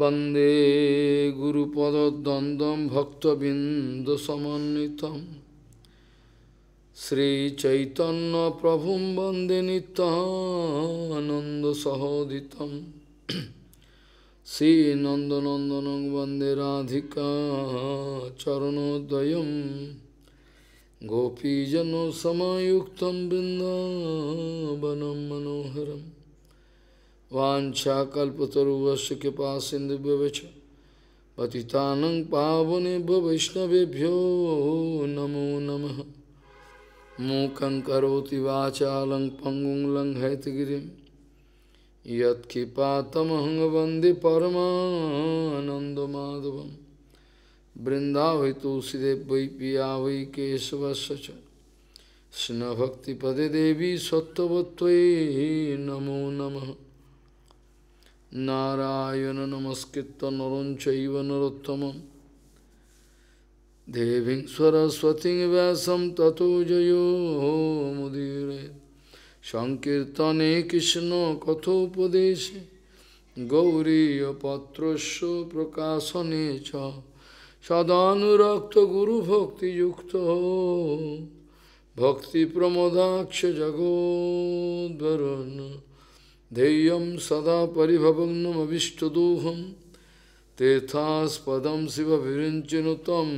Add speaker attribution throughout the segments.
Speaker 1: वन्दे गुरुपदद्वन्द्वं भक्तबिन्दुसमन्वितं श्रीचैतन्यप्रभुं वन्दे नित्यानन्दसहोदितं श्रीनन्दनन्दनं वन्दे राधिका चरणोदयं गोपीजनसमयुक्तं बृन्दावनं मनोहरम् वाछाकल्पतरुवश कृपा सिंधुभ्यवच पतितानं पावनेभ्य वैष्णवेभ्यो नमो नमः मूकं करोति वाचालं पङ्गुं लङ्घयतगिरिं यत्किपातमहं वन्दे परमानन्दमाधवं बृन्दावै तुलसीदेव वै पिया वै केशवस्य च स्नभक्तिपदे देवी सत्त्ववत्त्वयि नमो नमः নারায়ণ নমস্কৃত নরঞ্চব নরোত্তম দেবী সরস্বতী ব্যাসম ততো জয় মুদিরে সংকীর্তনে কৃষ্ণ কথোপদেশে গৌরীপত্রস্য প্রকাশনে চ সদানুরক্ত গুরুভক্তিযুক্ত প্রমোদাক্ষ জগদ্বরণ देयं सदा परिभवग्नमभिष्टदोहं तेथास्पदं शिवभिरिञ्चनु तं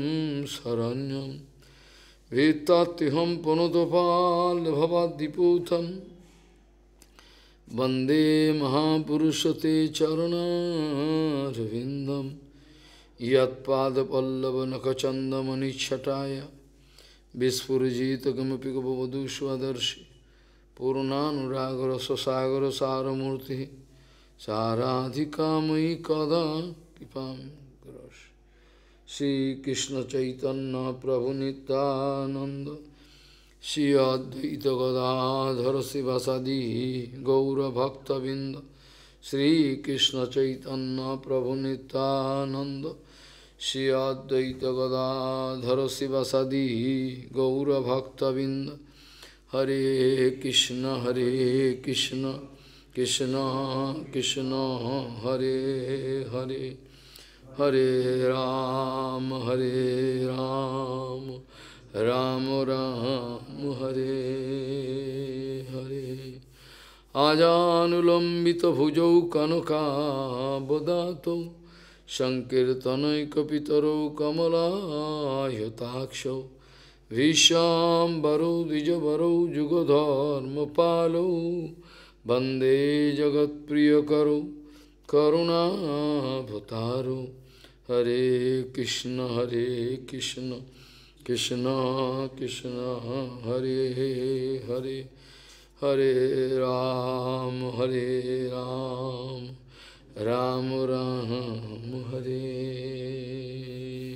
Speaker 1: शरण्यं वेत्तात्यहं पुनतपाल्भवाद्दिपूतं वन्दे महापुरुष ते चरणारविन्दं यत्पादपल्लवनखचन्दमनिच्छटाय विस्फुरजितकमपि गवधूष्वदर्शि पूर्णानुराग मूर्ति साराधिका साराधिकामयी कदा कृपा श्री कृष्ण चैतन्य प्रभु नित्यानंद श्री अद्वैत गदाधर शिवसदी गौरभक्तबिंद श्री कृष्ण चैतन्य प्रभु नित्यानंद श्री अद्वैत Gadadhar शिवसदी गौरभक्तबिंद Hare Krishna Hare Krishna Krishna Krishna Hare Hare Hare Ram Hare Ram Ram Ram Hare Hare Ajanulambita bhujau kanaka bodhato Sankirtanai kapitaro kamala yutakshav Vishambaro Dijabaro Jugadharma Palo Bande Jagat Priyakaro Karuna Bhataro Hare Krishna Hare Krishna Krishna Krishna Hare Hare Hare Ram Hare Ram Ram Ram Hare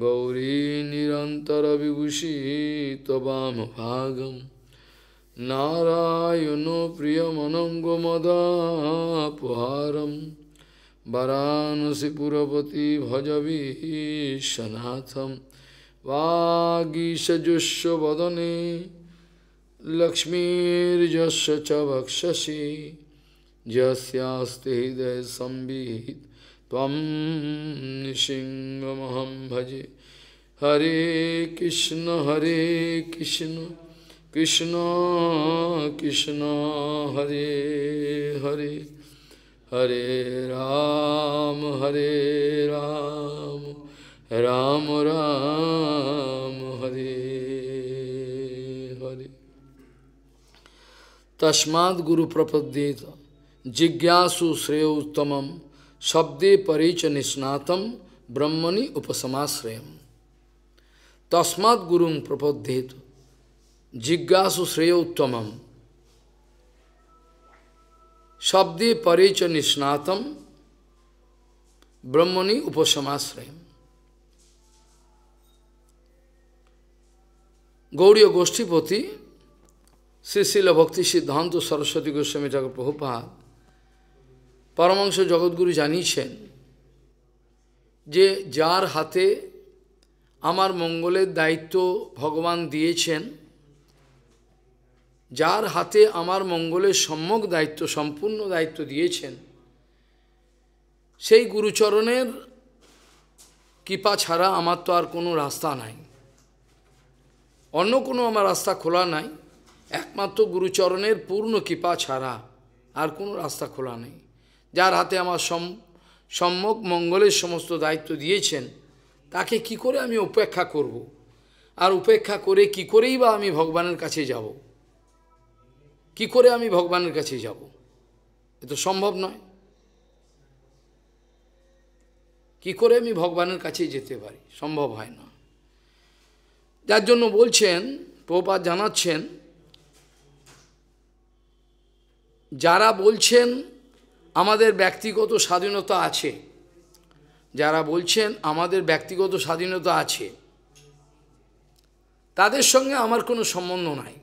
Speaker 1: Gauri Narayan त्वमभागं नारायणो प्रियमनङ्गमदापहारं वरानसिपुरपति भज वागीशजुष्व वदने लक्ष्मीर्यस्य च वक्षसि हृदय हृदयसंविहित त्वं भजे हरे कृष्ण हरे कृष्ण कृष्ण कृष्ण हरे हरे हरे राम हरे राम राम राम हरे हरे तस्मा गुरुप्रपद्येत जिज्ञासु श्रेय उत्तमम शब्दे परेच निष्णातम ब्रह्मणि उपसमाश्रय तस्मात् गुरुं प्रबोधेत जिज्ञासु श्रेय उत्तम शब्दे परे च निष्णातम ब्रह्मणि उपसमाश्रय गौड़ीय गोष्ठीपति श्री शिल भक्ति सिद्धांत सरस्वती गोस्वामी ठाकुर प्रभुपाद পরমাংশ জগৎগুরু জানিয়েছেন যে যার হাতে আমার মঙ্গলের দায়িত্ব ভগবান দিয়েছেন যার হাতে আমার মঙ্গলের সম্যক দায়িত্ব সম্পূর্ণ দায়িত্ব দিয়েছেন সেই গুরুচরণের কৃপা ছাড়া আমার তো আর কোনো রাস্তা নাই অন্য কোনো আমার রাস্তা খোলা নাই একমাত্র গুরুচরণের পূর্ণ কৃপা ছাড়া আর কোনো রাস্তা খোলা নেই যার হাতে আমার সম্মুখ মঙ্গলের সমস্ত দায়িত্ব দিয়েছেন তাকে কি করে আমি উপেক্ষা করব। আর উপেক্ষা করে কি করেই বা আমি ভগবানের কাছে যাব। কি করে আমি ভগবানের কাছে যাব এ তো সম্ভব নয় কি করে আমি ভগবানের কাছে যেতে পারি সম্ভব হয় না যার জন্য বলছেন প্রপাত জানাচ্ছেন যারা বলছেন আমাদের ব্যক্তিগত স্বাধীনতা আছে যারা বলছেন আমাদের ব্যক্তিগত স্বাধীনতা আছে তাদের সঙ্গে আমার কোনো সম্বন্ধ নাই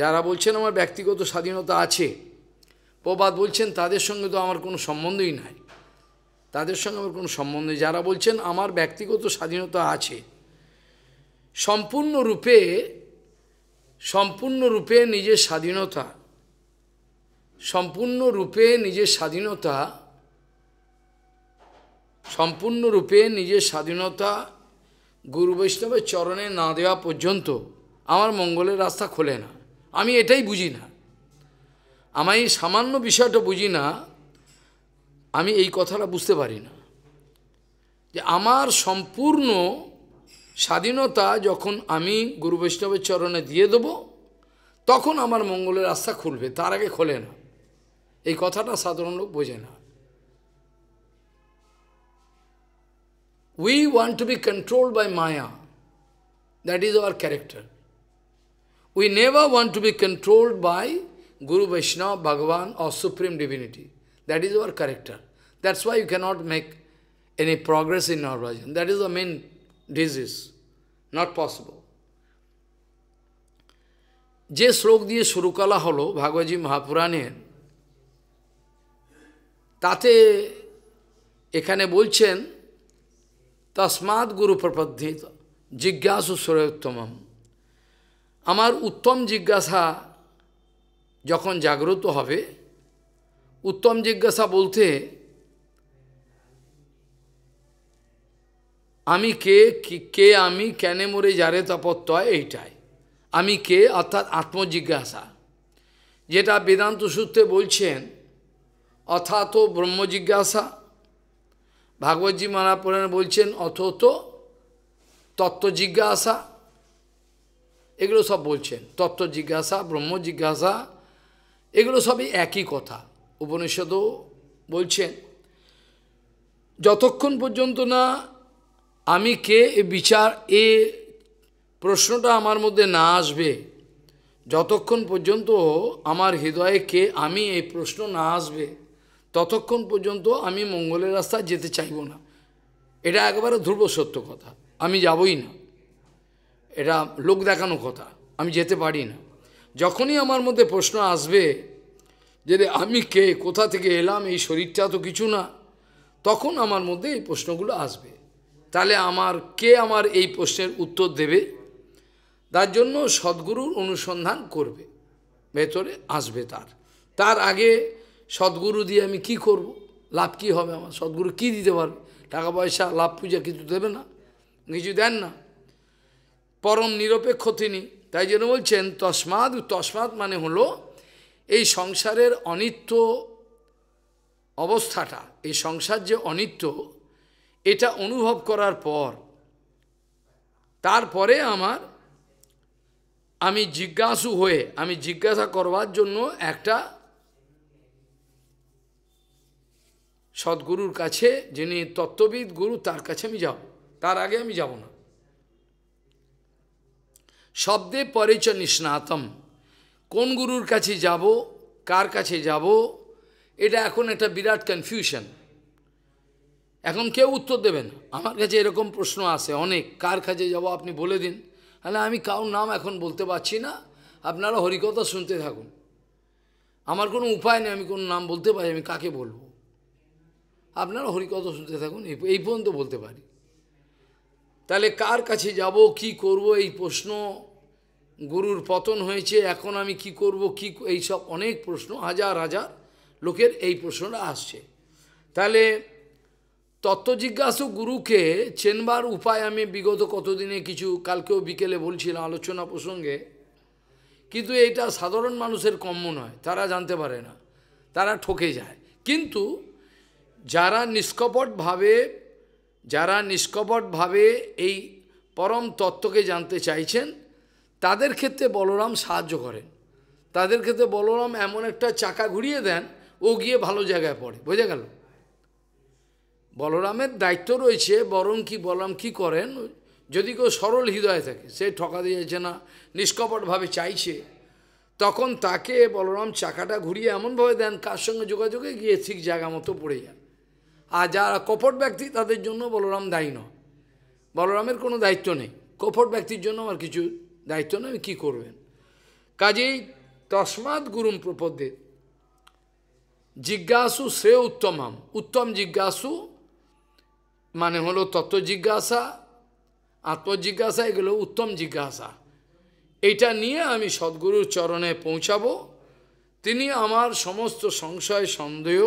Speaker 1: যারা বলছেন আমার ব্যক্তিগত স্বাধীনতা আছে প্রবাদ বলছেন তাদের সঙ্গে তো আমার কোনো সম্বন্ধই নাই তাদের সঙ্গে আমার কোনো সম্বন্ধ যারা বলছেন আমার ব্যক্তিগত স্বাধীনতা আছে সম্পূর্ণরূপে সম্পূর্ণরূপে নিজের স্বাধীনতা সম্পূর্ণরূপে নিজের স্বাধীনতা সম্পূর্ণরূপে নিজের স্বাধীনতা গুরু বৈষ্ণবের চরণে না দেওয়া পর্যন্ত আমার মঙ্গলের রাস্তা খোলে না আমি এটাই বুঝি না আমার এই সামান্য বিষয়টা বুঝি না আমি এই কথাটা বুঝতে পারি না যে আমার সম্পূর্ণ স্বাধীনতা যখন আমি গুরু বৈষ্ণবের চরণে দিয়ে দেব তখন আমার মঙ্গলের রাস্তা খুলবে তার আগে খোলে না এই কথাটা সাধারণ লোক বোঝে না We want to be controlled by Maya. That is our character. We never want to be controlled by Guru Vaishnava, Bhagavan or Supreme Divinity. That is our character. That's why you cannot make any progress in our That is the main disease. Not possible. যে শ্লোক দিয়ে শুরু করা হলো ভাগবতী মহাপুরাণের তাতে এখানে বলছেন তসমাৎ গুরু প্রপদ্ধিত জিজ্ঞাসু সরোত্তমম আমার উত্তম জিজ্ঞাসা যখন জাগ্রত হবে উত্তম জিজ্ঞাসা বলতে আমি কে কে আমি কেনে মরে যারে তপত্যয় এইটাই আমি কে অর্থাৎ আত্মজিজ্ঞাসা যেটা বেদান্ত সূত্রে বলছেন অথাত ব্রহ্ম জিজ্ঞাসা ভাগবতী মহাপুরাণ বলছেন অথত তত্ত্ব জিজ্ঞাসা এগুলো সব বলছেন তত্ত্ব জিজ্ঞাসা ব্রহ্ম জিজ্ঞাসা এগুলো সবই একই কথা উপনিষদও বলছেন যতক্ষণ পর্যন্ত না আমি কে বিচার এ প্রশ্নটা আমার মধ্যে না আসবে যতক্ষণ পর্যন্ত আমার হৃদয়ে কে আমি এই প্রশ্ন না আসবে ততক্ষণ পর্যন্ত আমি মঙ্গলের রাস্তায় যেতে চাইব না এটা একেবারে ধ্রুব সত্য কথা আমি যাবই না এটা লোক দেখানো কথা আমি যেতে পারি না যখনই আমার মধ্যে প্রশ্ন আসবে যে আমি কে কোথা থেকে এলাম এই শরীরটা তো কিছু না তখন আমার মধ্যে এই প্রশ্নগুলো আসবে তাহলে আমার কে আমার এই প্রশ্নের উত্তর দেবে তার জন্য সদ্গুরুর অনুসন্ধান করবে ভেতরে আসবে তার তার আগে সদ্গুরু দিয়ে আমি কি করব। লাভ কি হবে আমার সদ্গুরু কি দিতে পারবে টাকা পয়সা লাভ পূজা কিছু দেবে না কিছু দেন না পরম নিরপেক্ষ তিনি তাই জন্য বলছেন তসমাদ তসমাদ মানে হলো এই সংসারের অনিত্য অবস্থাটা এই সংসার যে অনিত্য এটা অনুভব করার পর তারপরে আমার আমি জিজ্ঞাসু হয়ে আমি জিজ্ঞাসা করবার জন্য একটা সদ্গুরুর কাছে যিনি তত্ত্ববিদ গুরু তার কাছে আমি যাব তার আগে আমি যাব না শব্দে পরিচয় নিষ্ণাতম কোন গুরুর কাছে যাব কার কাছে যাব এটা এখন একটা বিরাট কনফিউশন এখন কেউ উত্তর দেবেন আমার কাছে এরকম প্রশ্ন আছে অনেক কার কাছে যাব আপনি বলে দিন তাহলে আমি কারোর নাম এখন বলতে পারছি না আপনারা হরিকথা শুনতে থাকুন আমার কোনো উপায় নেই আমি কোনো নাম বলতে পারি আমি কাকে বলবো আপনারা হরিকথা শুনতে থাকুন এই এই পর্যন্ত বলতে পারি তাহলে কার কাছে যাব কি করব এই প্রশ্ন গুরুর পতন হয়েছে এখন আমি কি করব কি এই সব অনেক প্রশ্ন হাজার হাজার লোকের এই প্রশ্নটা আসছে তাহলে তত্ত্বজিজ্ঞাসু গুরুকে চেনবার উপায় আমি বিগত কতদিনে কিছু কালকেও বিকেলে বলছিলাম আলোচনা প্রসঙ্গে কিন্তু এটা সাধারণ মানুষের কম্য নয় তারা জানতে পারে না তারা ঠকে যায় কিন্তু যারা নিষ্কপটভাবে যারা নিষ্কপটভাবে এই পরম তত্ত্বকে জানতে চাইছেন তাদের ক্ষেত্রে বলরাম সাহায্য করেন তাদের ক্ষেত্রে বলরাম এমন একটা চাকা ঘুরিয়ে দেন ও গিয়ে ভালো জায়গায় পড়ে বোঝা গেল বলরামের দায়িত্ব রয়েছে বরং কি বলরাম কি করেন যদি কেউ সরল হৃদয়ে থাকে সে ঠকা দিয়ে যাচ্ছে না নিষ্কপটভাবে চাইছে তখন তাকে বলরাম চাকাটা ঘুরিয়ে এমনভাবে দেন কার সঙ্গে যোগাযোগে গিয়ে ঠিক জায়গা মতো পড়ে যান আর যারা কপট ব্যক্তি তাদের জন্য বলরাম দায়ী নয় বলরামের কোনো দায়িত্ব নেই কপট ব্যক্তির জন্য আমার কিছু দায়িত্ব নেই কি করবেন কাজেই তসমাৎ গুরুম প্রপদ্যে জিজ্ঞাসু সে উত্তমাম উত্তম জিজ্ঞাসু মানে হলো তত্ত্ব জিজ্ঞাসা আত্মজিজ্ঞাসা এগুলো উত্তম জিজ্ঞাসা এটা নিয়ে আমি সদ্গুরুর চরণে পৌঁছাবো তিনি আমার সমস্ত সংশয় সন্দেহ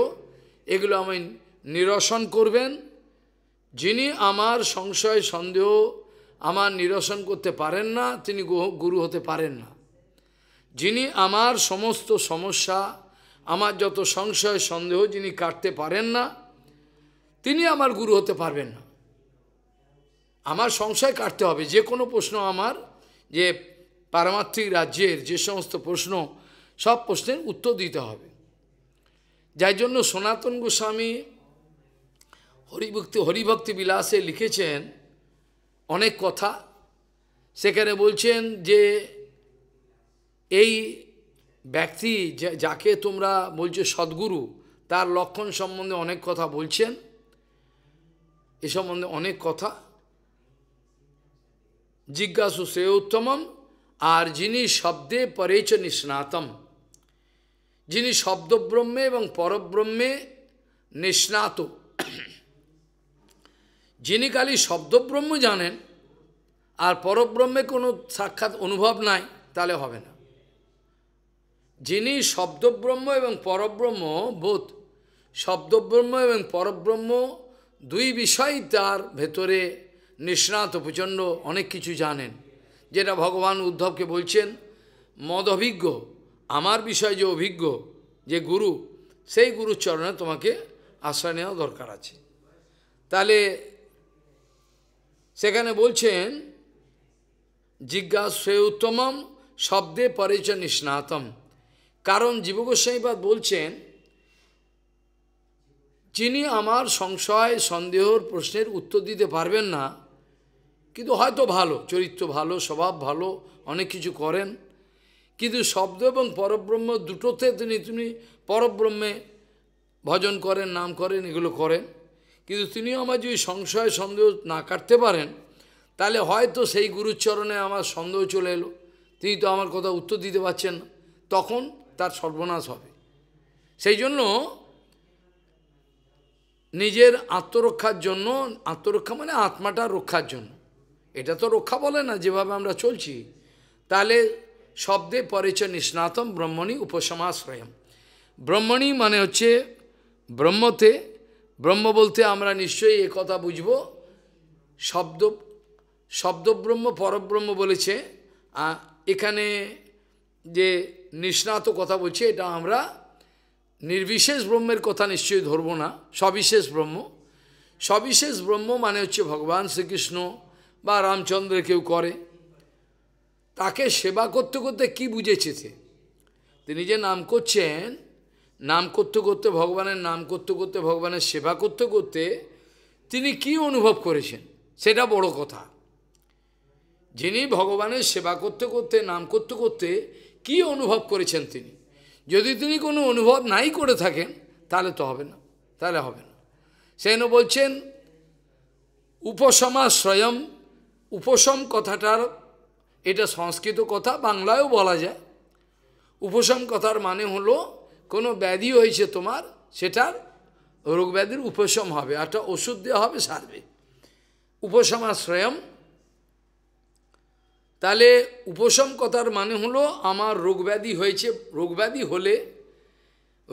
Speaker 1: এগুলো আমি নিরসন করবেন যিনি আমার সংশয় সন্দেহ আমার নিরসন করতে পারেন না তিনি গুরু হতে পারেন না যিনি আমার সমস্ত সমস্যা আমার যত সংশয় সন্দেহ যিনি কাটতে পারেন না তিনি আমার গুরু হতে পারবেন না আমার সংশয় কাটতে হবে যে কোনো প্রশ্ন আমার যে পারমার্থিক রাজ্যের যে সমস্ত প্রশ্ন সব প্রশ্নের উত্তর দিতে হবে যার জন্য সনাতন গোস্বামী হরিভক্তি হরিভক্তি বিলাসে লিখেছেন অনেক কথা সেখানে বলছেন যে এই ব্যক্তি যাকে তোমরা বলছো সদ্গুরু তার লক্ষণ সম্বন্ধে অনেক কথা বলছেন এ সম্বন্ধে অনেক কথা জিজ্ঞাসু সে উত্তমম আর যিনি শব্দে পরেচ নিষ্ণাতম যিনি শব্দব্রহ্মে এবং পরব্রহ্মে নিষ্ণাত যিনি খালি শব্দব্রহ্ম জানেন আর পরব্রহ্মে কোনো সাক্ষাৎ অনুভব নাই তাহলে হবে না যিনি শব্দব্রহ্ম এবং পরব্রহ্ম বোধ শব্দব্রহ্ম এবং পরব্রহ্ম দুই বিষয় তার ভেতরে নিষ্ণাত প্রচণ্ড অনেক কিছু জানেন যেটা ভগবান উদ্ধবকে বলছেন মদ অভিজ্ঞ আমার বিষয় যে অভিজ্ঞ যে গুরু সেই গুরুর চরণে তোমাকে আশ্রয় নেওয়া দরকার আছে তাহলে সেখানে বলছেন জিজ্ঞাসে উত্তমম শব্দে পরেচ নিষ্ণাতম কারণ জীবগোস্বাইবাদ বলছেন যিনি আমার সংশয় সন্দেহর প্রশ্নের উত্তর দিতে পারবেন না কিন্তু হয়তো ভালো চরিত্র ভালো স্বভাব ভালো অনেক কিছু করেন কিন্তু শব্দ এবং পরব্রহ্ম দুটোতে তিনি তিনি পরব্রহ্মে ভজন করেন নাম করেন এগুলো করেন কিন্তু তিনিও আমার যদি সংশয় সন্দেহ না কাটতে পারেন তাহলে হয়তো সেই গুরুচরণে আমার সন্দেহ চলে এলো তিনি তো আমার কথা উত্তর দিতে পারছেন না তখন তার সর্বনাশ হবে সেই জন্য নিজের আত্মরক্ষার জন্য আত্মরক্ষা মানে আত্মাটা রক্ষার জন্য এটা তো রক্ষা বলে না যেভাবে আমরা চলছি তাহলে শব্দে পরেছে নিষ্ণাতম ব্রহ্মণী উপসমাশ্রয়ম ব্রহ্মণী মানে হচ্ছে ব্রহ্মতে ব্রহ্ম বলতে আমরা নিশ্চয়ই এ কথা বুঝব শব্দ শব্দব্রহ্ম পরব্রহ্ম বলেছে এখানে যে নিষ্ণাত কথা বলছে এটা আমরা নির্বিশেষ ব্রহ্মের কথা নিশ্চয়ই ধরব না সবিশেষ ব্রহ্ম সবিশেষ ব্রহ্ম মানে হচ্ছে ভগবান শ্রীকৃষ্ণ বা রামচন্দ্র কেউ করে তাকে সেবা করতে করতে কি বুঝেছে সে তিনি যে নাম করছেন নাম করতে করতে ভগবানের নাম করতে করতে ভগবানের সেবা করতে করতে তিনি কি অনুভব করেছেন সেটা বড় কথা যিনি ভগবানের সেবা করতে করতে নাম করতে করতে কি অনুভব করেছেন তিনি যদি তিনি কোনো অনুভব নাই করে থাকেন তাহলে তো হবে না তাহলে হবে না সেন বলছেন উপসমাশ্রয়ম উপশম কথাটার এটা সংস্কৃত কথা বাংলায়ও বলা যায় উপশম কথার মানে হলো কোনো ব্যাধি হয়েছে তোমার সেটার রোগ ব্যাধির উপশম হবে একটা ওষুধ দেওয়া হবে সারবে উপশমাশ্রয়ম তাহলে উপশম কথার মানে হলো আমার রোগ ব্যাধি হয়েছে রোগ ব্যাধি হলে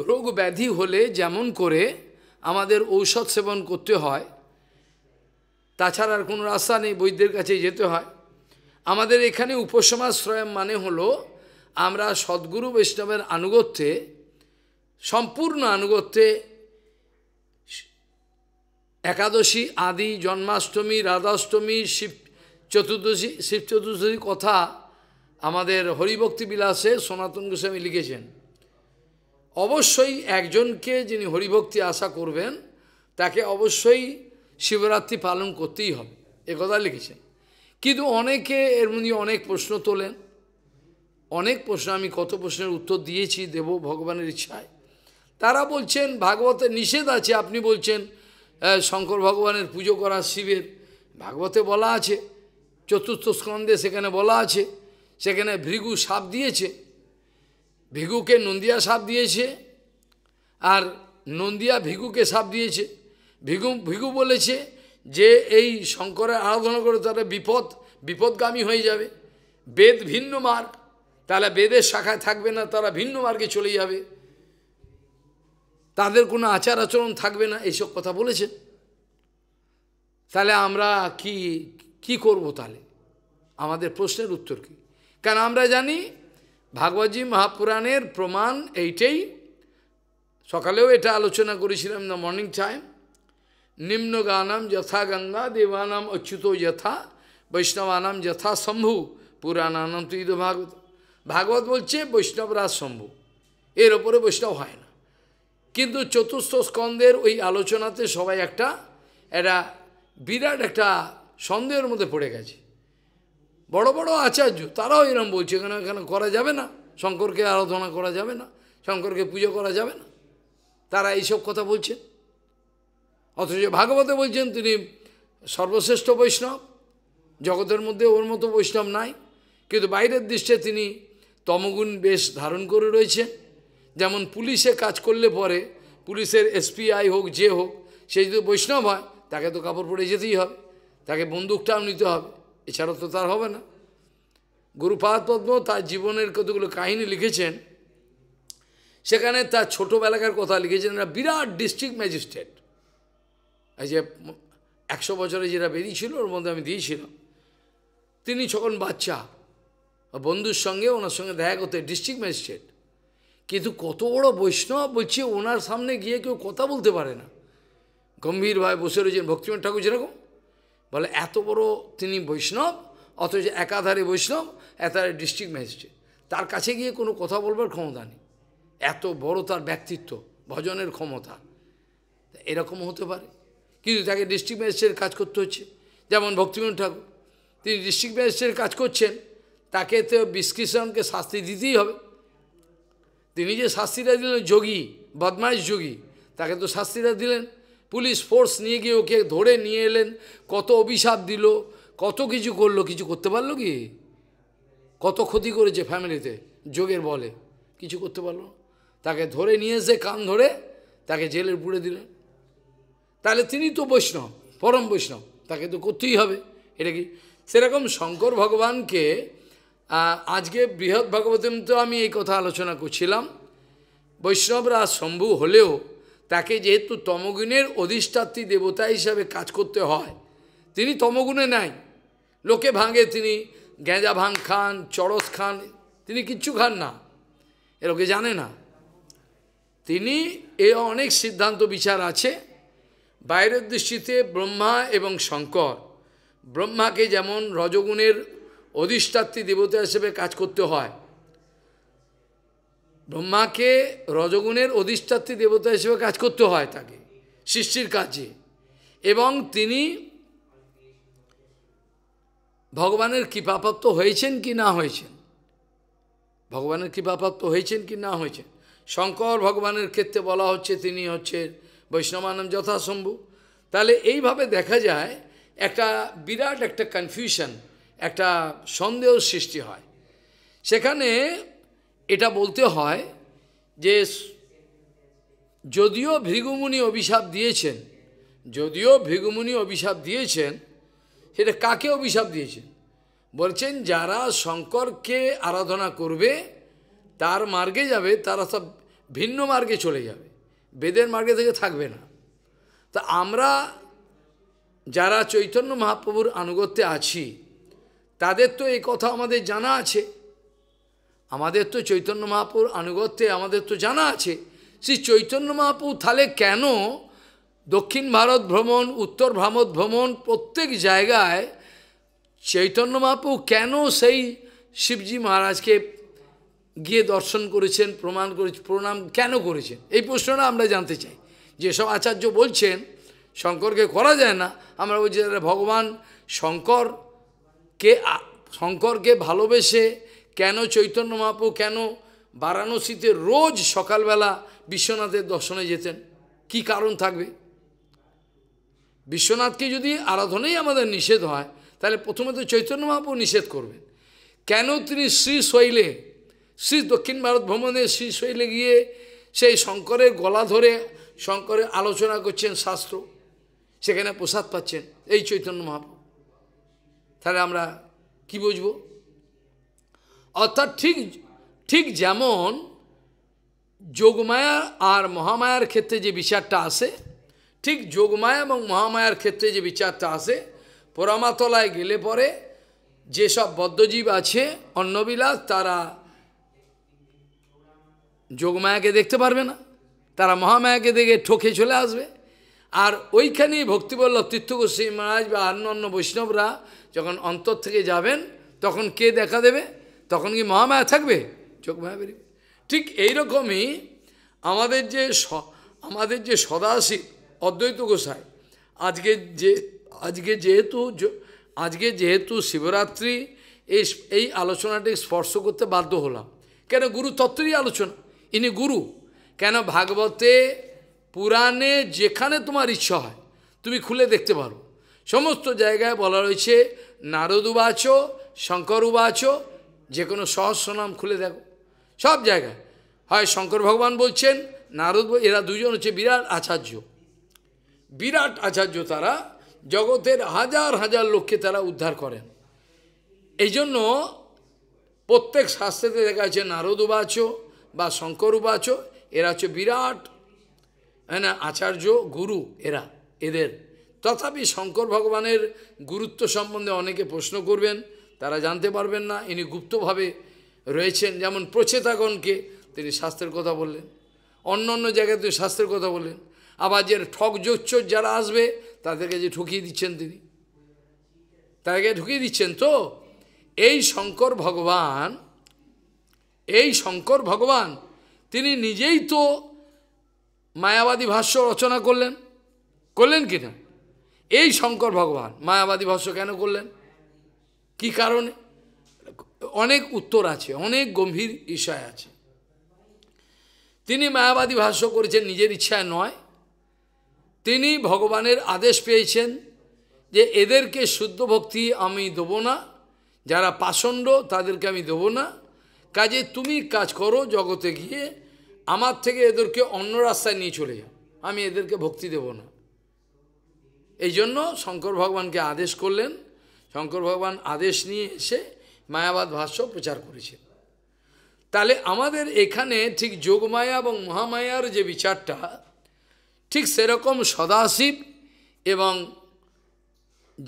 Speaker 1: রোগ ব্যাধি হলে যেমন করে আমাদের ঔষধ সেবন করতে হয় তাছাড়া আর কোনো রাস্তা নেই বৈদ্যের কাছে যেতে হয় আমাদের এখানে উপসমাশ্রয় মানে হলো আমরা সদ্গুরু বৈষ্ণবের আনুগত্যে সম্পূর্ণ আনুগত্যে একাদশী আদি জন্মাষ্টমী রাধাষ্টমী শিব চতুর্দশী শিব চতুর্দশী কথা আমাদের হরিভক্তি বিলাসে সনাতন গোস্বামী লিখেছেন অবশ্যই একজনকে যিনি হরিভক্তি আশা করবেন তাকে অবশ্যই শিবরাত্রি পালন করতেই হবে একথা লিখেছেন কিন্তু অনেকে এর মধ্যে অনেক প্রশ্ন তোলেন অনেক প্রশ্ন আমি কত প্রশ্নের উত্তর দিয়েছি দেব ভগবানের ইচ্ছায় তারা বলছেন ভাগবতে নিষেধ আছে আপনি বলছেন শঙ্কর ভগবানের পুজো করা শিবের ভাগবতে বলা আছে চতুর্থ স্কন্ধে সেখানে বলা আছে সেখানে ভৃগু সাপ দিয়েছে ভিগুকে নন্দিয়া সাপ দিয়েছে আর নন্দিয়া ভিগুকে সাপ দিয়েছে ভিগু ভিগু বলেছে যে এই শঙ্করের আরাধনা করে তারা বিপদ বিপদগামী হয়ে যাবে বেদ ভিন্ন মার্গ তাহলে বেদের শাখায় থাকবে না তারা ভিন্ন মার্গে চলে যাবে তাদের কোনো আচার আচরণ থাকবে না এইসব কথা বলেছে তাহলে আমরা কি কি করব তাহলে আমাদের প্রশ্নের উত্তর কী কারণ আমরা জানি ভাগবতী মহাপুরাণের প্রমাণ এইটাই সকালেও এটা আলোচনা করেছিলাম দ্য মর্নিং টাইম নিম্ন গানাম যথা গঙ্গা দেবানাম অচ্যুত যথা বৈষ্ণবানাম যথা শম্ভু পুরাণানাম তুই ভাগবত ভাগবত বলছে বৈষ্ণবরাজ শম্ভু এর ওপরে বৈষ্ণব হয় না কিন্তু চতুর্থ স্কন্ধের ওই আলোচনাতে সবাই একটা একটা বিরাট একটা সন্দেহের মধ্যে পড়ে গেছে বড় বড় আচার্য তারাও এরম বলছে এখানে এখানে করা যাবে না শঙ্করকে আরাধনা করা যাবে না শঙ্করকে পুজো করা যাবে না তারা এইসব কথা বলছেন অথচ ভাগবতে বলছেন তিনি সর্বশ্রেষ্ঠ বৈষ্ণব জগতের মধ্যে ওর মতো বৈষ্ণব নাই কিন্তু বাইরের দৃষ্টে তিনি তমগুণ বেশ ধারণ করে রয়েছেন যেমন পুলিশে কাজ করলে পরে পুলিশের এসপিআই হোক যে হোক সে যদি বৈষ্ণব হয় তাকে তো কাপড় পরে যেতেই হবে তাকে বন্দুকটাও নিতে হবে এছাড়া তো তার হবে না গুরুপাদ পদ্ম তার জীবনের কতগুলো কাহিনী লিখেছেন সেখানে তার ছোটোবেলাকার কথা লিখেছেন একটা বিরাট ডিস্ট্রিক্ট ম্যাজিস্ট্রেট এই যে একশো বছরে যেটা বেরিয়েছিল ওর মধ্যে আমি দিয়েছিলাম তিনি যখন বাচ্চা বন্ধুর সঙ্গে ওনার সঙ্গে দেখা করতে ডিস্ট্রিক্ট ম্যাজিস্ট্রেট কিন্তু কত বড় বৈষ্ণব বলছে ওনার সামনে গিয়ে কেউ কথা বলতে পারে না গম্ভীরভাবে বসে রয়েছেন ভক্তিমন ঠাকুর যেরকম বলে এত বড় তিনি বৈষ্ণব অথচ একাধারে বৈষ্ণব একাধারে ডিস্ট্রিক্ট ম্যাজিস্ট্রেট তার কাছে গিয়ে কোনো কথা বলবার ক্ষমতা নেই এত বড় তার ব্যক্তিত্ব ভজনের ক্ষমতা এরকম হতে পারে কিন্তু তাকে ডিস্ট্রিক্ট ম্যাজিস্ট্রেট কাজ করতে হচ্ছে যেমন ভক্তিমন ঠাকুর তিনি ডিস্ট্রিক্ট ম্যাজিস্ট্রেট কাজ করছেন তাকে তো বিশ্লেষণকে শাস্তি দিতেই হবে তিনি যে শাস্তিটা দিলেন যোগী বদমাইশ যোগী তাকে তো শাস্তিটা দিলেন পুলিশ ফোর্স নিয়ে গিয়ে ওকে ধরে নিয়ে এলেন কত অভিশাপ দিল কত কিছু করলো কিছু করতে পারলো কি কত ক্ষতি করেছে ফ্যামিলিতে যোগের বলে কিছু করতে পারলো তাকে ধরে নিয়ে এসে কান ধরে তাকে জেলের পুড়ে দিলেন তাহলে তিনি তো বৈষ্ণব পরম বৈষ্ণব তাকে তো করতেই হবে এটা কি সেরকম শঙ্কর ভগবানকে আজকে বৃহৎ ভগবতম তো আমি এই কথা আলোচনা করছিলাম বৈষ্ণবরা শম্ভু হলেও তাকে যেহেতু তমগুণের অধিষ্ঠাত্রী দেবতা হিসাবে কাজ করতে হয় তিনি তমগুণে নাই লোকে ভাঙে তিনি গেঁজা ভাঙ খান চরস খান তিনি কিচ্ছু খান না এ লোকে জানে না তিনি এ অনেক সিদ্ধান্ত বিচার আছে বাইরের দৃষ্টিতে ব্রহ্মা এবং শঙ্কর ব্রহ্মাকে যেমন রজগুণের অধিষ্ঠাত্রী দেবতা হিসেবে কাজ করতে হয় ব্রহ্মাকে রজগুণের অধিষ্ঠাত্রী দেবতা হিসেবে কাজ করতে হয় তাকে সৃষ্টির কাজে এবং তিনি ভগবানের কৃপাপ্রাপ্ত হয়েছেন কি না হয়েছেন ভগবানের কৃপাপ্রাপ্ত হয়েছেন কি না হয়েছেন শঙ্কর ভগবানের ক্ষেত্রে বলা হচ্ছে তিনি হচ্ছে বৈষ্ণবানম যথাসম্ভব তাহলে এইভাবে দেখা যায় একটা বিরাট একটা কনফিউশন একটা সন্দেহ সৃষ্টি হয় সেখানে এটা বলতে হয় যে যদিও ভৃগুমুনি অভিশাপ দিয়েছেন যদিও ভৃগুমুনি অভিশাপ দিয়েছেন সেটা কাকে অভিশাপ দিয়েছেন বলছেন যারা শঙ্করকে আরাধনা করবে তার মার্গে যাবে তারা সব ভিন্ন মার্গে চলে যাবে বেদের মার্গে থেকে থাকবে না তা আমরা যারা চৈতন্য মহাপ্রভুর আনুগত্যে আছি তাদের তো এই কথা আমাদের জানা আছে আমাদের তো চৈতন্য মহাপুর আনুগত্যে আমাদের তো জানা আছে শ্রী চৈতন্য মহাপুর তাহলে কেন দক্ষিণ ভারত ভ্রমণ উত্তর ভারত ভ্রমণ প্রত্যেক জায়গায় চৈতন্য মহাপু কেন সেই শিবজি মহারাজকে গিয়ে দর্শন করেছেন প্রমাণ করে প্রণাম কেন করেছেন এই প্রশ্নটা আমরা জানতে চাই যেসব আচার্য বলছেন শঙ্করকে করা যায় না আমরা বলছি ভগবান শঙ্কর কে শঙ্করকে ভালোবেসে কেন চৈতন্য মাপু কেন বারাণসীতে রোজ সকালবেলা বিশ্বনাথের দর্শনে যেতেন কি কারণ থাকবে বিশ্বনাথকে যদি আরাধনেই আমাদের নিষেধ হয় তাহলে প্রথমে তো চৈতন্য মহাপ্রভু নিষেধ করবেন কেন তিনি শ্রী শৈলে শ্রী দক্ষিণ ভারত ভ্রমণে শ্রী শৈলে গিয়ে সেই শঙ্করের গলা ধরে শঙ্করের আলোচনা করছেন শাস্ত্র সেখানে প্রসাদ পাচ্ছেন এই চৈতন্য মহাপ্রভু তাহলে আমরা কি বুঝব অর্থাৎ ঠিক ঠিক যেমন যোগমায়া আর মহামায়ার ক্ষেত্রে যে বিচারটা আসে ঠিক যোগমায়া এবং মহামায়ার ক্ষেত্রে যে বিচারটা আসে পরামাতলায় গেলে পরে যেসব বদ্ধজীব আছে অন্নবিলাস তারা যোগমায়াকে দেখতে পারবে না তারা মহামায়াকে দেখে ঠকে চলে আসবে আর ওইখানেই ভক্তিবল্লভ তীর্থ গোস্বী মহারাজ বা অন্য অন্য বৈষ্ণবরা যখন অন্তর থেকে যাবেন তখন কে দেখা দেবে তখন কি মহামায়া থাকবে চোখ মায়া বেরিয়ে ঠিক এইরকমই আমাদের যে আমাদের যে সদাশিব অদ্বৈত গোসাই আজকে যে আজকে যেহেতু আজকে যেহেতু শিবরাত্রি এই এই আলোচনাটি স্পর্শ করতে বাধ্য হলাম কেন গুরু তত্ত্বেরই আলোচনা ইনি গুরু কেন ভাগবতে পুরাণে যেখানে তোমার ইচ্ছা হয় তুমি খুলে দেখতে পারো সমস্ত জায়গায় বলা রয়েছে নারদুবাচ শঙ্করুবাচ যে কোনো সহস্র নাম খুলে দেখো সব জায়গায় হয় শঙ্কর ভগবান বলছেন নারদ এরা দুজন হচ্ছে বিরাট আচার্য বিরাট আচার্য তারা জগতের হাজার হাজার লোককে তারা উদ্ধার করেন এই জন্য প্রত্যেক শাস্ত্রেতে দেখা যাচ্ছে নারদ উবাচ বা শঙ্কর উবাচ এরা হচ্ছে বিরাট হ্যাঁ আচার্য গুরু এরা এদের তথাপি শঙ্কর ভগবানের গুরুত্ব সম্বন্ধে অনেকে প্রশ্ন করবেন তারা জানতে পারবেন না ইনি গুপ্তভাবে রয়েছেন যেমন প্রচেতাগণকে তিনি শাস্ত্রের কথা বললেন অন্য অন্য জায়গায় তিনি শাস্ত্রের কথা বললেন আবার যে ঠক যোচ্চর যারা আসবে তাদেরকে যে ঠকিয়ে দিচ্ছেন তিনি তাদেরকে ঢুকিয়ে দিচ্ছেন তো এই শঙ্কর ভগবান এই শঙ্কর ভগবান তিনি নিজেই তো মায়াবাদী ভাষ্য রচনা করলেন করলেন কিনা এই শঙ্কর ভগবান মায়াবাদী ভাষ্য কেন করলেন কি কারণে অনেক উত্তর আছে অনেক গম্ভীর বিষয় আছে তিনি মায়াবাদী ভাষ্য করেছেন নিজের ইচ্ছায় নয় তিনি ভগবানের আদেশ পেয়েছেন যে এদেরকে শুদ্ধ ভক্তি আমি দেবো না যারা পাষণ্ড তাদেরকে আমি দেবো না কাজে তুমি কাজ করো জগতে গিয়ে আমার থেকে এদেরকে অন্য রাস্তায় নিয়ে চলে যাও আমি এদেরকে ভক্তি দেবো না এই জন্য শঙ্কর ভগবানকে আদেশ করলেন শঙ্কর ভগবান আদেশ নিয়ে এসে মায়াবাদ ভাষ্য প্রচার করেছেন তাহলে আমাদের এখানে ঠিক যোগমায়া এবং মহামায়ার যে বিচারটা ঠিক সেরকম সদাশিব এবং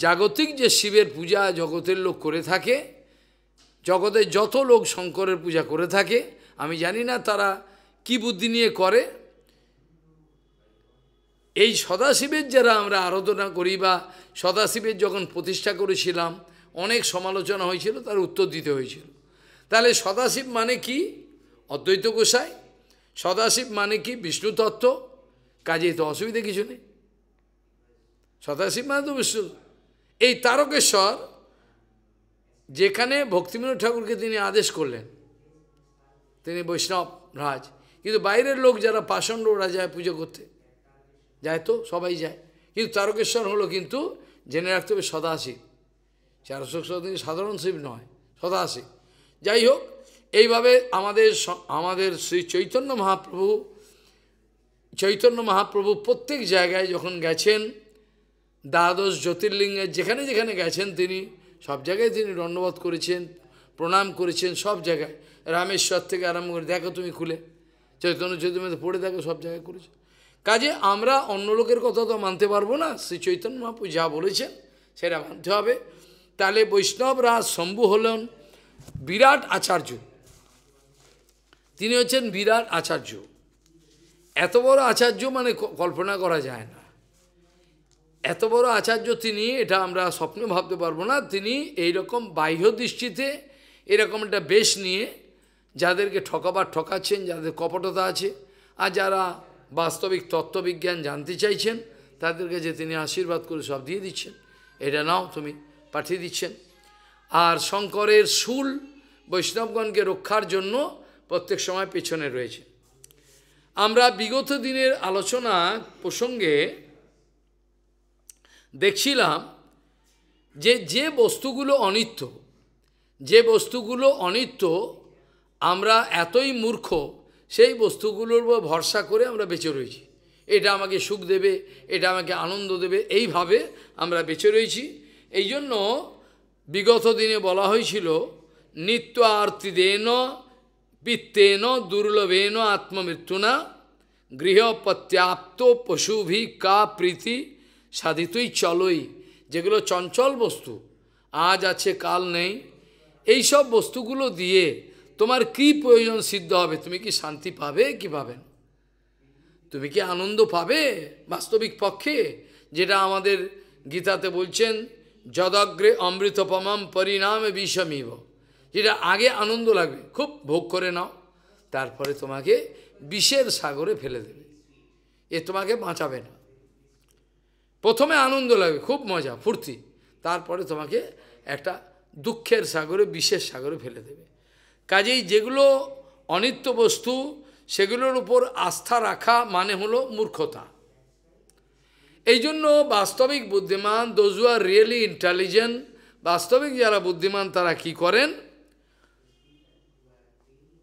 Speaker 1: জাগতিক যে শিবের পূজা জগতের লোক করে থাকে জগতের যত লোক শঙ্করের পূজা করে থাকে আমি জানি না তারা কি বুদ্ধি নিয়ে করে এই সদাশিবের যারা আমরা আরাধনা করি বা সদাশিবের যখন প্রতিষ্ঠা করেছিলাম অনেক সমালোচনা হয়েছিল তার উত্তর দিতে হয়েছিল তাহলে সদাশিব মানে কি অদ্বৈত গোসাই সদাশিব মানে কি বিষ্ণু তত্ত্ব কাজে তো অসুবিধা কিছু নেই সদাশিব মানে তো বিষ্ণু এই তারকেশ্বর যেখানে ভক্তিবিনোদ ঠাকুরকে তিনি আদেশ করলেন তিনি বৈষ্ণব রাজ কিন্তু বাইরের লোক যারা পাষণ্ড রাজায় যায় পুজো করতে যায় তো সবাই যায় কিন্তু তারকেশ্বর হলো কিন্তু জেনে রাখতে হবে সদাশিব চারশোক শতাংশ সাধারণ শিব নয় সদাশিব যাই হোক এইভাবে আমাদের আমাদের শ্রী চৈতন্য মহাপ্রভু চৈতন্য মহাপ্রভু প্রত্যেক জায়গায় যখন গেছেন দ্বাদশ জ্যোতির্লিঙ্গে যেখানে যেখানে গেছেন তিনি সব জায়গায় তিনি দণ্ডবোধ করেছেন প্রণাম করেছেন সব জায়গায় রামেশ্বর থেকে আরম্ভ করে দেখো তুমি খুলে চৈতন্য চৈতন্য পড়ে দেখো সব জায়গায় করেছে কাজে আমরা অন্য লোকের কথা তো মানতে পারবো না শ্রী চৈতন্য মহাপু যা বলেছেন সেটা মানতে হবে তাহলে বৈষ্ণবরা শম্ভু হলেন বিরাট আচার্য তিনি হচ্ছেন বিরাট আচার্য এত বড় আচার্য মানে কল্পনা করা যায় না এত বড় আচার্য তিনি এটা আমরা স্বপ্ন ভাবতে পারবো না তিনি এইরকম বাহ্য দৃষ্টিতে এরকম একটা বেশ নিয়ে যাদেরকে ঠকাবার ঠকাচ্ছেন যাদের কপটতা আছে আর যারা বাস্তবিক তত্ত্ববিজ্ঞান জানতে চাইছেন তাদের কাছে তিনি আশীর্বাদ করে সব দিয়ে দিচ্ছেন এটা নাও তুমি পাঠিয়ে দিচ্ছেন আর শঙ্করের শুল বৈষ্ণবগণকে রক্ষার জন্য প্রত্যেক সময় পেছনে রয়েছে আমরা বিগত দিনের আলোচনা প্রসঙ্গে দেখছিলাম যে যে বস্তুগুলো অনিত্য যে বস্তুগুলো অনিত্য আমরা এতই মূর্খ সেই বস্তুগুলোর উপর ভরসা করে আমরা বেঁচে রয়েছি এটা আমাকে সুখ দেবে এটা আমাকে আনন্দ দেবে এইভাবে আমরা বেঁচে রয়েছি এই জন্য বিগত দিনে বলা হয়েছিল নিত্য আর্তিদেন পিত্তেন দুর্লভেন আত্মমৃত্যুনা গৃহপত্যাপ্ত পশুভি কা প্রীতি সাধিতই চলই যেগুলো চঞ্চল বস্তু আজ আছে কাল নেই এই সব বস্তুগুলো দিয়ে তোমার কি প্রয়োজন সিদ্ধ হবে তুমি কি শান্তি পাবে কি পাবে তুমি কি আনন্দ পাবে বাস্তবিক পক্ষে যেটা আমাদের গীতাতে বলছেন যদগ্রে অমৃতপমাম পরিণামে বিষমীব যেটা আগে আনন্দ লাগবে খুব ভোগ করে নাও তারপরে তোমাকে বিষের সাগরে ফেলে দেবে এ তোমাকে বাঁচাবে না প্রথমে আনন্দ লাগবে খুব মজা ফুর্তি তারপরে তোমাকে একটা দুঃখের সাগরে বিষের সাগরে ফেলে দেবে কাজেই যেগুলো অনিত্য বস্তু সেগুলোর উপর আস্থা রাখা মানে হলো মূর্খতা এই জন্য বাস্তবিক বুদ্ধিমান দোজ আর রিয়েলি ইন্টেলিজেন্ট বাস্তবিক যারা বুদ্ধিমান তারা কি করেন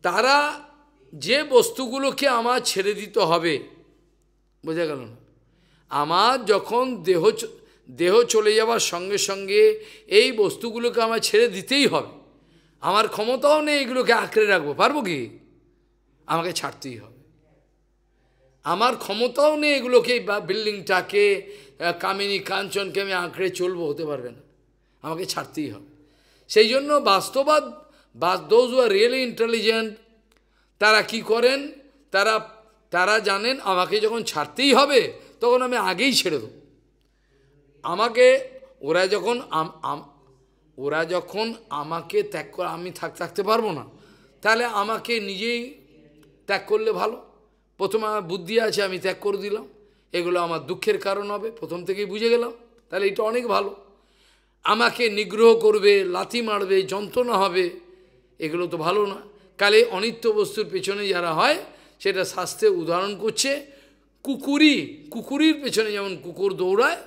Speaker 1: তারা যে বস্তুগুলোকে আমার ছেড়ে দিতে হবে বোঝা গেল না আমার যখন দেহ দেহ চলে যাওয়ার সঙ্গে সঙ্গে এই বস্তুগুলোকে আমার ছেড়ে দিতেই হবে আমার ক্ষমতাও নেই এগুলোকে আঁকড়ে রাখবো পারবো কি আমাকে ছাড়তেই হবে আমার ক্ষমতাও নেই এগুলোকে বিল্ডিংটাকে কামিনী কাঞ্চনকে আমি আঁকড়ে চলবো হতে পারবে না আমাকে ছাড়তেই হবে সেই জন্য বাস্তবাদ দোজ আর রিয়েলি ইন্টেলিজেন্ট তারা কি করেন তারা তারা জানেন আমাকে যখন ছাড়তেই হবে তখন আমি আগেই ছেড়ে দেব আমাকে ওরা যখন ওরা যখন আমাকে ত্যাগ করে আমি থাক থাকতে পারবো না তাহলে আমাকে নিজেই ত্যাগ করলে ভালো প্রথমে আমার বুদ্ধি আছে আমি ত্যাগ করে দিলাম এগুলো আমার দুঃখের কারণ হবে প্রথম থেকেই বুঝে গেলাম তাহলে এটা অনেক ভালো আমাকে নিগ্রহ করবে লাথি মারবে যন্ত্রণা হবে এগুলো তো ভালো না কালে অনিত্য বস্তুর পেছনে যারা হয় সেটা স্বাস্থ্যে উদাহরণ করছে কুকুরি কুকুরির পেছনে যেমন কুকুর দৌড়ায়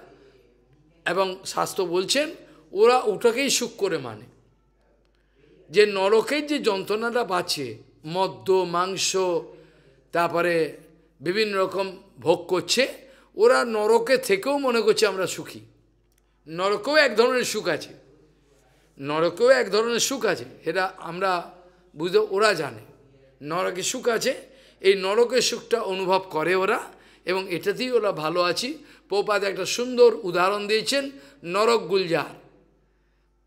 Speaker 1: এবং স্বাস্থ্য বলছেন ওরা ওটাকেই সুখ করে মানে যে নরকের যে যন্ত্রণাটা বাঁচে মদ্য মাংস তারপরে বিভিন্ন রকম ভোগ করছে ওরা নরকে থেকেও মনে করছে আমরা সুখী নরকেও এক ধরনের সুখ আছে নরকেও এক ধরনের সুখ আছে এটা আমরা বুঝতে ওরা জানে নরকে সুখ আছে এই নরকের সুখটা অনুভব করে ওরা এবং এটাতেই ওরা ভালো আছি পোপাতে একটা সুন্দর উদাহরণ দিয়েছেন নরক গুলজার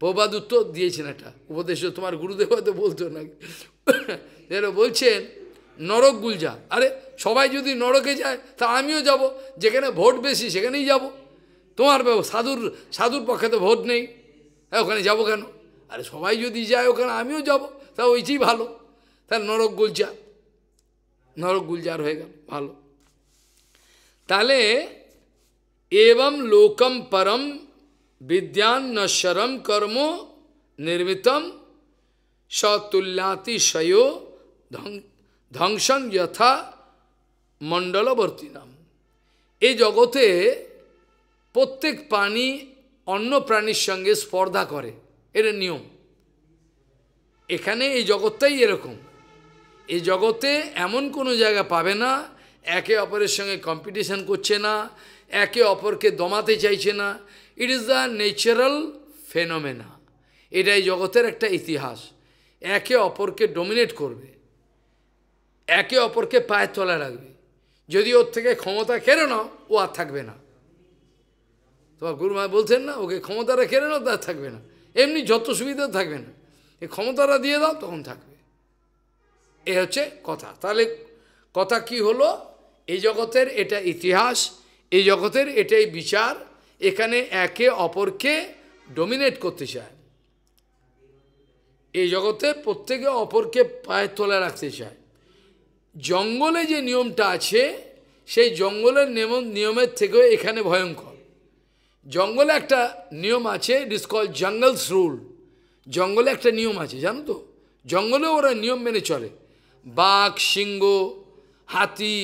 Speaker 1: প্রবাদ উত্তর দিয়েছেন এটা উপদেশ তোমার গুরুদেব হয়তো বলতো না যেন বলছেন নরক গুলজা আরে সবাই যদি নরকে যায় তা আমিও যাব যেখানে ভোট বেশি সেখানেই যাব তোমার সাধুর সাধুর পক্ষে তো ভোট নেই হ্যাঁ ওখানে যাবো কেন আরে সবাই যদি যায় ওখানে আমিও যাব তা ওইটাই ভালো তাহলে নরক গুলজা নরক গুলজার হয়ে গেল ভালো তাহলে এবং লোকম পরম विद्यान न शरम कर्मो निर्मितम सतुल्याति सयो ধ্বংসং যথা মণ্ডলবর্তী নাম এই জগতে প্রত্যেক প্রাণী অন্য প্রাণীর সঙ্গে স্পর্ধা করে এর নিয়ম এখানে এই জগৎটাই এরকম এই জগতে এমন কোনো জায়গা পাবে না একে অপরের সঙ্গে কম্পিটিশন করছে না একে অপরকে দমাতে চাইছে না it is the natural phenomena এটাই জগতের একটা ইতিহাস একে অপরকে ডোমিনেট করবে একে অপরকে পায়ের তলায় রাখবে যদি ওর থেকে ক্ষমতা কেড়ে নাও ও আর থাকবে না তোমার গুরুমা বলছেন না ওকে ক্ষমতাটা কেড়ে নাও তার থাকবে না এমনি যত সুবিধা থাকবে না এই ক্ষমতাটা দিয়ে দাও তখন থাকবে এ হচ্ছে কথা তাহলে কথা কি হলো এই জগতের এটা ইতিহাস এই জগতের এটাই বিচার এখানে একে অপরকে ডমিনেট করতে চায় এই জগতে প্রত্যেকে অপরকে পায়ে তোলা রাখতে চায় জঙ্গলে যে নিয়মটা আছে সেই জঙ্গলের নিয়ম নিয়মের থেকেও এখানে ভয়ঙ্কর জঙ্গলে একটা নিয়ম আছে it is call jungle's rule জঙ্গলে একটা নিয়ম আছে জানো তো জঙ্গলে ওরা নিয়ম মেনে চলে বাঘ সিংহ হাতি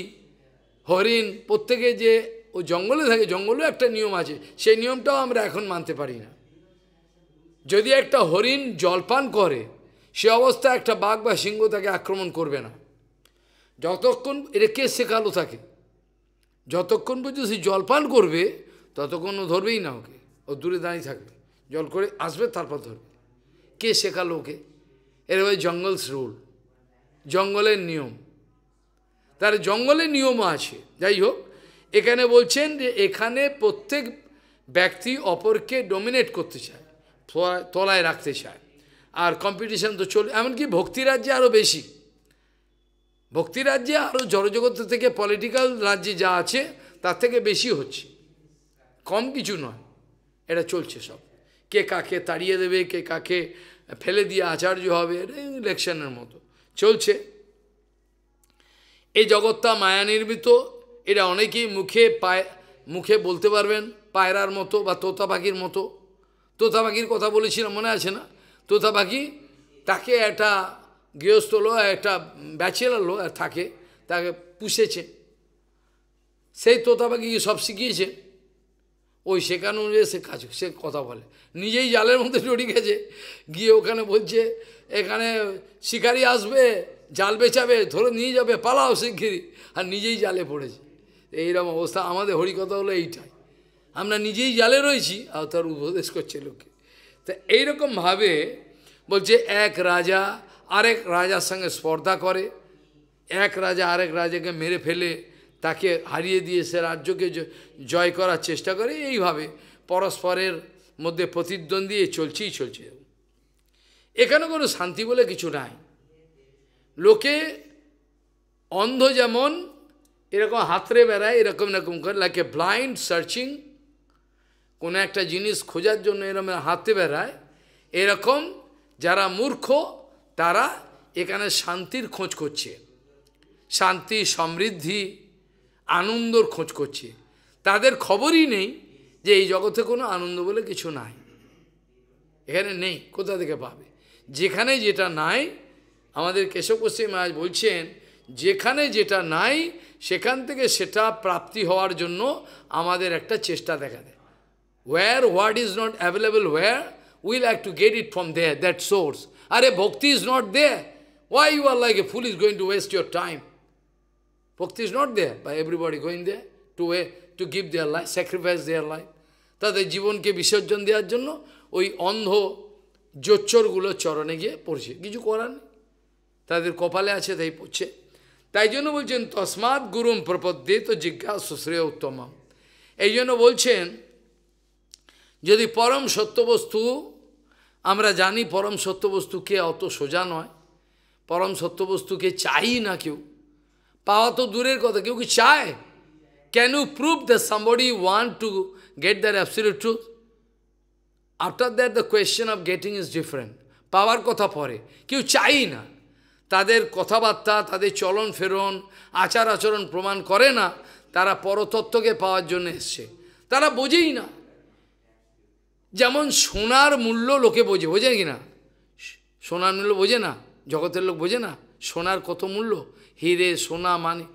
Speaker 1: হরিণ প্রত্যেকে যে ও জঙ্গলে থাকে জঙ্গলেও একটা নিয়ম আছে সেই নিয়মটাও আমরা এখন মানতে পারি না যদি একটা হরিণ জলপান করে সে অবস্থা একটা বাঘ বা সিংহ তাকে আক্রমণ করবে না যতক্ষণ এটা কে শেখালো থাকে যতক্ষণ পর্যন্ত সে জলপান করবে ততক্ষণ ও ধরবেই না ওকে ও দূরে দাঁড়িয়ে থাকবে জল করে আসবে তারপর ধরবে কে শেখালো ওকে এরকম জঙ্গলস রুল জঙ্গলের নিয়ম তার জঙ্গলের নিয়ম আছে যাই হোক এখানে বলছেন যে এখানে প্রত্যেক ব্যক্তি অপরকে ডোমিনেট করতে চায় তলায় রাখতে চায় আর কম্পিটিশন তো চলে এমনকি ভক্তি রাজ্যে আরও বেশি ভক্তিরাজ্যে আরও জড়জগত থেকে পলিটিক্যাল রাজ্যে যা আছে তার থেকে বেশি হচ্ছে কম কিছু নয় এটা চলছে সব কে কাকে তাড়িয়ে দেবে কে কাকে ফেলে দিয়ে আচার্য হবে এটা ইলেকশনের মতো চলছে এই জগৎটা মায়া নির্মিত এটা অনেকেই মুখে পায় মুখে বলতে পারবেন পায়রার মতো বা তোতা পাখির মতো তোতা পাখির কথা বলেছিলাম মনে আছে না তোতা পাখি তাকে একটা গৃহস্থ লো একটা ব্যাচেলার লো থাকে তাকে পুষেছে সেই তোতা পাখি সব শিখিয়েছে ওই শেখানো অনুযায়ী সে কাজ সে কথা বলে নিজেই জালের মধ্যে জড়ি গেছে গিয়ে ওখানে বলছে এখানে শিকারি আসবে জাল বেচাবে ধরে নিয়ে যাবে পালাও শিগগিরি আর নিজেই জালে পড়েছে এইরকম অবস্থা আমাদের হরিকথা হলো এইটাই আমরা নিজেই জালে রয়েছি আর তার উপদেশ করছে লোকে তা এইরকমভাবে বলছে এক রাজা আরেক রাজার সঙ্গে স্পর্ধা করে এক রাজা আরেক রাজাকে মেরে ফেলে তাকে হারিয়ে দিয়ে সে রাজ্যকে জয় করার চেষ্টা করে এইভাবে পরস্পরের মধ্যে প্রতিদ্বন্দ্বী চলছেই চলছে এখানে কোনো শান্তি বলে কিছু নাই লোকে অন্ধ যেমন এরকম হাতরে বেড়ায় এরকম এরকম করে লাইক এ ব্লাইন্ড সার্চিং কোনো একটা জিনিস খোঁজার জন্য এরকম হাতে বেড়ায় এরকম যারা মূর্খ তারা এখানে শান্তির খোঁজ করছে শান্তি সমৃদ্ধি আনন্দর খোঁজ করছে তাদের খবরই নেই যে এই জগতে কোনো আনন্দ বলে কিছু নাই এখানে নেই কোথা থেকে পাবে যেখানে যেটা নাই আমাদের কেশব কোশ্রী মহারাজ বলছেন যেখানে যেটা নাই সেখান থেকে সেটা প্রাপ্তি হওয়ার জন্য আমাদের একটা চেষ্টা দেখা দেয় where what is not available where will have to get it from they that source আরে bhakti is not they why you are like a fool is going to waste your time bhakti is not they বা everybody going they to way to give their life sacrifice their life তাদের জীবনকে বিসর্জন দেওয়ার জন্য ওই অন্ধ জোচ্চরগুলো চরণে গিয়ে পড়ছে কিছু করার তাদের কপালে আছে তাই পড়ছে তাই জন্য বলছেন তসমাৎ গুরুম তো জিজ্ঞাসা শ্রেয় উত্তম এই জন্য বলছেন যদি পরম সত্যবস্তু আমরা জানি পরম সত্যবস্তুকে অত সোজা নয় পরম সত্যবস্তুকে চাই না কেউ পাওয়া তো দূরের কথা কেউ কি চায় can you prove the somebody one to get their absolute truth after that the question of getting is different power কথা পরে কেউ চাই না তাদের কথাবার্তা তাদের চলন ফেরন আচার আচরণ প্রমাণ করে না তারা পরতত্ত্বকে পাওয়ার জন্য এসছে তারা বোঝেই না যেমন সোনার মূল্য লোকে বোঝে বোঝে কি না সোনার মূল্য বোঝে না জগতের লোক বোঝে না সোনার কত মূল্য হিরে সোনা মানে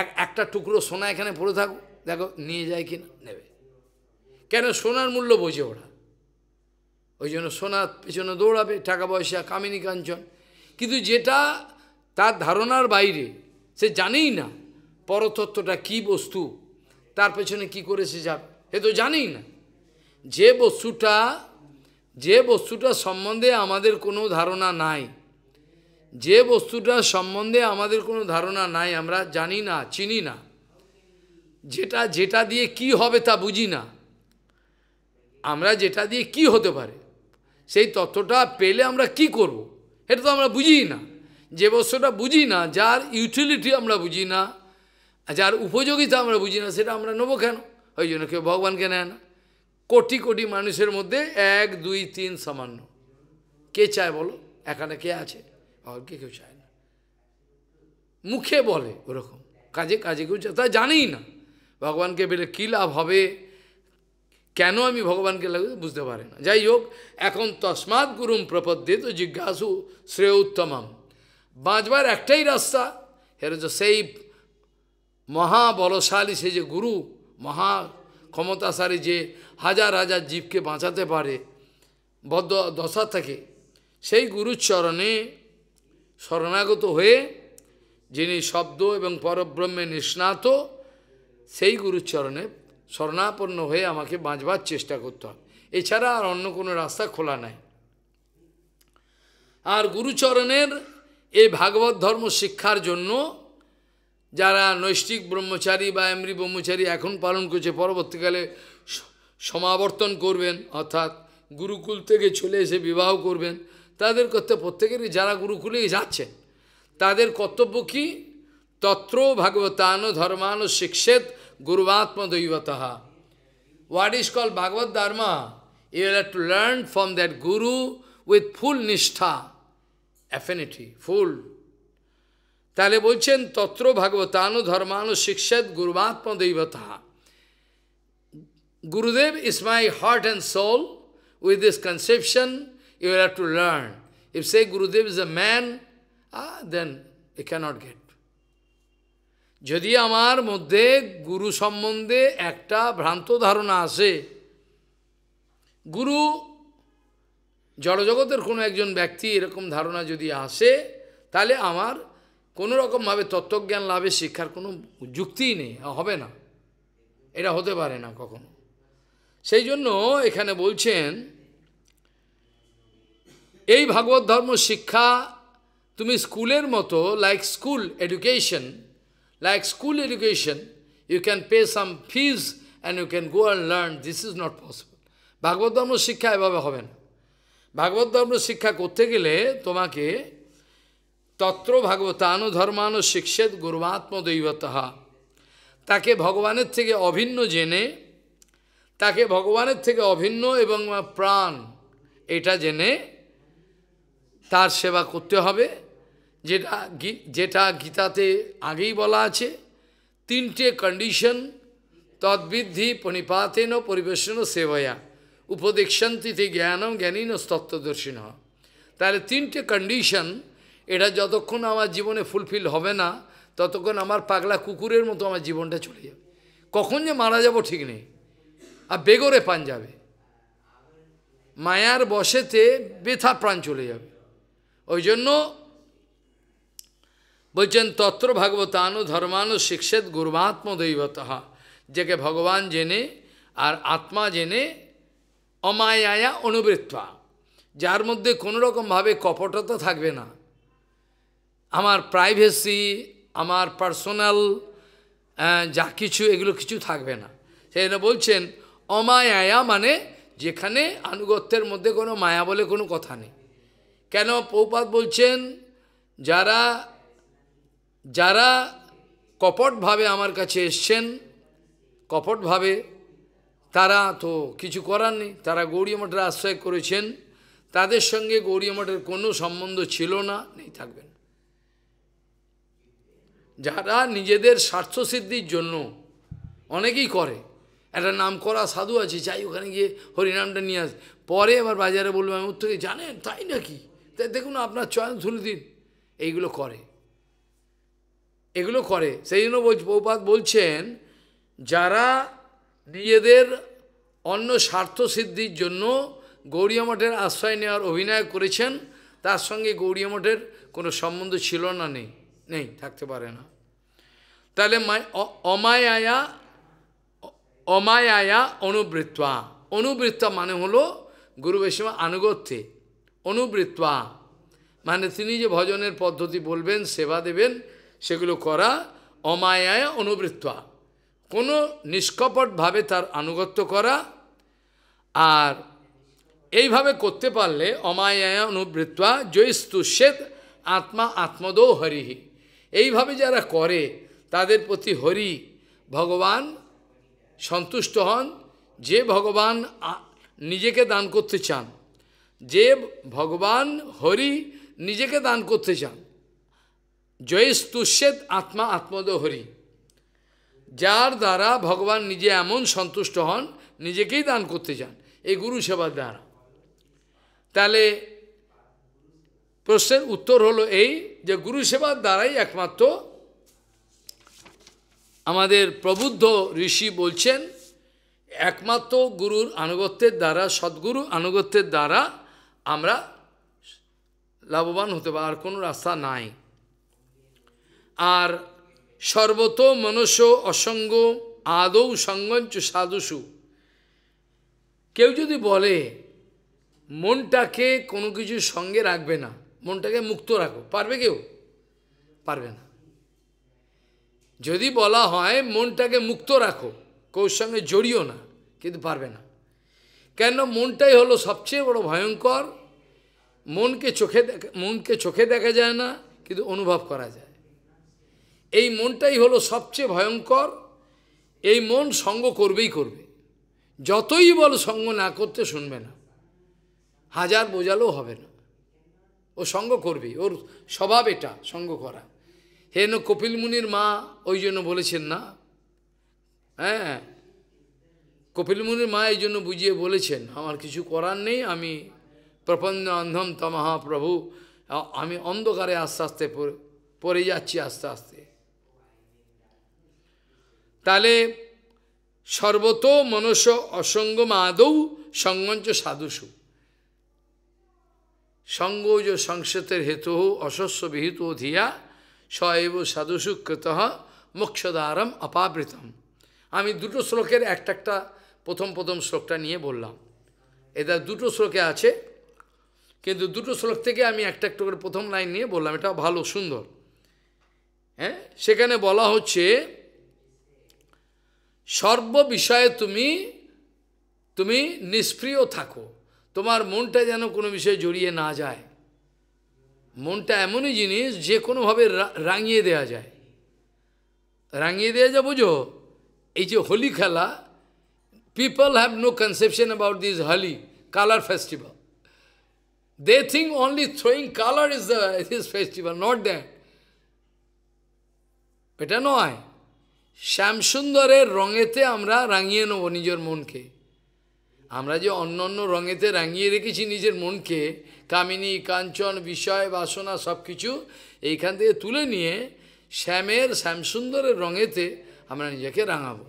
Speaker 1: এক একটা টুকরো সোনা এখানে পড়ে থাকো দেখো নিয়ে যায় কি না নেবে কেন সোনার মূল্য বোঝে ওরা ওই জন্য সোনার পেছনে দৌড়াবে টাকা পয়সা কামিনী কাঞ্চন কিন্তু যেটা তার ধারণার বাইরে সে জানেই না পরতত্ত্বটা কি বস্তু তার পেছনে কি করেছে যাবে এ তো জানেই না যে বস্তুটা যে বস্তুটা সম্বন্ধে আমাদের কোনো ধারণা নাই যে বস্তুটা সম্বন্ধে আমাদের কোনো ধারণা নাই আমরা জানি না চিনি না যেটা যেটা দিয়ে কি হবে তা বুঝি না আমরা যেটা দিয়ে কি হতে পারে সেই তত্ত্বটা পেলে আমরা কি করবো এটা তো আমরা বুঝি না যে বস্তুটা বুঝি না যার ইউটিলিটি আমরা বুঝি না যার উপযোগিতা আমরা বুঝি না সেটা আমরা নেবো কেন ওই জন্য কেউ ভগবানকে নেয় না কোটি কোটি মানুষের মধ্যে এক দুই তিন সামান্য কে চায় বলো এখানে কে আছে আর কে কেউ চায় না মুখে বলে ওরকম কাজে কাজে কেউ চায় তা জানেই না ভগবানকে বলে কী লাভ হবে কেন আমি ভগবানকে লাগে বুঝতে পারে না যাই হোক এখন তসমাত গুরুম তো জিজ্ঞাসু শ্রেয় উত্তমাম বাঁচবার একটাই রাস্তা এর যে সেই মহাবলশালী সে যে গুরু মহা ক্ষমতাশালী যে হাজার হাজার জীবকে বাঁচাতে পারে বদ্ধ দশা থেকে সেই গুরুর চরণে শরণাগত হয়ে যিনি শব্দ এবং পরব্রহ্মে নিষ্ণাত সেই গুরুর চরণে স্বর্ণাপন্ন হয়ে আমাকে বাঁচবার চেষ্টা করতে হবে এছাড়া আর অন্য কোনো রাস্তা খোলা নাই আর গুরুচরণের এই ভাগবত ধর্ম শিক্ষার জন্য যারা নৈষ্টিক ব্রহ্মচারী বা এমরি ব্রহ্মচারী এখন পালন করছে পরবর্তীকালে সমাবর্তন করবেন অর্থাৎ গুরুকুল থেকে চলে এসে বিবাহ করবেন তাদের করতে প্রত্যেকেরই যারা গুরুকুলে যাচ্ছেন তাদের কর্তব্য কী তত্র ভাগবতান ধর্মান শিক্ষেত Guruvatma Daivataha. What is called Bhagavad Dharma, you will have to learn from that Guru with full nishtha, affinity, full. তাহলে বলছেন তত্র ভাগবতানু ধর্মানু শিক্ষেদ গুরুমাত্মা Guru Gurudev is my heart and soul. With this conception, you will have to learn. If say Gurudev is a man, ah, then you cannot get. যদি আমার মধ্যে গুরু সম্বন্ধে একটা ভ্রান্ত ধারণা আসে গুরু জড়জগতের কোনো একজন ব্যক্তি এরকম ধারণা যদি আসে তাহলে আমার কোনো রকমভাবে তত্ত্বজ্ঞান লাভে শিক্ষার কোনো যুক্তিই নেই হবে না এটা হতে পারে না কখনো সেই জন্য এখানে বলছেন এই ভাগবত ধর্ম শিক্ষা তুমি স্কুলের মতো like school education Like school education, you can pay some fees and you can go and learn. This is not possible. ভাগবত ধর্ম শিক্ষা এভাবে হবে না ভাগবত ধর্ম শিক্ষা করতে গেলে তোমাকে তত্র ভাগবতানু ধর্মানু শিক্ষেত গুরুমাত্ম দৈবতহা তাকে ভগবানের থেকে অভিন্ন জেনে তাকে ভগবানের থেকে অভিন্ন এবং প্রাণ এটা জেনে তার সেবা করতে হবে যেটা যেটা গীতাতে আগেই বলা আছে তিনটে কন্ডিশন তদ্বিদ্ধি পণিপাতেন পরিবেশন সেবয়া উপদেক্ষান্তিতে জ্ঞানম জ্ঞানীন তত্ত্বদর্শিন তাহলে তিনটে কন্ডিশন এটা যতক্ষণ আমার জীবনে ফুলফিল হবে না ততক্ষণ আমার পাগলা কুকুরের মতো আমার জীবনটা চলে যাবে কখন যে মারা যাব ঠিক নেই আর বেগরে পান যাবে মায়ার বসেতে বেথা প্রাণ চলে যাবে ওই জন্য বলছেন তত্র ভাগবতানু ধর্মানু শিক্ষেত গুরুমাত্ম দৈবত যেকে ভগবান জেনে আর আত্মা জেনে অমায়ায়া অনুবৃত্তা যার মধ্যে কোনো রকমভাবে কপটতা থাকবে না আমার প্রাইভেসি আমার পার্সোনাল যা কিছু এগুলো কিছু থাকবে না সেই বলছেন অমায়ায়া মানে যেখানে আনুগত্যের মধ্যে কোনো মায়া বলে কোনো কথা নেই কেন পৌপাত বলছেন যারা যারা কপটভাবে আমার কাছে এসছেন কপটভাবে তারা তো কিছু করার নেই তারা গৌরী মঠের আশ্রয় করেছেন তাদের সঙ্গে গৌরী মঠের কোনো সম্বন্ধ ছিল না নেই থাকবেন যারা নিজেদের সিদ্ধির জন্য অনেকেই করে একটা নাম করা সাধু আছে চাই ওখানে গিয়ে হরিনামটা নিয়ে আস পরে আবার বাজারে বলবো আমি ওর থেকে জানেন তাই নাকি তাই দেখুন আপনার চয়ন ধুলে দিন এইগুলো করে এগুলো করে সেই জন্য বৌপাত বলছেন যারা নিজেদের অন্য স্বার্থ সিদ্ধির জন্য গৌরীয় মঠের আশ্রয় নেওয়ার অভিনয় করেছেন তার সঙ্গে গৌরীয় মঠের কোনো সম্বন্ধ ছিল না নেই নেই থাকতে পারে না তাহলে অমায়ায়া অমায়ায়া অনুবৃত্তা অনুবৃত্তা মানে হলো গুরু বৈষ্ণব আনুগত্যে অনুবৃত্তা মানে তিনি যে ভজনের পদ্ধতি বলবেন সেবা দেবেন সেগুলো করা অমায়ায় অনুবৃত্তা কোনো নিষ্কপটভাবে তার আনুগত্য করা আর এইভাবে করতে পারলে অমায়ায় অনুবৃত্তা জয়স্তু শ্বেত আত্মা আত্মদৌ হরিহি এইভাবে যারা করে তাদের প্রতি হরি ভগবান সন্তুষ্ট হন যে ভগবান নিজেকে দান করতে চান যে ভগবান হরি নিজেকে দান করতে চান জয়েস্তুষ্যেদ আত্মা আত্মদহরি যার দ্বারা ভগবান নিজে এমন সন্তুষ্ট হন নিজেকেই দান করতে চান এই গুরু সেবার দ্বারা তাহলে প্রশ্নের উত্তর হলো এই যে গুরু সেবার দ্বারাই একমাত্র আমাদের প্রবুদ্ধ ঋষি বলছেন একমাত্র গুরুর আনুগত্যের দ্বারা সদ্গুরু আনুগত্যের দ্বারা আমরা লাভবান হতে পারি আর কোনো রাস্তা নাই আর সর্বত মনুষ্য অসঙ্গ আদৌ সঙ্গঞ্চ সাধুসু কেউ যদি বলে মনটাকে কোনো কিছু সঙ্গে রাখবে না মনটাকে মুক্ত রাখো পারবে কেউ পারবে না যদি বলা হয় মনটাকে মুক্ত রাখো কেউ সঙ্গে জড়িও না কিন্তু পারবে না কেন মনটাই হলো সবচেয়ে বড় ভয়ঙ্কর মনকে চোখে দেখা মনকে চোখে দেখা যায় না কিন্তু অনুভব করা যায় এই মনটাই হলো সবচেয়ে ভয়ঙ্কর এই মন সঙ্গ করবেই করবে যতই বল সঙ্গ না করতে শুনবে না হাজার বোঝালেও হবে না ও সঙ্গ করবে ওর স্বভাব এটা সঙ্গ করা হেন কপিল মুনির মা ওই জন্য বলেছেন না হ্যাঁ কপিল মুনির মা এই জন্য বুঝিয়ে বলেছেন আমার কিছু করার নেই আমি প্রপন্ন অন্ধম তমাহা প্রভু আমি অন্ধকারে আস্তে আস্তে পড়ে যাচ্ছি আস্তে আস্তে তাহলে সর্বত মনস অসঙ্গ মাদৌ সঙ্গঞ্চ সাধুসু সঙ্গজ সংসতের হেতু অশস্য বিহিত ধিয়া সএব কৃত মোক্ষদারম অপাবৃতম আমি দুটো শ্লোকের একটা একটা প্রথম প্রথম শ্লোকটা নিয়ে বললাম এটা দুটো শ্লোকে আছে কিন্তু দুটো শ্লোক থেকে আমি একটা একটা করে প্রথম লাইন নিয়ে বললাম এটা ভালো সুন্দর হ্যাঁ সেখানে বলা হচ্ছে সর্ব বিষয়ে তুমি তুমি নিষ্প্রিয় থাকো তোমার মনটা যেন কোনো বিষয়ে জড়িয়ে না যায় মনটা এমনই জিনিস যে কোনোভাবে রাঙিয়ে দেয়া যায় রাঙিয়ে দেয়া যায় বুঝো এই যে হোলি খেলা people have no conception about this Holi, color festival. They think only throwing color is the, this festival, not that. But annoy. শ্যামসুন্দরের রঙেতে আমরা রাঙিয়ে নেব নিজের মনকে আমরা যে অন্য অন্য রঙেতে রাঙিয়ে রেখেছি নিজের মনকে কামিনী কাঞ্চন বিষয় বাসনা সব কিছু এইখান থেকে তুলে নিয়ে শ্যামের শ্যামসুন্দরের রঙেতে আমরা নিজেকে রাঙাবো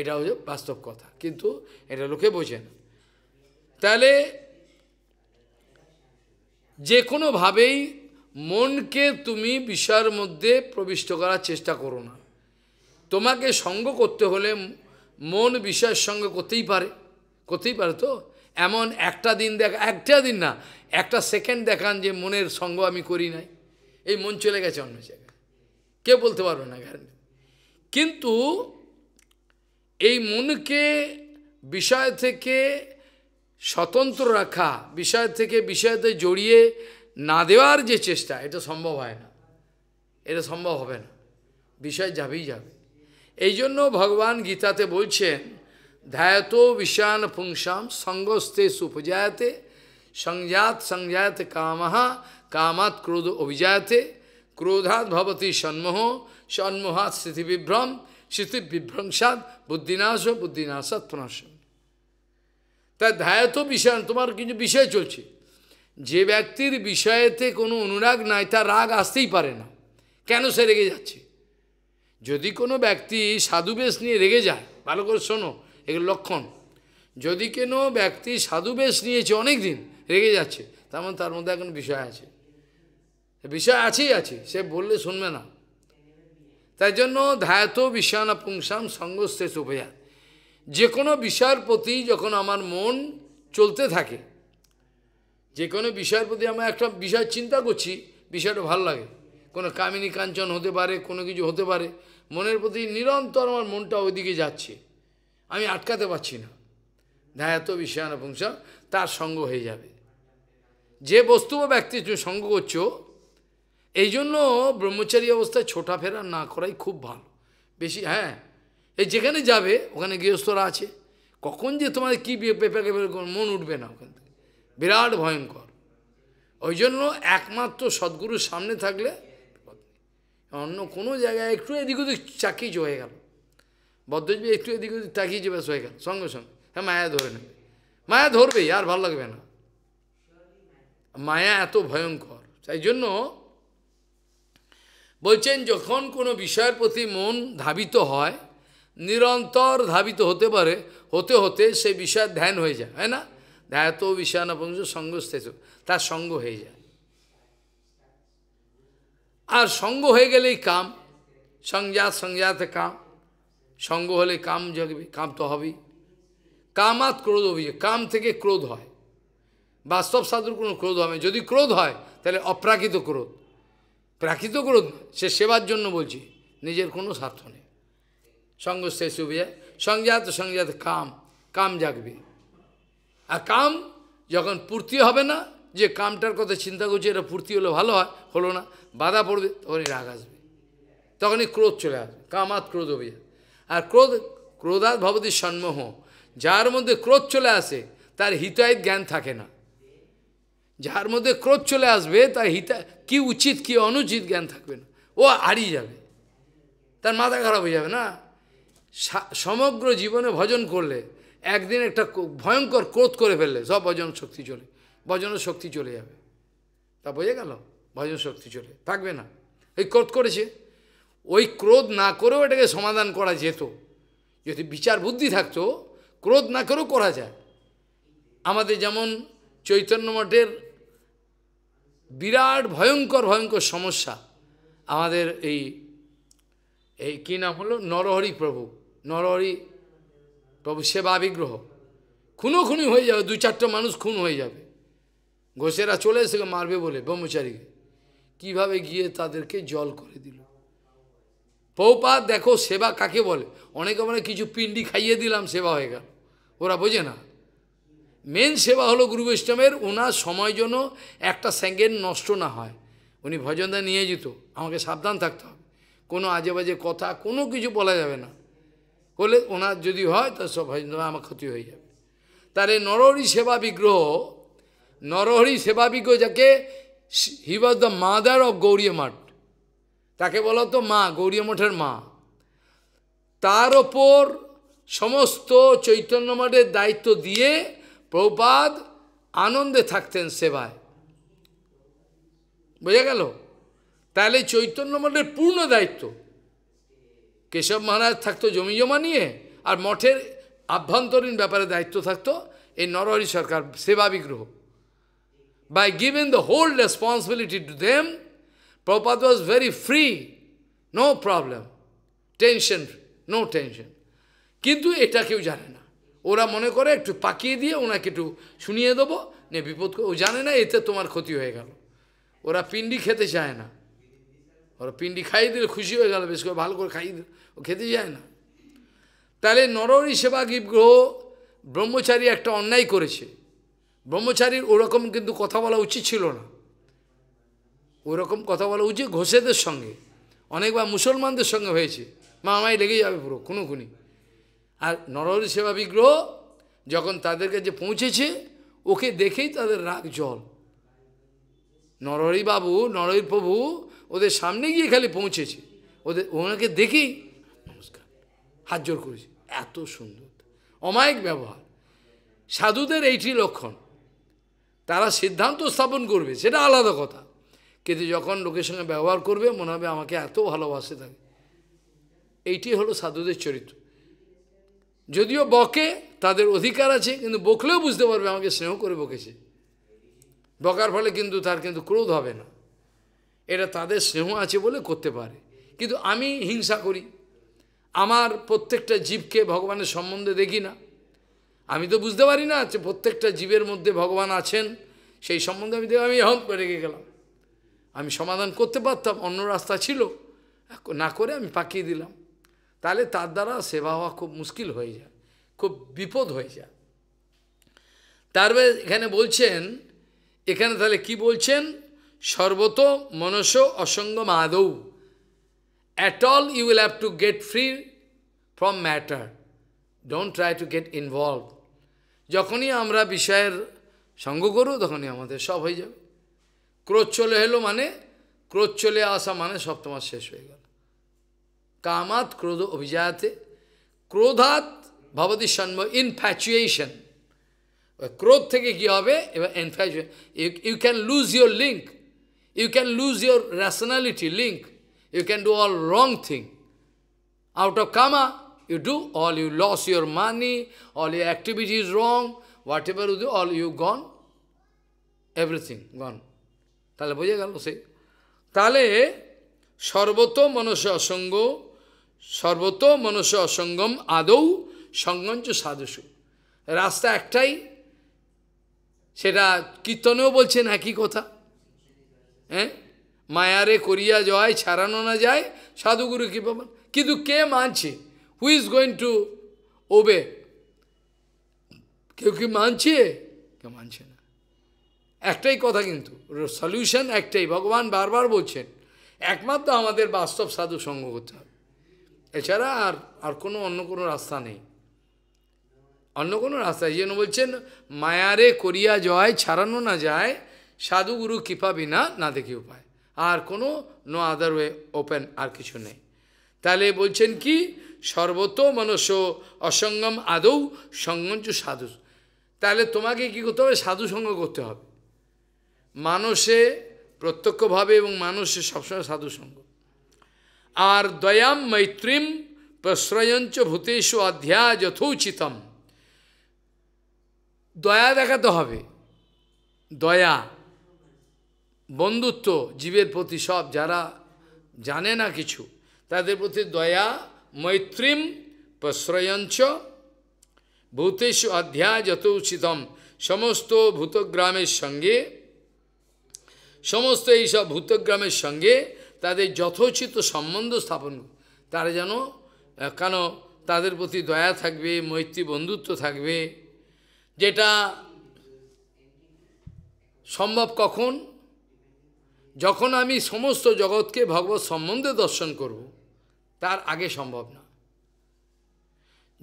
Speaker 1: এটা হচ্ছে বাস্তব কথা কিন্তু এটা লোকে বোঝে না তাহলে যে কোনোভাবেই মনকে তুমি বিষয়ের মধ্যে প্রবিষ্ট করার চেষ্টা করো না তোমাকে সঙ্গ করতে হলে মন বিষয়ের সঙ্গে করতেই পারে করতেই পারে তো এমন একটা দিন দেখা একটা দিন না একটা সেকেন্ড দেখান যে মনের সঙ্গ আমি করি নাই এই মন চলে গেছে অন্য জায়গায় কেউ বলতে পারবে না গ্যারান্টি কিন্তু এই মনকে বিষয় থেকে স্বতন্ত্র রাখা বিষয় থেকে বিষয়তে জড়িয়ে না দেওয়ার যে চেষ্টা এটা সম্ভব হয় না এটা সম্ভব হবে না বিষয় যাবেই যাবে এই জন্য ভগবান গীতাতে বলছেন ধ্যায়ত বিষান পুংসাম সঙ্গস্থে সুপজায়তে সংজাত সংজাত কামাহা কামাত ক্রোধ অভিজায়তে ক্রোধাত ভবতী সন্মোহ সন্মোহাত স্মৃতিবিভ্রম স্মৃতিবিভ্রংসাদ বুদ্ধিনাশ বুদ্ধিনাশাত প্রনাশ তা ধ্যায়ত বিষয় তোমার কিছু বিষয় চলছে যে ব্যক্তির বিষয়েতে কোনো অনুরাগ নাই তার রাগ আসতেই পারে না কেন সে রেগে যাচ্ছে যদি কোনো ব্যক্তি সাধুবেশ নিয়ে রেগে যায় ভালো করে শোনো এগুলো লক্ষণ যদি কোনো ব্যক্তি সাধুবেশ নিয়েছে অনেক দিন রেগে যাচ্ছে তেমন মানে তার মধ্যে এখন বিষয় আছে বিষয় আছেই আছে সে বললে শুনবে না তাই জন্য ধায়ত না পুংসাম সঙ্গস্থে চুপয়া যে কোনো বিষয়ের প্রতি যখন আমার মন চলতে থাকে যে কোনো বিষয়ের প্রতি আমার একটা বিষয় চিন্তা করছি বিষয়টা ভাল লাগে কোনো কামিনী কাঞ্চন হতে পারে কোনো কিছু হতে পারে মনের প্রতি নিরন্তর আমার মনটা ওইদিকে যাচ্ছে আমি আটকাতে পারছি না ধ্যায়াত বিশ্বায়ন পুংস তার সঙ্গ হয়ে যাবে যে বস্তু বা ব্যক্তি তুমি সঙ্গ করছো এই জন্য ব্রহ্মচারী অবস্থায় ছোটা ফেরা না করাই খুব ভালো বেশি হ্যাঁ এই যেখানে যাবে ওখানে গৃহস্থরা আছে কখন যে তোমার কী পেপাকে মন উঠবে না ওখান থেকে বিরাট ভয়ঙ্কর ওই জন্য একমাত্র সদ্গুরুর সামনে থাকলে অন্য কোনো জায়গায় একটু এদিক ওদিক চাকি হয়ে গেল বদ্ধজীবী একটু এদিক ওদিক তাকিয়ে ব্যাস হয়ে গেল সঙ্গে সঙ্গে হ্যাঁ মায়া ধরে নেবে মায়া ধরবেই আর ভালো লাগবে না মায়া এত ভয়ঙ্কর তাই জন্য বলছেন যখন কোনো বিষয়ের প্রতি মন ধাবিত হয় নিরন্তর ধাবিত হতে পারে হতে হতে সে বিষয় ধ্যান হয়ে যায় হয় না ধ্যাত বিষয় না পঞ্চ সঙ্গ তার সঙ্গ হয়ে যায় আর সঙ্গ হয়ে গেলেই কাম সংজাত সংজাতে কাম সঙ্গ হলে কাম জাগবে কাম তো হবেই কামাত ক্রোধ অভিযোগ কাম থেকে ক্রোধ হয় বাস্তব সাধুর কোনো ক্রোধ হবে যদি ক্রোধ হয় তাহলে অপ্রাকৃত ক্রোধ প্রাকৃত ক্রোধ সে সেবার জন্য বলছি নিজের কোনো স্বার্থ নেই সঙ্গ শেষ অভিযোগ সংজাত সংজাত কাম কাম জাগবে আর কাম যখন পূর্তি হবে না যে কামটার কথা চিন্তা করছি এটা পূর্তি হলে ভালো হয় হলো না বাধা পড়বে তখনই রাগ আসবে তখনই ক্রোধ চলে আসবে কামাত ক্রোধ হবে আর ক্রোধ ক্রোধাত ভবতী সন্মোহ যার মধ্যে ক্রোধ চলে আসে তার হিতায়িত জ্ঞান থাকে না যার মধ্যে ক্রোধ চলে আসবে তার হিতা কি উচিত কি অনুচিত জ্ঞান থাকবে না ও হারিয়ে যাবে তার মাথা খারাপ হয়ে যাবে না সমগ্র জীবনে ভজন করলে একদিন একটা ভয়ঙ্কর ক্রোধ করে ফেললে সব ভজন শক্তি চলে ভজন শক্তি চলে যাবে তা বোঝা গেল ভজন শক্তি চলে থাকবে না এই ক্রোধ করেছে ওই ক্রোধ না করেও এটাকে সমাধান করা যেত যদি বিচার বুদ্ধি থাকতো ক্রোধ না করেও করা যায় আমাদের যেমন চৈতন্য মঠের বিরাট ভয়ঙ্কর ভয়ঙ্কর সমস্যা আমাদের এই এই কী নাম হলো নরহরি প্রভু নরহরি প্রভু সেবা বিগ্রহ খুনো খুনি হয়ে যাবে দু চারটা মানুষ খুন হয়ে যাবে ঘোষেরা চলে এসে মারবে বলে ব্রহ্মচারী কিভাবে গিয়ে তাদেরকে জল করে দিল পৌপা দেখো সেবা কাকে বলে অনেকে মানে কিছু পিন্ডি খাইয়ে দিলাম সেবা হয়ে গেল ওরা বোঝে না মেন সেবা হলো গুরু বৈষ্ণবের ওনার সময় জন্য একটা সেকেন্ড নষ্ট না হয় উনি ভজনদা নিয়ে যেত আমাকে সাবধান থাকতে হবে কোনো আজে বাজে কথা কোনো কিছু বলা যাবে না বলে ওনার যদি হয় তা সব ভজনদা আমার ক্ষতি হয়ে যাবে তার এই নররী সেবা বিগ্রহ নরহরি সেবাবিক যাকে he was the mother of Gaudiya Math তাকে বলো তো মা গৌরীয়মঠের মা তার ওপর সমস্ত চৈতন্য মঠের দায়িত্ব দিয়ে প্রপাদ আনন্দে থাকতেন সেবায় বোঝা গেল তাহলে চৈতন্য মঠের পূর্ণ দায়িত্ব কেশব মহারাজ থাকতো জমি জমা নিয়ে আর মঠের আভ্যন্তরীণ ব্যাপারে দায়িত্ব থাকতো এই নরহরি সরকার সেবা বিগ্রহ By giving the whole responsibility to them, Prabhupada was very free, no problem, tension, no tension. কিন্তু এটা কেউ জানে না ওরা মনে করে একটু পাকিয়ে দিয়ে ওনাকে একটু শুনিয়ে দেবো নে বিপদ ও জানে না এতে তোমার ক্ষতি হয়ে গেল ওরা পিন্ডি খেতে চায় না ওরা পিন্ডি খাইয়ে দিলে খুশি হয়ে গেল বেশ করে ভালো করে খাইয়ে দিল ও খেতে চায় না তাহলে নরহরি সেবা গিব গ্রহ ব্রহ্মচারী একটা অন্যায় করেছে ব্রহ্মচারীর ওরকম কিন্তু কথা বলা উচিত ছিল না ওরকম কথা বলা উচিত ঘোষেদের সঙ্গে অনেকবার মুসলমানদের সঙ্গে হয়েছে মামাই লেগে যাবে পুরো কোনো খুনি আর নরহরি সেবা বিগ্রহ যখন তাদের কাছে পৌঁছেছে ওকে দেখেই তাদের রাগ জল নরহরি বাবু নরহরি প্রভু ওদের সামনে গিয়ে খালি পৌঁছেছে ওদের ওনাকে দেখেই নমস্কার হাত জোর করেছে এত সুন্দর অমায়িক ব্যবহার সাধুদের এইটি লক্ষণ তারা সিদ্ধান্ত স্থাপন করবে সেটা আলাদা কথা কিন্তু যখন লোকের সঙ্গে ব্যবহার করবে মনে হবে আমাকে এত ভালোবাসে থাকে এইটি হলো সাধুদের চরিত্র যদিও বকে তাদের অধিকার আছে কিন্তু বকলেও বুঝতে পারবে আমাকে স্নেহ করে বকেছে বকার ফলে কিন্তু তার কিন্তু ক্রোধ হবে না এটা তাদের স্নেহ আছে বলে করতে পারে কিন্তু আমি হিংসা করি আমার প্রত্যেকটা জীবকে ভগবানের সম্বন্ধে দেখি না আমি তো বুঝতে পারি না যে প্রত্যেকটা জীবের মধ্যে ভগবান আছেন সেই সম্বন্ধে আমি আমি হম রেগে গেলাম আমি সমাধান করতে পারতাম অন্য রাস্তা ছিল না করে আমি পাকিয়ে দিলাম তাহলে তার দ্বারা সেবা হওয়া খুব মুশকিল হয়ে যায় খুব বিপদ হয়ে যায় তারপরে এখানে বলছেন এখানে তাহলে কি বলছেন সর্বত মনস অসঙ্গ মাদৌ at all you will have to get free from matter don't try to get involve যখনই আমরা বিষয়ের সঙ্গ করু তখনই আমাদের সব হয়ে যাবে ক্রোধ চলে এলো মানে ক্রোধ চলে আসা মানে সব তোমার শেষ হয়ে গেল কামাত ক্রোধ অভিজাতে ক্রোধাত ভবতী সন্ম ইনফ্যাচুয়েশন ক্রোধ থেকে কি হবে এবার infatuation you can lose your link you can lose your rationality link you can do all wrong thing out of karma you do, all you lost your money, all your activity is wrong, whatever you do, all you gone, everything gone. তাহলে বোঝা গেল সেই তাহলে সর্বত মনুষ্য অসঙ্গ সর্বত মনুষ্য অসঙ্গম আদৌ সঙ্গঞ্চ সাধুসু রাস্তা একটাই সেটা কীর্তনেও বলছেন একই কথা হ্যাঁ মায়ারে করিয়া জয় ছাড়ানো না যায় সাধুগুরু কৃপা কিন্তু কে মানছে Who is going to obey? কেউ কি মানছে কেউ মানছে না একটাই কথা কিন্তু সলিউশন একটাই ভগবান বারবার বলছেন একমাত্র আমাদের বাস্তব সাধু সঙ্গ করতে হবে এছাড়া আর আর কোনো অন্য কোনো রাস্তা নেই অন্য কোনো রাস্তা এই জন্য বলছেন মায়ারে করিয়া জয় ছাড়ানো না যায় সাধুগুরু কৃপা বিনা না দেখি উপায় আর কোনো নো আদার ওয়ে ওপেন আর কিছু নেই তাহলে বলছেন কি সর্বত মনস অসঙ্গম আদৌ সঙ্গঞ্চ সাধু তাহলে তোমাকে কি করতে হবে সাধু সঙ্গ করতে হবে মানসে প্রত্যক্ষভাবে এবং মানুষে সবসময় সাধু সঙ্গ আর দয়াম মৈত্রীম প্রশ্রয়ঞ্চ ভূতেষু অধ্যায় যথোচিতম দয়া দেখাতে হবে দয়া বন্ধুত্ব জীবের প্রতি সব যারা জানে না কিছু তাদের প্রতি দয়া মৈত্রীম প্রশ্রয়ঞ্চ ভূতেষু অধ্যায় যত উচিতম সমস্ত ভূতগ্রামের সঙ্গে সমস্ত এইসব ভূতগ্রামের সঙ্গে তাদের যথোচিত সম্বন্ধ স্থাপন তারা যেন কেন তাদের প্রতি দয়া থাকবে মৈত্রী বন্ধুত্ব থাকবে যেটা সম্ভব কখন যখন আমি সমস্ত জগৎকে ভগবত সম্বন্ধে দর্শন করব তার আগে সম্ভব না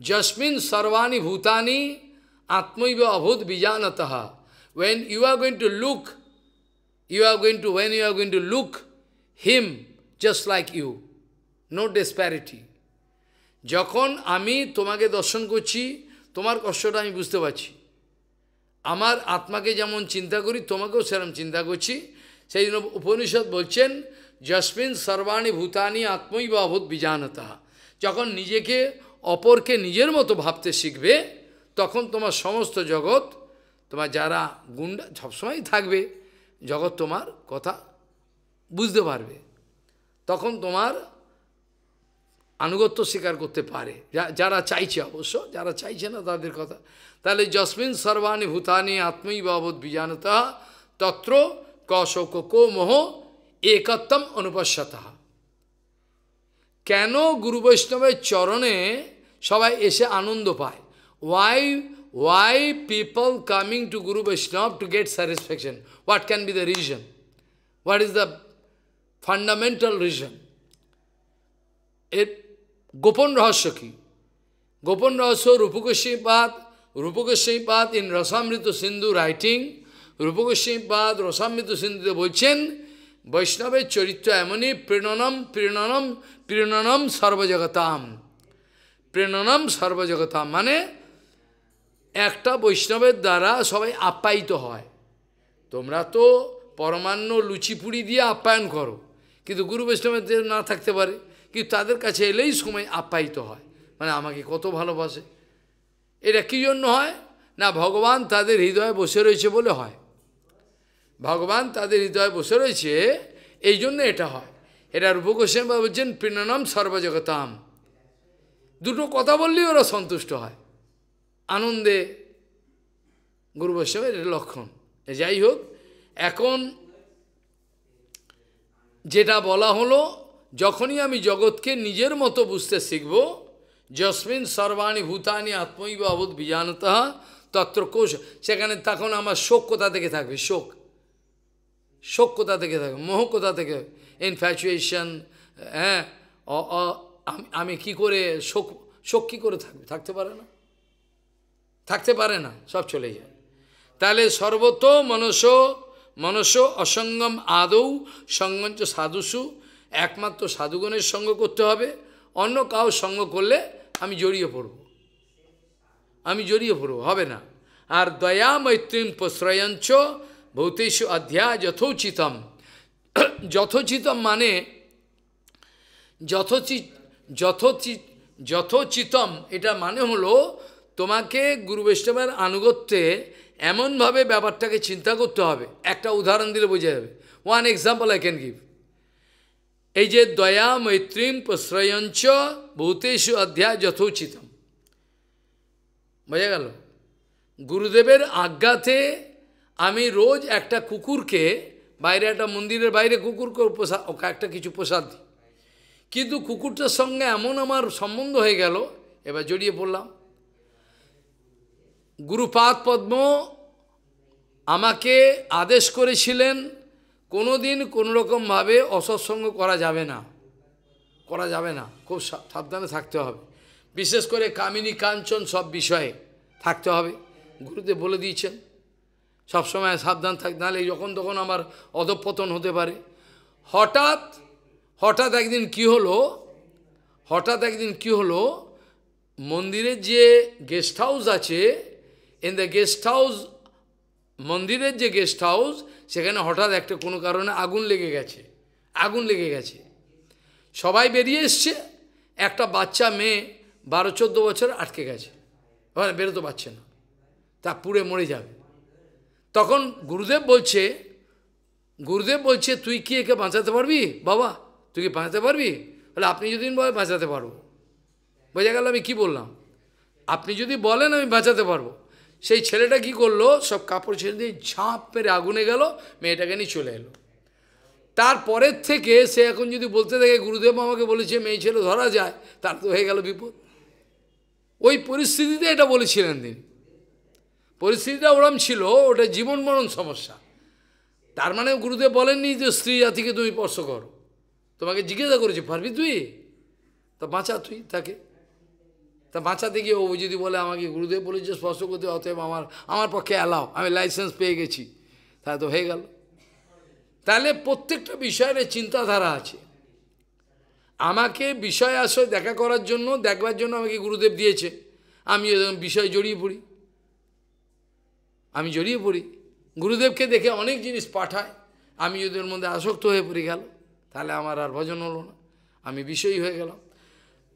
Speaker 1: জসমিন সর্বাণী ভূতানি আত্মৈব অভূত বিজানত when you are going to look you are going to when you are going to look him just like you know disparity যখন আমি তোমাকে দর্শন করছি তোমার কষ্টটা আমি বুঝতে পারছি আমার আত্মাকে যেমন চিন্তা করি তোমাকেও সেরম চিন্তা করছি সেই জন্য উপনিষদ বলছেন যশমিন সর্বাণী ভূতানি আত্মৈব অভূত বিজানতা যখন নিজেকে অপরকে নিজের মতো ভাবতে শিখবে তখন তোমার সমস্ত জগৎ তোমার যারা গুন্ডা সবসময় থাকবে জগৎ তোমার কথা বুঝতে পারবে তখন তোমার আনুগত্য স্বীকার করতে পারে যারা চাইছে অবশ্য যারা চাইছে না তাদের কথা তাহলে যসমিন সর্বাণী ভূতানি আত্মীয় বাবদ বিজানতা তত্র কশোক কো মোহ একত্তম অনুপশ্যতা কেন গুরু বৈষ্ণবের চরণে সবাই এসে আনন্দ পায় why why people coming to guru Vaishnava to get satisfaction what can be the reason what is the fundamental reason এর গোপন রহস্য কি গোপন রহস্য রূপকোশীপাদ রূপকোশীপাদ ইন রসামৃত সিন্ধু রাইটিং রূপকোশীপাদ রসামৃত সিন্ধুতে বলছেন বৈষ্ণবের চরিত্র এমনই প্রেরণম প্রেরণম প্রেরণম সর্বজগতাম প্রেরণম সর্বজগতাম মানে একটা বৈষ্ণবের দ্বারা সবাই আপ্যায়িত হয় তোমরা তো পরমান্ন লুচিপুড়ি দিয়ে আপ্যায়ন করো কিন্তু গুরু বৈষ্ণবের না থাকতে পারে কিন্তু তাদের কাছে এলেই সময় আপ্যায়িত হয় মানে আমাকে কত ভালোবাসে এটা কী জন্য হয় না ভগবান তাদের হৃদয়ে বসে রয়েছে বলে হয় ভগবান তাদের হৃদয়ে বসে রয়েছে এই জন্য এটা হয় এটা রূপ গোস্বামী বলছেন পৃণনাম সর্বজগতাম দুটো কথা বললেই ওরা সন্তুষ্ট হয় আনন্দে গুরু বৈষ্ণবের লক্ষণ যাই হোক এখন যেটা বলা হলো যখনই আমি জগৎকে নিজের মতো বুঝতে শিখব যসমিন সর্বাণী ভূতানি আত্মৈব অবধ বিজানতা তত্র কোষ সেখানে তখন আমার শোক কোথা থেকে থাকবে শোক শোক কোথা থেকে থাকে মোহ কোথা থেকে ইনফ্যাচুয়েশন হ্যাঁ আমি কি করে শোক শোক কী করে থাকবে থাকতে পারে না থাকতে পারে না সব চলে যায় তাহলে সর্বত মনস মনস অসঙ্গম আদৌ সঙ্গঞ্চ সাধুসু একমাত্র সাধুগণের সঙ্গ করতে হবে অন্য কাউ সঙ্গ করলে আমি জড়িয়ে পড়ব আমি জড়িয়ে পড়ব হবে না আর দয়া মৈত্রীম প্রশ্রয়ঞ্চ ভৌতেশু অধ্যায় যথোচিতম যথোচিতম মানে যথোচিত যথোচিত যথোচিতম এটা মানে হলো তোমাকে গুরু বৈষ্ণবের আনুগত্যে এমনভাবে ব্যাপারটাকে চিন্তা করতে হবে একটা উদাহরণ দিলে বোঝা যাবে one example I can give এই যে দয়া মৈত্রীম প্রশ্রয়ঞ্চ ভূতেষু অধ্যায় যথোচিতম বোঝা গেল গুরুদেবের আজ্ঞাতে আমি রোজ একটা কুকুরকে বাইরে একটা মন্দিরের বাইরে কুকুরকে প্রসাদ একটা কিছু প্রসাদ দিই কিন্তু কুকুরটার সঙ্গে এমন আমার সম্বন্ধ হয়ে গেল এবার জড়িয়ে পড়লাম গুরুপাদ পদ্ম আমাকে আদেশ করেছিলেন কোনো দিন কোনোরকমভাবে অসৎসঙ্গ করা যাবে না করা যাবে না খুব সাবধানে থাকতে হবে বিশেষ করে কামিনী কাঞ্চন সব বিষয়ে থাকতে হবে গুরুদেব বলে দিয়েছেন সবসময় সাবধান থাক নাহলে যখন তখন আমার অধপতন হতে পারে হঠাৎ হঠাৎ একদিন কি হলো হঠাৎ একদিন কি হলো মন্দিরের যে গেস্ট হাউস আছে ইন দ্য গেস্ট হাউস মন্দিরের যে গেস্ট হাউস সেখানে হঠাৎ একটা কোনো কারণে আগুন লেগে গেছে আগুন লেগে গেছে সবাই বেরিয়ে এসছে একটা বাচ্চা মেয়ে বারো চোদ্দো বছর আটকে গেছে বেরোতে পারছে না তা পুড়ে মরে যাবে তখন গুরুদেব বলছে গুরুদেব বলছে তুই কি একে বাঁচাতে পারবি বাবা তুই কি বাঁচাতে পারবি তাহলে আপনি যদি বলে বাঁচাতে পারবো বোঝা গেল আমি কি বললাম আপনি যদি বলেন আমি বাঁচাতে পারবো সেই ছেলেটা কি করলো সব কাপড় ছেড়ে দিয়ে ঝাঁপ মেরে আগুনে গেল মেয়েটাকে নিয়ে চলে এলো তারপরের থেকে সে এখন যদি বলতে থাকে গুরুদেব আমাকে বলেছে মেয়ে ছেলে ধরা যায় তার তো হয়ে গেল বিপদ ওই পরিস্থিতিতে এটা বলেছিলেন তিনি পরিস্থিতিটা ওরম ছিল ওটা জীবন মরণ সমস্যা তার মানে গুরুদেব বলেননি যে স্ত্রী জাতিকে তুমি স্পর্শ করো তোমাকে জিজ্ঞাসা করেছি পারবি তুই তা বাঁচা তুই তাকে তা বাঁচাতে গিয়ে ও যদি বলে আমাকে গুরুদেব বলে যে স্পর্শ করতে অতএব আমার আমার পক্ষে অ্যালাও আমি লাইসেন্স পেয়ে গেছি তা তো হয়ে গেল তাহলে প্রত্যেকটা বিষয়ের চিন্তাধারা আছে আমাকে বিষয় আসয় দেখা করার জন্য দেখবার জন্য আমাকে গুরুদেব দিয়েছে আমি বিষয় জড়িয়ে পড়ি আমি জড়িয়ে পড়ি গুরুদেবকে দেখে অনেক জিনিস পাঠায় আমি যদি ওর মধ্যে আসক্ত হয়ে পড়ে গেল তাহলে আমার আর ভজন হলো না আমি বিষয়ী হয়ে গেলাম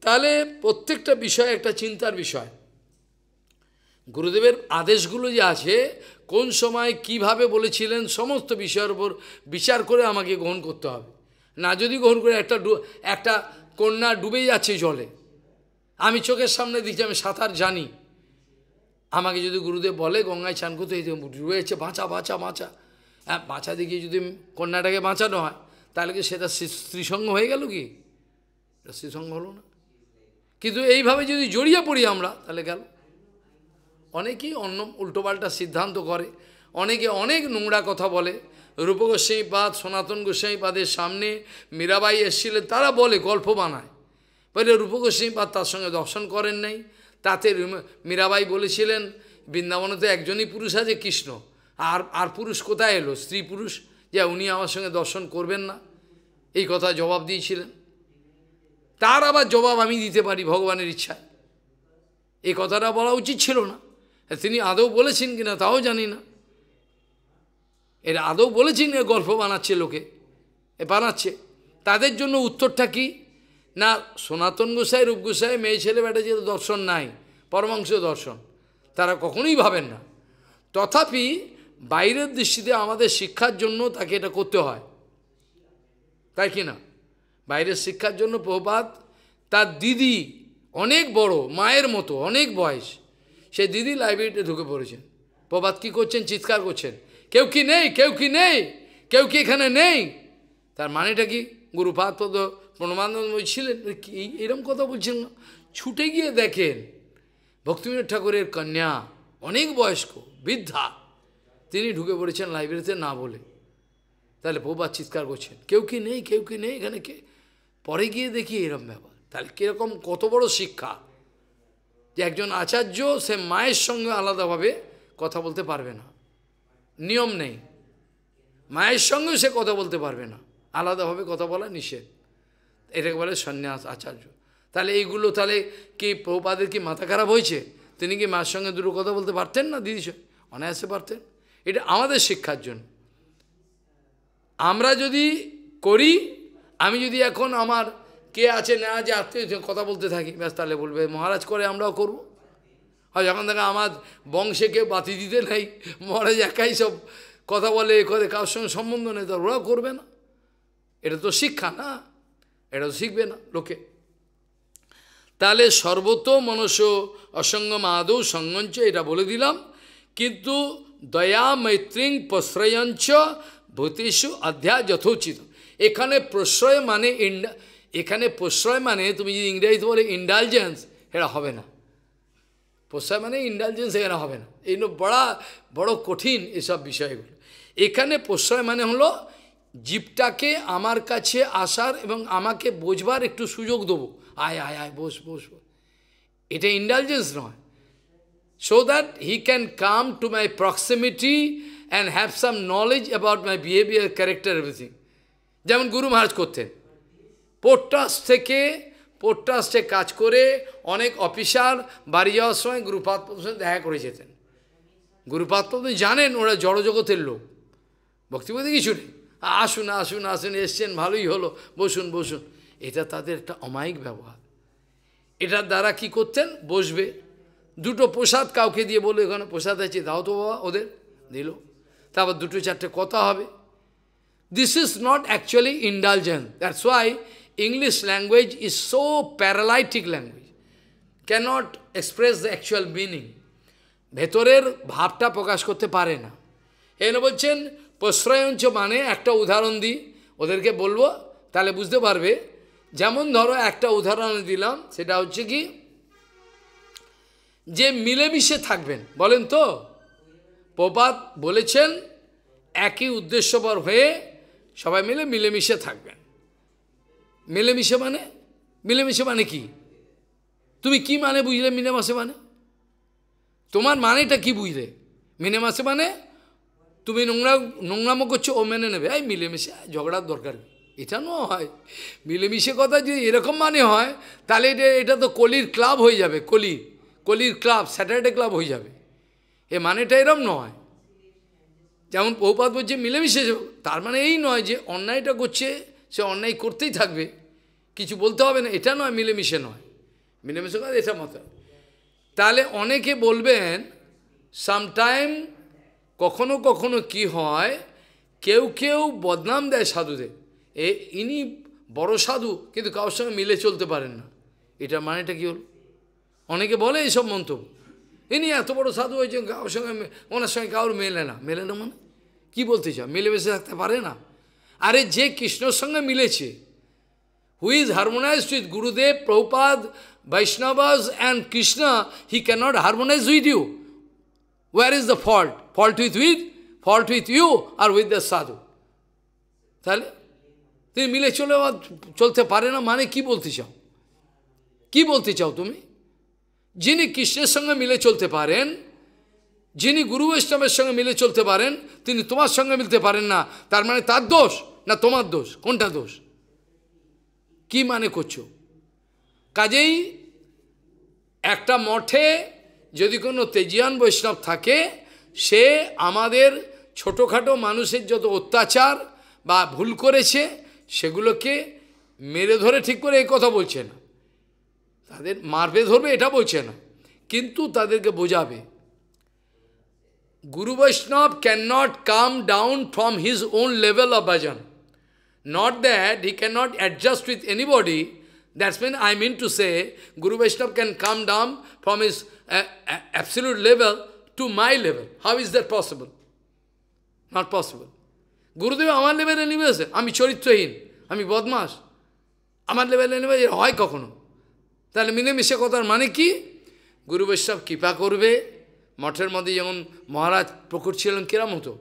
Speaker 1: তাহলে প্রত্যেকটা বিষয় একটা চিন্তার বিষয় গুরুদেবের আদেশগুলো যে আছে কোন সময় কিভাবে বলেছিলেন সমস্ত বিষয়ের উপর বিচার করে আমাকে গ্রহণ করতে হবে না যদি গ্রহণ করে একটা একটা কন্যা ডুবে যাচ্ছে জলে আমি চোখের সামনে দিচ্ছি আমি সাঁতার জানি আমাকে যদি গুরুদেব বলে গঙ্গায় স্নান করতে এই রয়েছে বাঁচা বাঁচা বাঁচা হ্যাঁ বাঁচা দিকে যদি কন্যাটাকে বাঁচানো হয় তাহলে কি সেটা স্ত্রীসঙ্গ হয়ে গেল কি স্ত্রীসঙ্গ হলো না কিন্তু এইভাবে যদি জড়িয়ে পড়ি আমরা তাহলে গেল অনেকেই অন্য উল্টোপাল্টা সিদ্ধান্ত করে অনেকে অনেক নোংরা কথা বলে রূপ পাদ সনাতন গোস্বাইপাদের সামনে মীরাবাই এসেছিলেন তারা বলে গল্প বানায় বলে রূপ গোস্বাইপাদ তার সঙ্গে দর্শন করেন নাই তাতে মীরাবাই বলেছিলেন বৃন্দাবনে তো একজনই পুরুষ আছে কৃষ্ণ আর আর পুরুষ কোথায় এলো স্ত্রী পুরুষ যে উনি আমার সঙ্গে দর্শন করবেন না এই কথা জবাব দিয়েছিলেন তার আবার জবাব আমি দিতে পারি ভগবানের ইচ্ছায় এই কথাটা বলা উচিত ছিল না তিনি আদৌ বলেছেন কিনা তাও জানি না এর আদৌ বলেছেন গল্প বানাচ্ছে লোকে এ বানাচ্ছে তাদের জন্য উত্তরটা কী না সনাতন গোসাই রূপ গোসাই মেয়ে ছেলে বেটা যেহেতু দর্শন নাই পরমাংশ দর্শন তারা কখনোই ভাবেন না তথাপি বাইরের দৃষ্টিতে আমাদের শিক্ষার জন্য তাকে এটা করতে হয় তাই কি না বাইরের শিক্ষার জন্য প্রপাত তার দিদি অনেক বড় মায়ের মতো অনেক বয়স সে দিদি লাইব্রেরিতে ঢুকে পড়েছেন প্রপাত কী করছেন চিৎকার করছেন কেউ কি নেই কেউ কি নেই কেউ কি এখানে নেই তার মানেটা কি গুরুপাত প্রণবানন্দময় ছিলেন এরম কথা বলছেন না ছুটে গিয়ে দেখেন ভক্তিবিনোদ ঠাকুরের কন্যা অনেক বয়স্ক বৃদ্ধা তিনি ঢুকে পড়েছেন লাইব্রেরিতে না বলে তাহলে প্রভুপাত চিৎকার করছেন কেউ কি নেই কেউ কি নেই এখানে কে পরে গিয়ে দেখি এরম ব্যাপার তাহলে কীরকম কত বড় শিক্ষা যে একজন আচার্য সে মায়ের সঙ্গে আলাদাভাবে কথা বলতে পারবে না নিয়ম নেই মায়ের সঙ্গেও সে কথা বলতে পারবে না আলাদাভাবে কথা বলা নিষেধ এটাকে বলে সন্ন্যাস আচার্য তাহলে এইগুলো তাহলে কি প্রপাদের কি মাথা খারাপ হয়েছে তিনি কি মার সঙ্গে দুটো কথা বলতে পারতেন না দিদি অনায়াসে পারতেন এটা আমাদের শিক্ষার জন্য আমরা যদি করি আমি যদি এখন আমার কে আছে না যে আত্মীয় কথা বলতে থাকি ব্যাস তাহলে বলবে মহারাজ করে আমরাও করবো আর যখন দেখে আমার বংশে কেউ বাতি দিতে নাই মহারাজ একাই সব কথা বলে এ করে কারোর সঙ্গে সম্বন্ধ নেই তো ওরাও করবে না এটা তো শিক্ষা না এটা শিখবে না লোকে তাহলে সর্বত মনস অসঙ্গম আদৌ সঙ্গঞ্চ এটা বলে দিলাম কিন্তু দয়া মৈত্রিং প্রশ্রয়ঞ্চ ভূতেশু অধ্যায় যথোচিত এখানে প্রশ্রয় মানে ইন্ডা এখানে প্রশ্রয় মানে তুমি যদি ইংরেজিতে বলে ইন্ডালজেন্স এটা হবে না প্রশ্রয় মানে ইন্ডালজেন্স এখানে হবে না এই বড়া বড় কঠিন এসব বিষয়গুলো এখানে প্রশ্রয় মানে হলো জীবটাকে আমার কাছে আসার এবং আমাকে বোঝবার একটু সুযোগ দেবো আয় আয় আয় বস বস এটা ইন্ডালিজেন্স নয় so that he can come to my proximity and have some knowledge about my behaviour character everything যেমন গুরু মহারাজ করতেন পোট্টাস থেকে পোট্টাসে কাজ করে অনেক অফিসার বাড়ি যাওয়ার সময় গুরুপাত সঙ্গে দেখা করে যেতেন গুরুপাত জানেন ওরা জড়জগতের লোক ভক্তিপতি কিছু নেই আসুন আসুন আসুন এসছেন ভালোই হলো বসুন বসুন এটা তাদের একটা অমায়িক ব্যবহার এটার দ্বারা কি করতেন বসবে দুটো প্রসাদ কাউকে দিয়ে বললো এখানে প্রসাদ আছে দাও তো বাবা ওদের দিল তারপর দুটো চারটে কথা হবে this is not actually indulgent that's why English language is so paralytic language cannot express the actual meaning ভেতরের ভাবটা প্রকাশ করতে পারে না এনে বলছেন প্রশ্রয়ঞ্চ মানে একটা উদাহরণ দিই ওদেরকে বলবো তাহলে বুঝতে পারবে যেমন ধরো একটা উদাহরণ দিলাম সেটা হচ্ছে কি যে মিলেমিশে থাকবেন বলেন তো প্রপাত বলেছেন একই উদ্দেশ্যপর হয়ে সবাই মিলে মিলেমিশে থাকবেন মিলেমিশে মানে মিলেমিশে মানে কি তুমি কি মানে বুঝলে মাসে মানে তোমার মানেটা কি বুঝলে মিনেমাসে মানে তুমি নোংরা নোংরামো করছো ও মেনে নেবে এই মিলেমিশে ঝগড়ার দরকার এটা নয় হয় মিলেমিশে কথা যদি এরকম মানে হয় তাহলে এটা এটা তো কলির ক্লাব হয়ে যাবে কলি কলির ক্লাব স্যাটারডে ক্লাব হয়ে যাবে এ মানেটা এরম নয় যেমন বহুপাত বলছে মিলেমিশে তার মানে এই নয় যে অন্যায়টা করছে সে অন্যায় করতেই থাকবে কিছু বলতে হবে না এটা নয় মিলেমিশে নয় মিলেমিশে কথা এটা মতো তাহলে অনেকে বলবেন সামটাইম কখনো কখনো কি হয় কেউ কেউ বদনাম দেয় সাধুদের এ ইনি বড় সাধু কিন্তু কারোর সঙ্গে মিলে চলতে পারেন না এটা মানেটা কি হল অনেকে বলে এইসব মন্তব্য ইনি এত বড় সাধু হয়েছেন কারোর সঙ্গে ওনার সঙ্গে কারোর মেলে না মেলে না মানে কী বলতে চাও মিলেমিশে থাকতে পারে না আরে যে কৃষ্ণর সঙ্গে মিলেছে who is harmonized with Gurudev Prabhupada Vaishnavas and Krishna he cannot harmonize with you where is the fault Fault with with? Fault with you or with the sadhu? তাহলে তুমি মিলে চলে চলতে পারে না মানে কি বলতে চাও কি বলতে চাও তুমি যিনি কৃষ্ণের সঙ্গে মিলে চলতে পারেন যিনি গুরু বৈষ্ণবের সঙ্গে মিলে চলতে পারেন তিনি তোমার সঙ্গে মিলতে পারেন না তার মানে তার দোষ না তোমার দোষ কোনটা দোষ কি মানে করছো কাজেই একটা মঠে যদি কোনো তেজিয়ান বৈষ্ণব থাকে সে আমাদের ছোটোখাটো মানুষের যত অত্যাচার বা ভুল করেছে সেগুলোকে মেরে ধরে ঠিক করে এই কথা বলছে না তাদের মারবে ধরবে এটা বলছে না কিন্তু তাদেরকে বোঝাবে guru Vaishnava can not come down from his own level of bhajan not that he can not adjust with any anybody that's mean I mean to say guru Vaishnava can come down from his absolute level to my level. How is that possible? Not possible. গুরুদেব আমার লেভেলে নেমে আসে আমি চরিত্রহীন আমি বদমাস আমার লেভেলে নেমে হয় কখনো তাহলে মিলেমিশে কথার মানে কি গুরু বৈষ্ণব কৃপা করবে মঠের মধ্যে যেমন মহারাজ প্রকট ছিলেন কিরাম হতো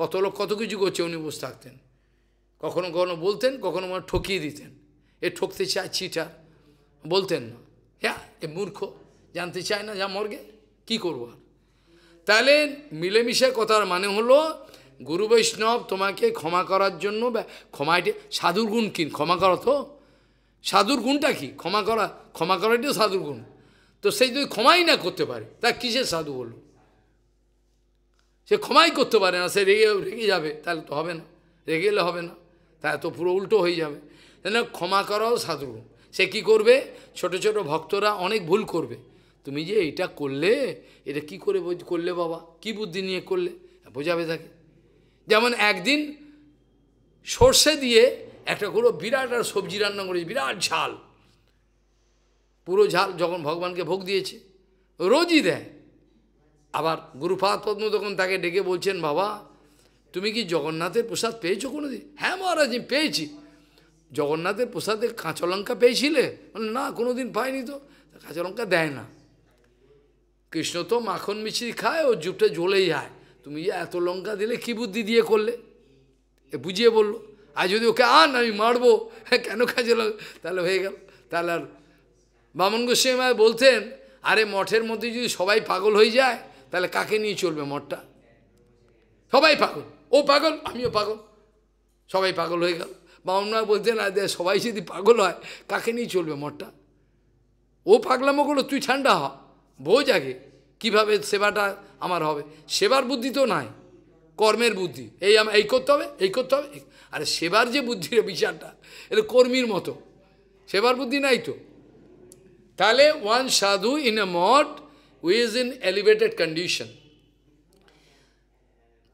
Speaker 1: কত লোক কত কিছু করছে উনি বসে থাকতেন কখনো কখনো বলতেন কখনো কখনো ঠকিয়ে দিতেন এ ঠকতে চাইছি এটা বলতেন না হ্যাঁ এ মূর্খ জানতে চায় না যা মর্গে কি করবো আর তাহলে মিলেমিশে কথার মানে হলো গুরু বৈষ্ণব তোমাকে ক্ষমা করার জন্য ক্ষমা এটি সাধুর গুণ কিন ক্ষমা করো তো সাধুর গুণটা কি ক্ষমা করা ক্ষমা করাটিও সাধুর গুণ তো সেই যদি ক্ষমাই না করতে পারে তা কিসের সাধু বলো সে ক্ষমাই করতে পারে না সে রেগে রেগে যাবে তাহলে তো হবে না রেগে গেলে হবে না তা এত পুরো উল্টো হয়ে যাবে তাহলে ক্ষমা করাও গুণ সে কী করবে ছোট ছোট ভক্তরা অনেক ভুল করবে তুমি যে এটা করলে এটা কি করে করলে বাবা কি বুদ্ধি নিয়ে করলে বোঝাবে তাকে যেমন একদিন সর্ষে দিয়ে একটা করে বিরাট আর সবজি রান্না করেছে বিরাট ঝাল পুরো ঝাল যখন ভগবানকে ভোগ দিয়েছে রোজই দেয় আবার গুরুপাদ পদ্ম তখন তাকে ডেকে বলছেন বাবা তুমি কি জগন্নাথের প্রসাদ পেয়েছো কোনো দিন হ্যাঁ মহারাজ পেয়েছি জগন্নাথের প্রসাদে কাঁচা লঙ্কা পেয়েছিলে না কোনো দিন পাইনি তো কাঁচা লঙ্কা দেয় না কৃষ্ণ তো মাখন মিছরি খায় ওর জুপটা জ্বলেই যায় তুমি এত লঙ্কা দিলে কি বুদ্ধি দিয়ে করলে এ বুঝিয়ে বললো আর যদি ওকে আন আমি মারবো কেন কাজে লাগে তাহলে হয়ে গেল তাহলে আর বামন গোস্বামী বলতেন আরে মঠের মধ্যে যদি সবাই পাগল হয়ে যায় তাহলে কাকে নিয়ে চলবে মঠটা সবাই পাগল ও পাগল আমিও পাগল সবাই পাগল হয়ে গেল বামনরা বলতেন আর সবাই যদি পাগল হয় কাকে নিয়ে চলবে মঠটা ও পাগলামো করলো তুই ঠান্ডা হ বউ জাগে কীভাবে সেবাটা আমার হবে সেবার বুদ্ধি তো নাই কর্মের বুদ্ধি এই আমার এই করতে হবে এই করতে হবে আরে সেবার যে বুদ্ধির বিচারটা এটা কর্মীর মতো সেবার বুদ্ধি নাই তো তাহলে one sadhu in a math is in elevated condition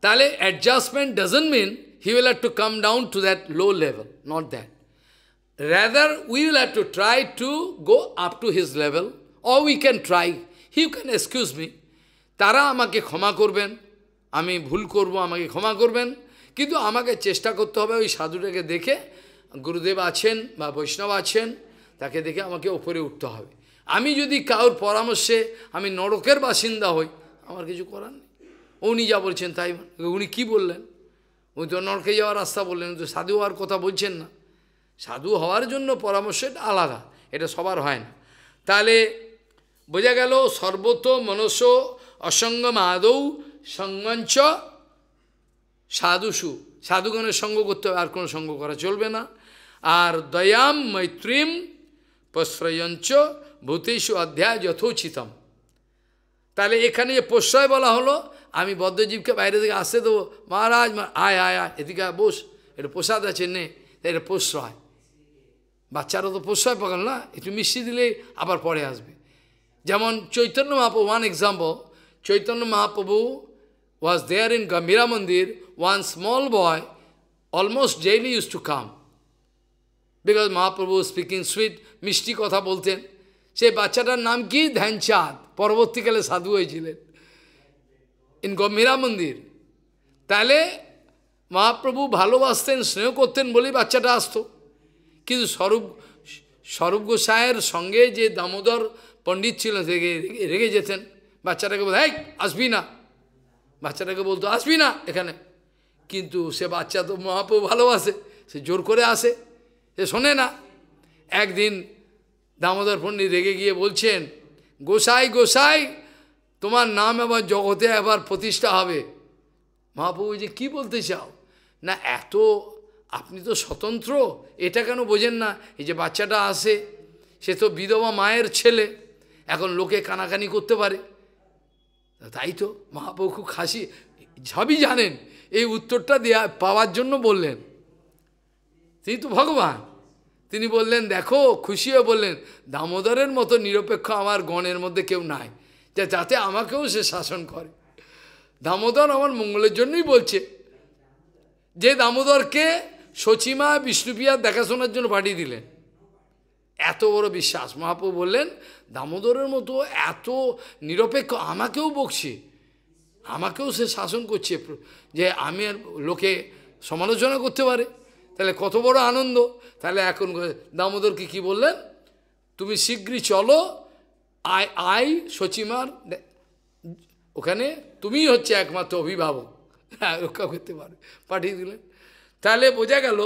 Speaker 1: তাহলে adjustment doesn't mean he will have to come down to that low level not that. Rather we will have to try to go up to his level uh we can try you can excuse me তারা আমাকে ক্ষমা করবেন আমি ভুল করব আমাকে ক্ষমা করবেন কিন্তু আমাকে চেষ্টা করতে হবে ওই সাধুটাকে দেখে গুরুদেব আছেন বা বৈষ্ণব আছেন তাকে দেখে আমাকে ওপরে উঠতে হবে আমি যদি কারোর পরামর্শে আমি নরকের বাসিন্দা হই আমার কিছু করার নেই উনি যা বলছেন তাই উনি কি বললেন উনি তো নরকে যাওয়ার রাস্তা বললেন তো সাধু হওয়ার কথা বলছেন না সাধু হওয়ার জন্য পরামর্শ এটা আলাদা এটা সবার হয় না তাহলে বোঝা গেল সর্বত মনস অসঙ্গম আদৌ সঙ্গঞ্চ সাধুসু সাধুগণের সঙ্গ করতে হবে আর কোনো সঙ্গ করা চলবে না আর দয়াম মৈত্রীম প্রশ্রয়ঞ্চ ভূতেশু অধ্যায় যথোচিতম তাহলে এখানে যে প্রশ্রয় বলা হলো আমি বদ্ধজীবকে বাইরে থেকে আসতে দেবো মহারাজ আয় আয় আয় এদিকে বস এটা প্রসাদ আছে নে এটা প্রশ্রয় বাচ্চারা তো প্রশ্রয় পাকাল না একটু মিষ্টি দিলে আবার পরে আসবে যেমন Chaitanya Mahaprabhu one example Chaitanya Mahaprabhu was there in Gambhira mandir one small boy almost daily use to come because Mahaprabhu speaking sweet মিষ্টি কথা বলতেন সেই বাচ্চাটার নাম কি ধ্যানচাঁদ পরবর্তীকালে সাধু হয়েছিলেন ইন গম্ভীরা মন্দির তাহলে মহাপ্রভু ভালোবাসতেন স্নেহ করতেন বলেই বাচ্চাটা আসতো কিন্তু স্বরূপ স্বরূপ গোসাইয়ের সঙ্গে যে দামোদর পণ্ডিত ছিল রেগে রেগে যেতেন বাচ্চাটাকে বলতো এই আসবি না বাচ্চাটাকে বলতো আসবি না এখানে কিন্তু সে বাচ্চা তো মহাপ্রভু ভালোবাসে সে জোর করে আসে সে শোনে না একদিন দামোদর পণ্ডিত রেগে গিয়ে বলছেন গোসাই গোসাই তোমার নাম এবার জগতে এবার প্রতিষ্ঠা হবে মহাপ্রভু যে কি বলতে চাও না এত আপনি তো স্বতন্ত্র এটা কেন বোঝেন না এই যে বাচ্চাটা আসে সে তো বিধবা মায়ের ছেলে এখন লোকে কানাকানি করতে পারে তাই তো মহাপ্রভু খুব হাসি সবই জানেন এই উত্তরটা দেয়া পাওয়ার জন্য বললেন তিনি তো ভগবান তিনি বললেন দেখো খুশি হয়ে বললেন দামোদরের মতো নিরপেক্ষ আমার গণের মধ্যে কেউ নাই যা যাতে আমাকেও সে শাসন করে দামোদর আমার মঙ্গলের জন্যই বলছে যে দামোদরকে সচিমা বিষ্ণুপিয়া দেখাশোনার জন্য পাঠিয়ে দিলেন এত বড় বিশ্বাস মহাপ্রভু বললেন দামোদরের মতো এত নিরপেক্ষ আমাকেও বকছে আমাকেও সে শাসন করছে যে আমি আর লোকে সমালোচনা করতে পারে তাহলে কত বড় আনন্দ তাহলে এখন দামোদরকে কি বললেন তুমি শীঘ্রই চলো আই আই সচিমার ওখানে তুমি হচ্ছে একমাত্র অভিভাবক হ্যাঁ, রক্ষা করতে পারবে পাঠিয়ে দিলেন তাহলে বোঝা গেল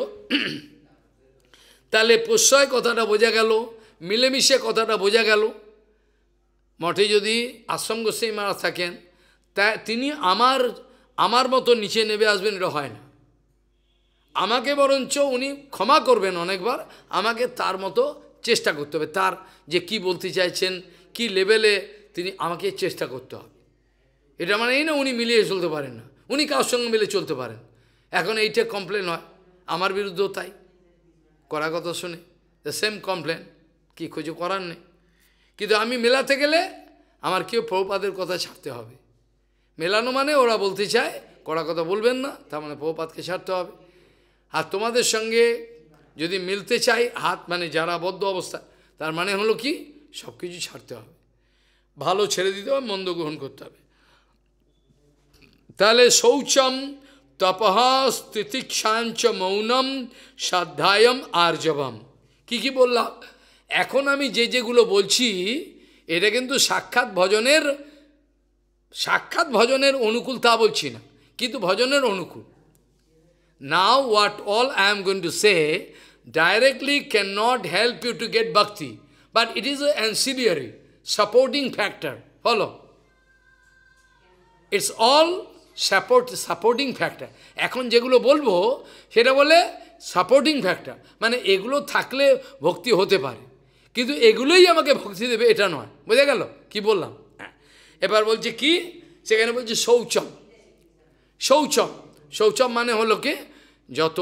Speaker 1: তাহলে প্রশ্রয় কথাটা বোঝা গেল মিলেমিশে কথাটা বোঝা গেল মঠে যদি আশ্রম সেই মারা থাকেন তা তিনি আমার আমার মতো নিচে নেবে আসবেন এটা হয় না আমাকে বরঞ্চ উনি ক্ষমা করবেন অনেকবার আমাকে তার মতো চেষ্টা করতে হবে তার যে কি বলতে চাইছেন কি লেভেলে তিনি আমাকে চেষ্টা করতে হবে এটা মানে এই না উনি মিলিয়ে চলতে পারেন না উনি কার সঙ্গে মিলে চলতে পারেন এখন এইটা কমপ্লেন হয় আমার বিরুদ্ধেও তাই করা কথা শুনে দ্য সেম কমপ্লেন কি খুঁজে করার নেই কিন্তু আমি মেলাতে গেলে আমার কেউ প্রপাতের কথা ছাড়তে হবে মেলানো মানে ওরা বলতে চায় কড়া কথা বলবেন না তার মানে প্রপাতকে ছাড়তে হবে আর তোমাদের সঙ্গে যদি মিলতে চাই হাত মানে যারা বদ্ধ অবস্থা তার মানে হলো কি সব কিছু ছাড়তে হবে ভালো ছেড়ে দিতে হবে মন্দ গ্রহণ করতে হবে তাহলে শৌচম তপহ স্থিতিক্ষাঞ্চ মৌনম সাধ্যায়ম আর্জবম কি কি বললাম এখন আমি যে যেগুলো বলছি এটা কিন্তু সাক্ষাৎ ভজনের সাক্ষাৎ ভজনের অনুকূল তা বলছি না কিন্তু ভজনের অনুকূল now what all I am going to say directly can not help you to get but but it is ancillary, supporting factor হলো it's all support supporting factor এখন যেগুলো বলবো সেটা বলে সাপোর্টিং ফ্যাক্টর মানে এগুলো থাকলে ভক্তি হতে পারে কিন্তু এগুলোই আমাকে ভক্তি দেবে এটা নয় বোঝা গেল কি বললাম হ্যাঁ। এবার বলছে কি সেখানে বলছে শৌচম শৌচম শৌচম মানে হলো কি যত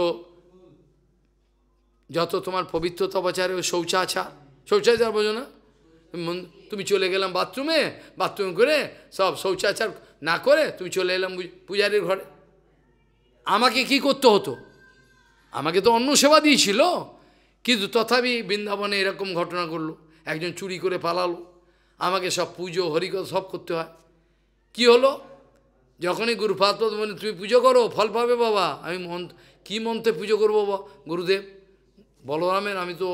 Speaker 1: যত তোমার পবিত্রতা বচারে শৌচাছা শৌচাচার বোঝো না তুমি চলে গেলাম বাথরুমে বাথরুম করে সব শৌচাচার না করে তুমি চলে এলাম পূজারীর ঘরে আমাকে কি করতে হতো আমাকে তো অন্য সেবা দিয়েছিল কিন্তু তথাপি বৃন্দাবনে এরকম ঘটনা করলো একজন চুরি করে পালালো আমাকে সব পুজো হরিকত সব করতে হয় কি হলো যখনই গুরু গুরুপাদ মনে তুমি পুজো করো ফল পাবে বাবা আমি মন কী মন্ত্রে পুজো করবো বাবা গুরুদেব বলরামের আমি তো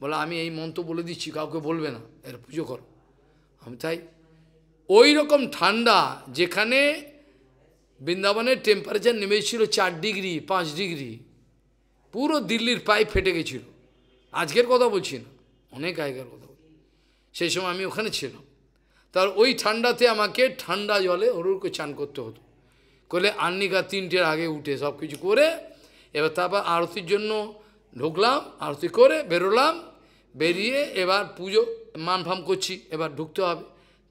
Speaker 1: বলে আমি এই মন্ত্র বলে দিচ্ছি কাউকে বলবে না এর পুজো করো আমি তাই ওই রকম ঠান্ডা যেখানে বৃন্দাবনের টেম্পারেচার নেমেছিল চার ডিগ্রি পাঁচ ডিগ্রি পুরো দিল্লির পাইপ ফেটে গেছিল আজকের কথা বলছি না অনেক আগের কথা বলছি সেই সময় আমি ওখানে ছিলাম তার ওই ঠান্ডাতে আমাকে ঠান্ডা জলে হরুরকে চান করতে হতো করলে আর্নিকা তিনটের আগে উঠে সব কিছু করে এবার তারপর আরতির জন্য ঢুকলাম আরতি করে বেরোলাম বেরিয়ে এবার পুজো মানফাম করছি এবার ঢুকতে হবে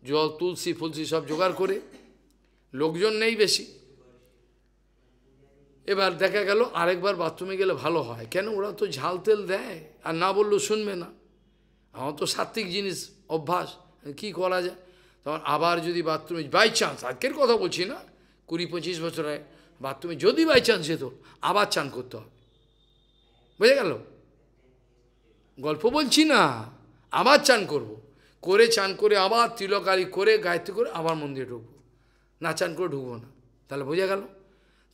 Speaker 1: জল তুলসি ফুলসি সব জোগাড় করে লোকজন নেই বেশি এবার দেখা গেল আরেকবার বাথরুমে গেলে ভালো হয় কেন ওরা তো ঝাল তেল দেয় আর না বললেও শুনবে না আমার তো সাত্বিক জিনিস অভ্যাস কি করা যায় তখন আবার যদি বাথরুমে বাই চান্স আজকের কথা বলছি না কুড়ি পঁচিশ বছরে বাথরুমে যদি বাই চান্স যেত আবার চান করতে হবে বুঝে গেল গল্প বলছি না আবার চান করবো করে চান করে আবার তিলকারি করে গায়ত্রী করে আবার মন্দিরে ঢুকবো না চান করে ঢুকবো না তাহলে বোঝা গেল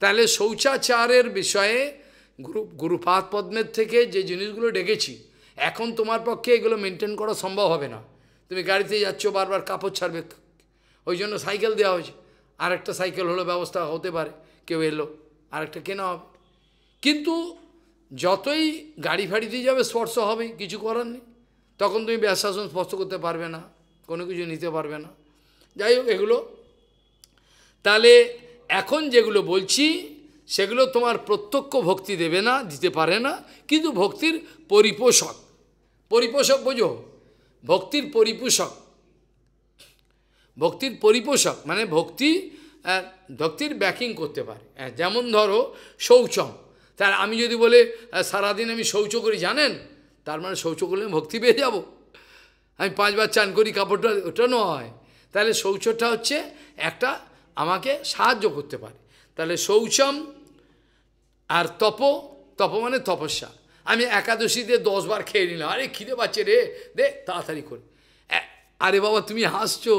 Speaker 1: তাহলে শৌচাচারের বিষয়ে গুরু গুরুপাত পদ্মের থেকে যে জিনিসগুলো ডেকেছি এখন তোমার পক্ষে এগুলো মেনটেন করা সম্ভব হবে না তুমি গাড়িতে যাচ্ছ বারবার কাপড় ছাড়বে ওই জন্য সাইকেল দেওয়া হয়েছে আরেকটা সাইকেল হলো ব্যবস্থা হতে পারে কেউ এলো আরেকটা কেনা হবে কিন্তু যতই গাড়ি ফাড়ি দিয়ে যাবে স্পর্শ হবে কিছু করার নেই তখন তুমি ব্যবসাসন স্পষ্ট করতে পারবে না কোনো কিছু নিতে পারবে না যাই হোক এগুলো তাহলে এখন যেগুলো বলছি সেগুলো তোমার প্রত্যক্ষ ভক্তি দেবে না দিতে পারে না কিন্তু ভক্তির পরিপোষক পরিপোষক বোঝো ভক্তির পরিপোষক ভক্তির পরিপোষক মানে ভক্তি ভক্তির ব্যাকিং করতে পারে যেমন ধরো শৌচম তার আমি যদি বলে সারাদিন আমি শৌচ করি জানেন তার মানে শৌচ করলে ভক্তি পেয়ে যাব আমি পাঁচবার চান করি কাপড়টা ওটা নয় তাহলে শৌচটা হচ্ছে একটা আমাকে সাহায্য করতে পারে তাহলে শৌচম আর তপ তপ মানে তপস্যা আমি একাদশীতে দশবার খেয়ে নিলাম আরে খিদে পাচ্ছে রে দে তাড়াতাড়ি করে আরে বাবা তুমি হাসছো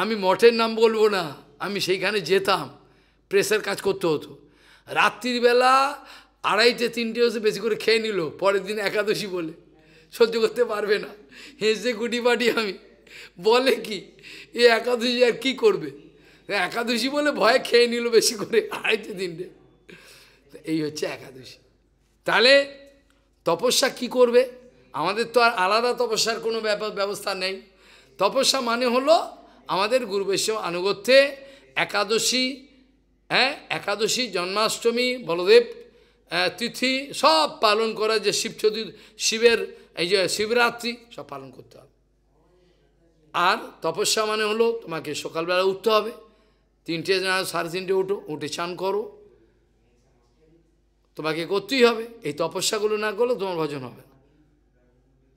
Speaker 1: আমি মঠের নাম বলবো না আমি সেইখানে যেতাম প্রেসার কাজ করতে হতো রাত্রিবেলা আড়াইটে তিনটে ওষে বেশি করে খেয়ে নিল পরের দিন একাদশী বলে সহ্য করতে পারবে না হেসে গুটি পাটি আমি বলে কি এ একাদশী আর কি করবে একাদশী বলে ভয়ে খেয়ে নিল বেশি করে আড়াইটে তিনটে এই হচ্ছে একাদশী তাহলে তপস্যা কি করবে আমাদের তো আর আলাদা তপস্যার কোনো ব্যাপার ব্যবস্থা নেই তপস্যা মানে হলো আমাদের গুরু বৈষ্ণব আনুগত্যে একাদশী হ্যাঁ একাদশী জন্মাষ্টমী বলদেব তিথি সব পালন করা যে শিব চতুর্থ শিবের এই যে শিবরাত্রি সব পালন করতে হবে আর তপস্যা মানে হলো তোমাকে সকালবেলা উঠতে হবে তিনটে না সাড়ে তিনটে উঠো উঠে চান করো তোমাকে করতেই হবে এই তপস্যাগুলো না করলে তোমার ভজন হবে না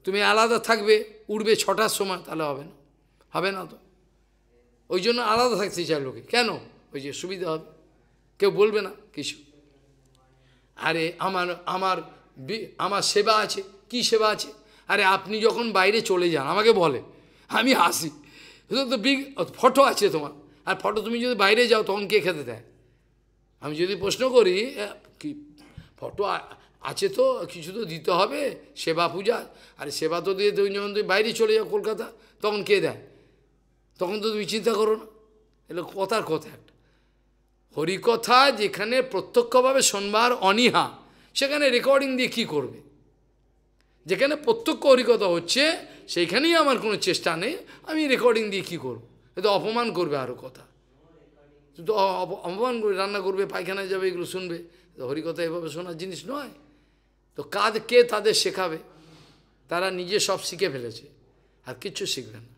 Speaker 1: তুমি আলাদা থাকবে উঠবে ছটার সময় তাহলে হবে না হবে না তো ওই জন্য আলাদা থাকতে চাই লোকে কেন ওই যে সুবিধা হবে কেউ বলবে না কিছু আরে আমার আমার আমার সেবা আছে কি সেবা আছে আরে আপনি যখন বাইরে চলে যান আমাকে বলে আমি হাসি তো বিগ ফটো আছে তোমার আর ফটো তুমি যদি বাইরে যাও তখন কে খেতে দেয় আমি যদি প্রশ্ন করি কি ফটো আছে তো কিছু তো দিতে হবে সেবা পূজা আর সেবা তো দিয়ে তুমি যখন তুমি বাইরে চলে যাও কলকাতা তখন কে দেয় তখন তো তুমি চিন্তা করো না এটা কথার কথা একটা হরিকথা যেখানে প্রত্যক্ষভাবে শোনবার অনিহা সেখানে রেকর্ডিং দিয়ে কী করবে যেখানে প্রত্যক্ষ হরিকথা হচ্ছে সেইখানেই আমার কোনো চেষ্টা নেই আমি রেকর্ডিং দিয়ে কী করব এতো অপমান করবে আরও কথা শুধু অপমান করবে রান্না করবে পায়খানায় যাবে এগুলো শুনবে হরিকথা এভাবে শোনার জিনিস নয় তো কাজ কে তাদের শেখাবে তারা নিজে সব শিখে ফেলেছে আর কিছু শিখবে না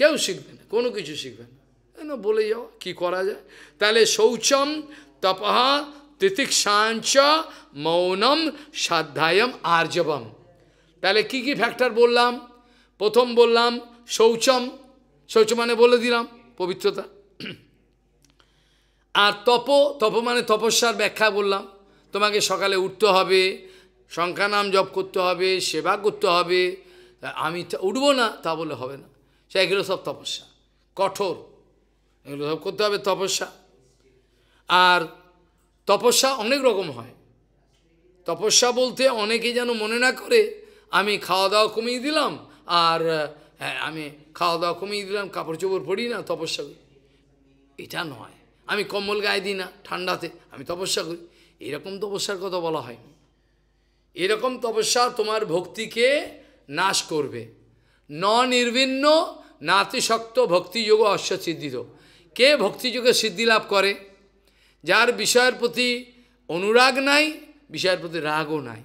Speaker 1: কেউ শিখবে না কোনো কিছু শিখবে না না বলে যাও কি করা যায় তাহলে শৌচম তপহা তিতিক্ষাঞ্চ মৌনম সাধ্যায়ম আর্যবম তাহলে কি কি ফ্যাক্টর বললাম প্রথম বললাম শৌচম শৌচ মানে বলে দিলাম পবিত্রতা আর তপ তপ মানে তপস্যার ব্যাখ্যা বললাম তোমাকে সকালে উঠতে হবে শঙ্কা নাম জপ করতে হবে সেবা করতে হবে আমি উঠবো না তা বলে হবে না সেগুলো সব তপস্যা কঠোর এগুলো সব করতে হবে তপস্যা আর তপস্যা অনেক রকম হয় তপস্যা বলতে অনেকে যেন মনে না করে আমি খাওয়া দাওয়া কমিয়ে দিলাম আর হ্যাঁ আমি খাওয়া দাওয়া কমিয়ে দিলাম কাপড় চোপড় পড়ি না তপস্যা করি এটা নয় আমি কম্বল গায়ে দিই না ঠান্ডাতে আমি তপস্যা করি এরকম তপস্যার কথা বলা হয়নি এরকম তপস্যা তোমার ভক্তিকে নাশ করবে ন নাতিশক্ত ভক্তিযোগ অশ্ব কে ভক্তিযোগে সিদ্ধি লাভ করে যার বিষয়ের প্রতি অনুরাগ নাই বিষয়ের প্রতি রাগও নাই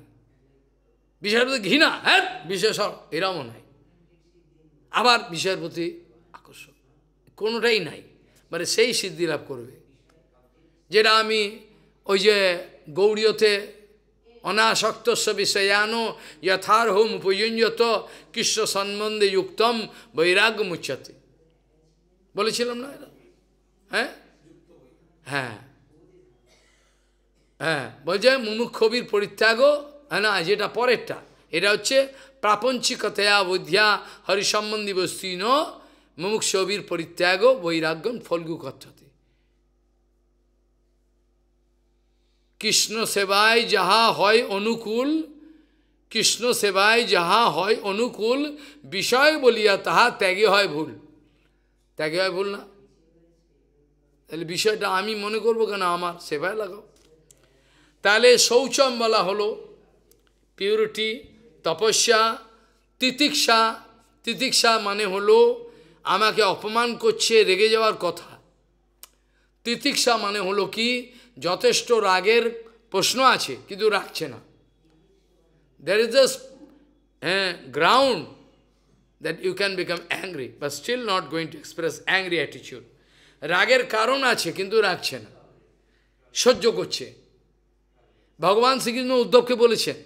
Speaker 1: বিষয়ের প্রতি ঘৃণা হ্যাঁ বিষয় এরমও নাই আবার বিষয়ের প্রতি আকর্ষণ কোনোটাই নাই মানে সেই সিদ্ধি লাভ করবে যেটা আমি ওই যে গৌরীয়তে অনাসক্তস্ব বিষয়ান যথার্হম উপযুঞ্জত কৃষ্ণ সম্বন্ধে যুক্তম বৈরাগ্য মুচ্ছতে বলেছিলাম না এরা হ্যাঁ হ্যাঁ হ্যাঁ বলছে মুমুক্ষবির পরিত্যাগ হ্যাঁ না যেটা পরেরটা এটা হচ্ছে প্রাপঞ্চিকতয়া বুদ্ধিয়া হরিসম্বন্ধী বস্তীন মুমুক্ষবির পরিত্যাগ বৈরাগ্যম ফলগু কথ্যতে কৃষ্ণ সেবায় যাহা হয় অনুকূল কৃষ্ণ সেবায় যাহা হয় অনুকূল বিষয় বলিয়া তাহা ত্যাগে হয় ভুল ত্যাগে হয় ভুল না তাহলে বিষয়টা আমি মনে করব কেন আমার সেভাবে লাগাও তাহলে শৌচম বলা হলো পিউরিটি তপস্যা তিতিক্ষা তিতিক্ষা মানে হলো আমাকে অপমান করছে রেগে যাওয়ার কথা তিতিক্ষা মানে হলো কি যথেষ্ট রাগের প্রশ্ন আছে কিন্তু রাখছে না দ্যার ইজ দ্য হ্যাঁ ground that you can become angry বা still not going to express angry অ্যাটিচিউড রাগের কারণ আছে কিন্তু রাখছে না সহ্য করছে ভগবান শ্রীকৃষ্ণ উদ্ধবকে বলেছেন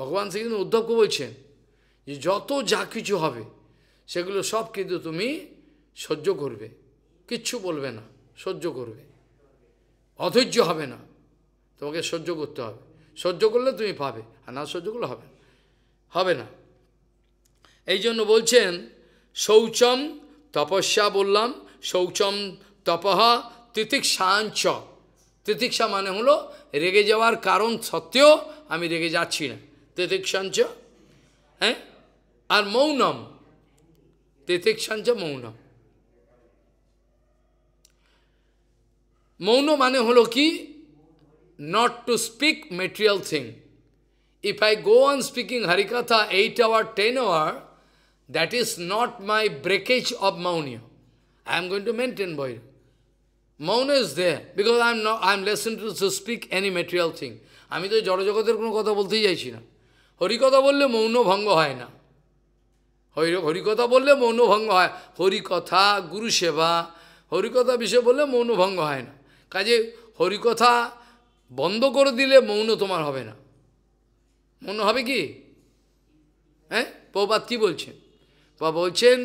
Speaker 1: ভগবান শ্রীকৃষ্ণ উদ্ধবকে বলছেন যে যত যা কিছু হবে সেগুলো সব কিন্তু তুমি সহ্য করবে কিচ্ছু বলবে না সহ্য করবে অধৈর্য হবে না তোমাকে সহ্য করতে হবে সহ্য করলে তুমি পাবে আর না সহ্য করলে হবে না হবে না এই জন্য বলছেন শৌচম তপস্যা বললাম শৌচম তপহা তিতিক্ষাঞ্চ তিতিক্ষা মানে হলো রেগে যাওয়ার কারণ সত্ত্বেও আমি রেগে যাচ্ছি না তিতিক্ষাঞ্চ হ্যাঁ আর মৌনম তিতিক্ষাঞ্চ মৌনম মৌন মানে হলো কি not to speak material thing if I go on speaking harikatha eight hour ten hour That is not my breakage of Maunya. I am going to maintain Bhairav. Maunya is there because I am not, I am less interested to speak any material thing. আমি তো জড়জগতের কোনো কথা বলতেই চাইছি না হরিকথা বললে মৌন ভঙ্গ হয় না হরি হরিকথা বললে মৌন ভঙ্গ হয় হরিকথা গুরু সেবা হরিকথা বিষয় বললে মৌন ভঙ্গ হয় না কাজে হরিকথা বন্ধ করে দিলে মৌন তোমার হবে না মৌন হবে কি হ্যাঁ প্রবাদ কী বলছেন বা বলছেন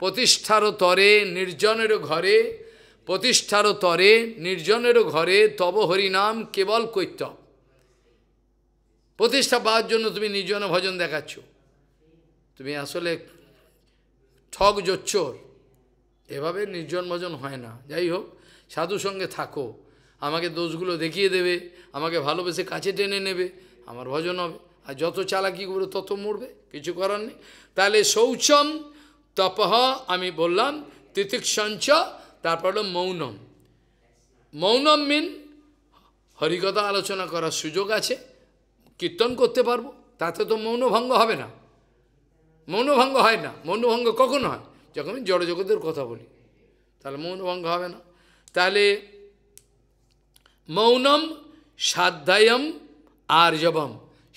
Speaker 1: প্রতিষ্ঠার তরে নির্জনেরও ঘরে প্রতিষ্ঠার তরে নির্জনেরও ঘরে তব নাম কেবল কৈত্য প্রতিষ্ঠা পাওয়ার জন্য তুমি নির্জন ভজন দেখাচ্ছ তুমি আসলে ঠক জোচ্চোর এভাবে নির্জন ভজন হয় না যাই হোক সাধু সঙ্গে থাকো আমাকে দোষগুলো দেখিয়ে দেবে আমাকে ভালোবেসে কাছে টেনে নেবে আমার ভজন হবে আর যত চালাকি করবে তত মরবে কিছু করার নেই তাহলে শৌচম তপহ আমি বললাম তিতিক্ষঞ্চ তারপর হলো মৌনম মৌনম মিন হরিকথা আলোচনা করার সুযোগ আছে কীর্তন করতে পারবো তাতে তো মৌনভঙ্গ হবে না মৌনভঙ্গ হয় না মৌনভঙ্গ কখন হয় যখন আমি জড়জগতের কথা বলি তাহলে মৌনভঙ্গ হবে না তাহলে মৌনম সাধ্যায়ম আর্যবম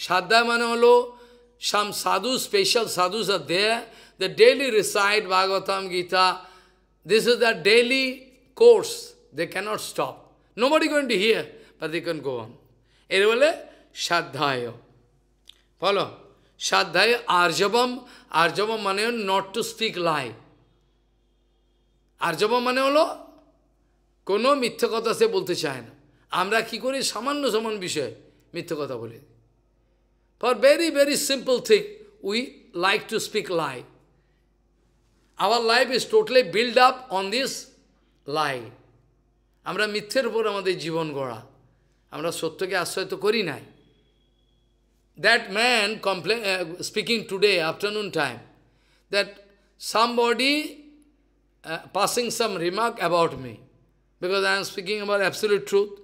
Speaker 1: Shraddha মানে হলো some sadhus, special sadhus are there, they daily recite Bhagavatam, Gita. This is their daily course. They cannot stop. Nobody going to hear, but they can go on. Erevale Shraddhaya. Follow. Shraddhaya Arjavam. Arjavam mane not to speak lie. Arjavam mane হলো কোনো মিথ্যে কথা সে বলতে চায় না আমরা কি করি সামান্য সমান বিষয়ে মিথ্যে কথা বলি For very, very simple thing, we like to speak lie. Our life is totally built up on this lie. Amra mithyar upor amade jivan gora. Amra sotto ke to kori nai. That man uh, speaking today, afternoon time, that somebody uh, passing some remark about me, because I am speaking about absolute truth.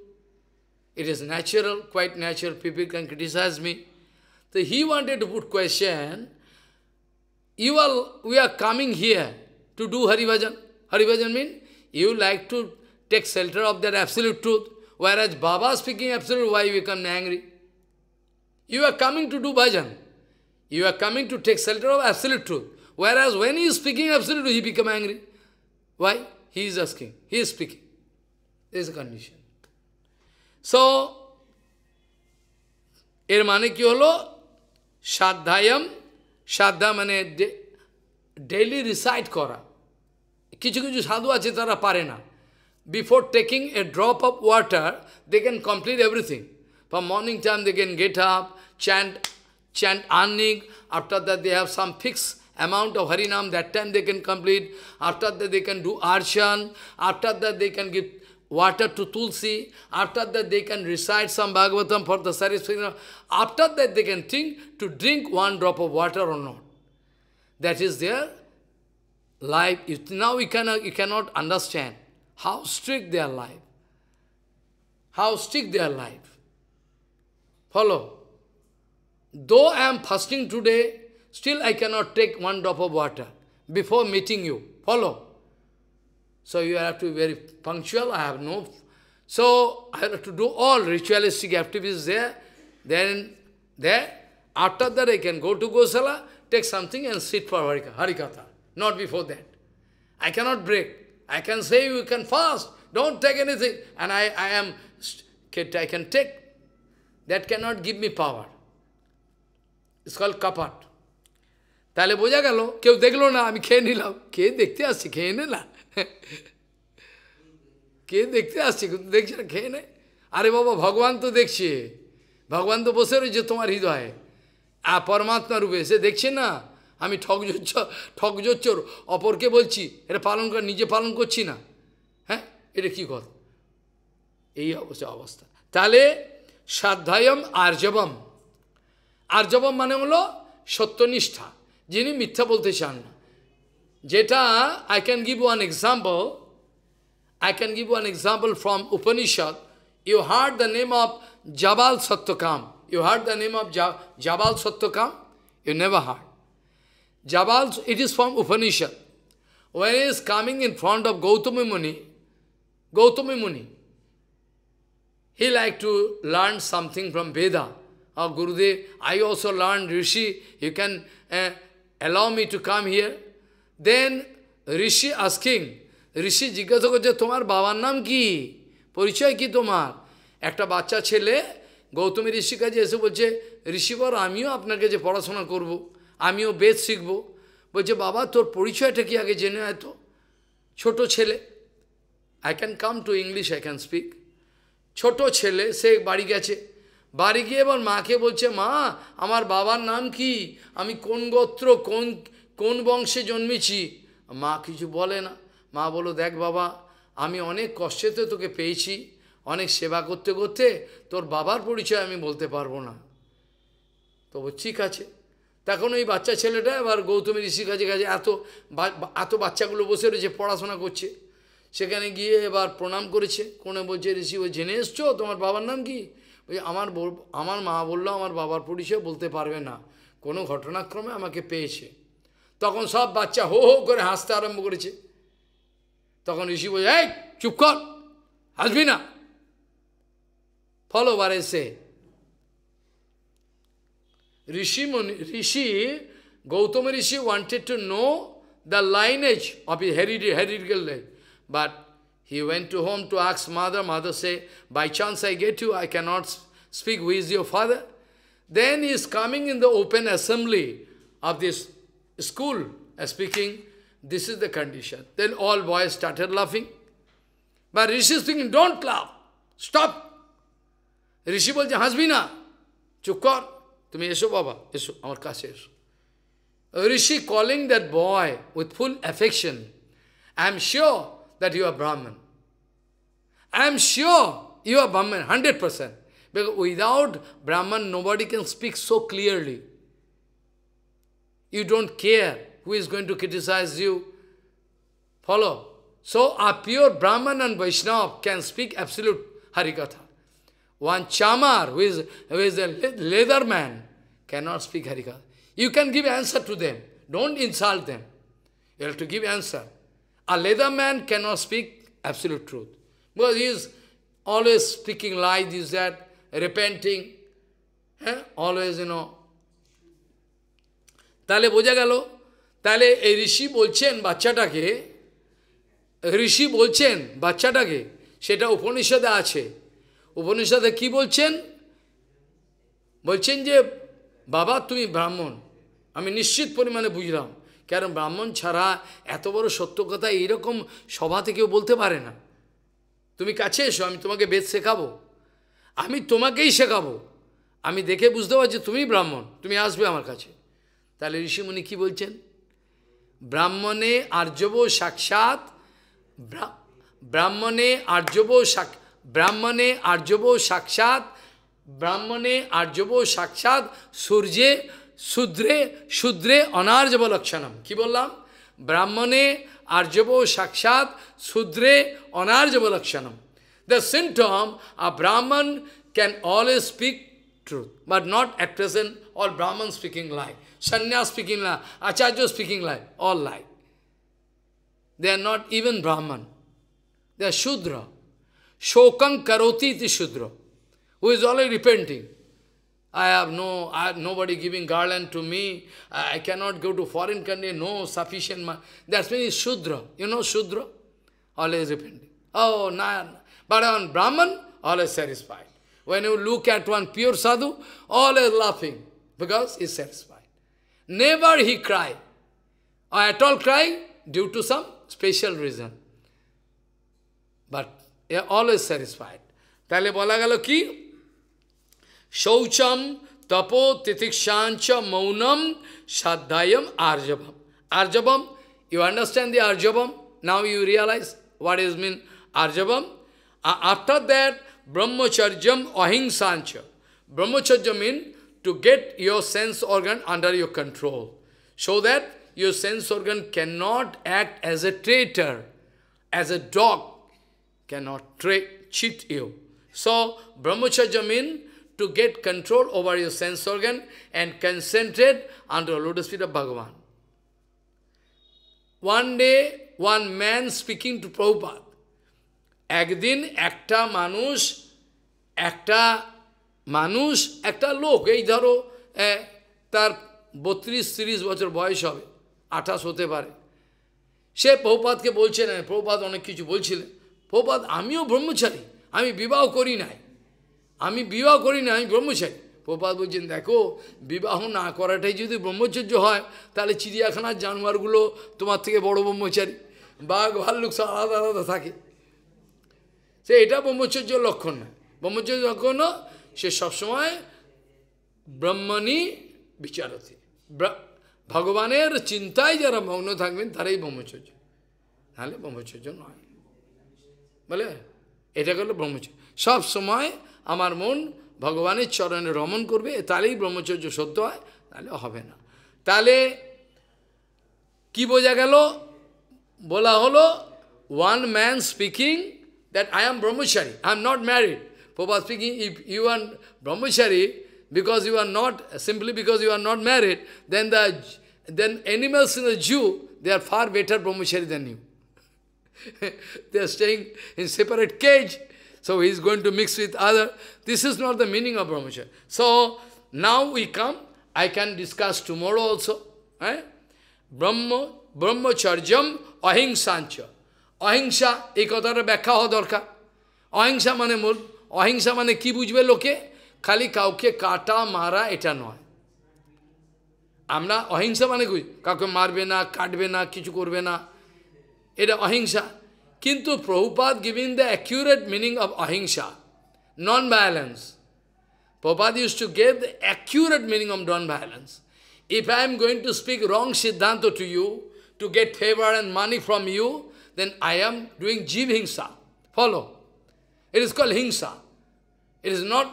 Speaker 1: It is natural, quite natural, people can criticize me. So he wanted to put question, you are, we are coming here to do Hari Harivajan Hari means you like to take shelter of that absolute truth, whereas Baba speaking absolute, why you become angry? You are coming to do bhajan. You are coming to take shelter of absolute truth. Whereas when he is speaking absolute he become angry. Why? He is asking. He is speaking. This is a condition. So, এর মানে কি সাধ্যায়ম সাধ্যা মানে daily daily recite কিছু Kichu kichu আছে তারা পারে না before taking a drop of water, they can complete everything. From morning time, they can get up, chant, chant Anik. After that, they have some fixed amount of Harinam. That time, they can complete. After that, they can do Arshan. After that, they can give water to Tulsi. After that, they can recite some Bhagavatam for the satisfaction. After that, they can think to drink one drop of water or not. That is their life. Now you cannot, you cannot understand how strict their life. How strict their life. Follow. Though I am fasting today, still I cannot take one drop of water before meeting you. Follow. So you have to be very punctual. I have no... So I have to do all ritualistic activities there. Then there, after that I can go to Gosala, take something and sit for Harika, Harikatha. Not before that. I cannot break. I can say you can fast. Don't take anything. And I, I am, I can take. That cannot give me power. It's called kapat. তাহলে বোঝা গেল কেউ দেখলো না আমি খেয়ে নিলাম খেয়ে দেখতে আসছি খেয়ে নিলাম কে দেখতে আসছে কিন্তু দেখছে না খেয়ে নেয় আরে বাবা ভগবান তো দেখছে ভগবান তো বসে রয়েছে তোমার হৃদয়ে আ পরমাত্মা রূপে সে দেখছে না আমি ঠকজোচ্ছ ঠকজোচ্চর অপরকে বলছি এটা পালন কর নিজে পালন করছি না হ্যাঁ এটা কি কর এই অবস্থা অবস্থা তাহলে সাধ্যায়ম আর্যবম আর্যবম মানে হলো সত্যনিষ্ঠা যিনি মিথ্যা বলতে চান না Jeta, I can give one example. I can give one example from Upanishad. You heard the name of Jabal Satyakam. You heard the name of Jabal Satyakam? You never heard. Jabal, it is from Upanishad. When he is coming in front of Gautami Muni, Gautami Muni, he like to learn something from Veda. Or oh, ah, Gurudev, I also learned Rishi, you can uh, allow me to come here. Then rishi asking ঋষি জিজ্ঞাসা করছে তোমার বাবার নাম কি পরিচয় কি তোমার একটা বাচ্চা ছেলে গৌতমী ঋষির কাছে এসে বলছে ঋষিবর আমিও আপনার কাছে পড়াশোনা করব। আমিও বেদ শিখব বলছে বাবা তোর পরিচয়টা কি আগে জেনে এত ছোট ছেলে I can come to English I can speak ছোট ছেলে সে বাড়ি গেছে বাড়ি গিয়ে এবার মাকে বলছে মা আমার বাবার নাম কি আমি কোন গোত্র কোন কোন বংশে জন্মেছি মা কিছু বলে না মা বলো দেখ বাবা আমি অনেক কষ্টেতে তোকে পেয়েছি অনেক সেবা করতে করতে তোর বাবার পরিচয় আমি বলতে পারবো না তবু ঠিক আছে তখন ওই বাচ্চা ছেলেটা এবার গৌতমী ঋষির কাছে কাছে এত এত বাচ্চাগুলো বসে রয়েছে পড়াশোনা করছে সেখানে গিয়ে এবার প্রণাম করেছে কোনে বলছে ঋষি ও জেনে এসছো তোমার বাবার নাম কি ওই আমার আমার মা বললো আমার বাবার পরিচয় বলতে পারবে না কোনো ঘটনাক্রমে আমাকে পেয়েছে তখন সব বাচ্চা হো হো করে হাসতে আরম্ভ করেছে তখন ঋষি বলছে এই চুপ কর হাসবি না ফলোবার এসে ঋষি wanted to know the lineage of his hereditary, life. But he went to home to ask mother. Mother say, by chance I get you, I cannot speak. Who is your father? Then he is coming in the open assembly of this school speaking, this is the condition. Then all boys started laughing. But Rishi thinking, don't laugh. Stop. Rishi bolche, hasbina. Chukkar. Tumi Yeshu Baba. Yeshu, amar kashe Yeshu. Rishi calling that boy with full affection. I am sure that you are Brahman. I am sure you are Brahman, 100%. Because without Brahman, nobody can speak so clearly. You don't care who is going to criticize you. Follow? So a pure Brahman and Vaishnav can speak absolute Harikatha. One chamar who is, who is a leather man cannot speak Harikatha. You can give answer to them. Don't insult them. You have to give answer. A leather man cannot speak absolute truth. Because he is always speaking lies, Is that, repenting. Eh? Always, you know, তাহলে বোঝা গেল তাহলে এই ঋষি বলছেন বাচ্চাটাকে ঋষি বলছেন বাচ্চাটাকে সেটা উপনিষদে আছে উপনিষদে কি বলছেন বলছেন যে বাবা তুমি ব্রাহ্মণ আমি নিশ্চিত পরিমাণে বুঝলাম কারণ ব্রাহ্মণ ছাড়া এত বড় সত্য কথা এইরকম সভাতে কেউ বলতে পারে না তুমি কাছে এসো আমি তোমাকে বেদ শেখাবো আমি তোমাকেই শেখাবো আমি দেখে বুঝতে পারছি তুমি ব্রাহ্মণ তুমি আসবে আমার কাছে তাহলে ঋষিমুনি কি বলছেন ব্রাহ্মণে আর্যব সাক্ষাৎ ব্রাহ্মণে আর্যব সাক ব্রাহ্মণে আর্যব সাক্ষাৎ ব্রাহ্মণে আর্যব সাক্ষাৎ সূর্যে শূদ্রে শূদ্রে অনার্যব লক্ষণম কি বললাম ব্রাহ্মণে আর্যব সাক্ষাৎ শূদ্রে অনার্যব লক্ষণম the symptom a brahmin can always speak truth but not at present all brahmin speaking life Sanyas speaking like, acharya speaking like, all like. They are not even Brahman. They are Shudra. Shokam karoti iti Shudra, who is always repenting. I have no, I have nobody giving garland to me. I, I cannot go to foreign country, no sufficient money. That's means Shudra. You know Shudra? Always repenting. Oh, nah, But on Brahman, always satisfied. When you look at one pure sadhu, always laughing, because he's satisfied. Never he cry, or at all cry due to some special reason. But they are always satisfied. তাহলে বলা গেল কি শৌচম তপ তিতিক্ষাঞ্চ মৌনম সাধ্যায়ম আর্যবম আর্যবম ইউ আন্ডারস্ট্যান্ড দি আর্যবম now you realize what is mean আর্যবম আফটার দ্যাট ব্রহ্মচর্যম অহিংসাঞ্চ brahmacharya mean to get your sense organ under your control, so that your sense organ cannot act as a traitor, as a dog, cannot cheat you. So, brahmacharya means to get control over your sense organ and concentrate under the lotus feet of Bhagavan. One day, one man speaking to Prabhupada, একদিন একটা মানুষ একটা মানুষ একটা লোক এই ধরো তার বত্রিশ তিরিশ বছর বয়স হবে আঠাশ হতে পারে সে প্রহপাতকে বলছে না প্রপাত অনেক কিছু বলছিলেন প্রপাত আমিও ব্রহ্মচারী আমি বিবাহ করি নাই আমি বিবাহ করি না আমি ব্রহ্মচারী প্রপাত বলছেন দেখো বিবাহ না করাটাই যদি ব্রহ্মচর্য হয় তাহলে চিড়িয়াখানার জানোয়ারগুলো তোমার থেকে বড় ব্রহ্মচারী বাঘ ভাল্লুক সব আলাদা আলাদা থাকে সে এটা ব্রহ্মচর্যের লক্ষণ না ব্রহ্মচর্য লক্ষণ সে সবসময় ব্রহ্মণই বিচারতি ভগবানের চিন্তায় যারা মগ্ন থাকবেন তারাই ব্রহ্মচর্য নাহলে ব্রহ্মচর্য নয় বলে এটা করলে ব্রহ্মচর্য সব সময় আমার মন ভগবানের চরণে রমন করবে তাহলেই ব্রহ্মচর্য সত্য হয় তাহলে হবে না তাহলে কি বোঝা গেল বলা হলো one man speaking that I am brahmachari I am not married Prabhupada speaking, if you are brahmachari, because you are not, simply because you are not married, then the then animals in the Jew, they are far better brahmachari than you. they are staying in separate cage, so he is going to mix with other. This is not the meaning of brahmachari. So, now we come, I can discuss tomorrow also. Eh? Brahma, brahmacharyam, ahimsancha. অহিংসা এই কথাটা ব্যাখ্যা হওয়া দরকার অহিংসা মানে কি বুঝবে লোকে খালি কাউকে কাটা মারা এটা নয় আমরা অহিংসা মানে কি কাউকে মারবে না কাটবে না কিছু করবে না এটা অহিংসা কিন্তু Prabhupada giving the accurate meaning of ahimsa non violence Prabhupada used to give the accurate meaning of non-violence. If I am going to speak wrong Siddhanta to you, to get favor and money from you, then I am doing Jeevhingsa. Follow. It is called Hingsa. It is not,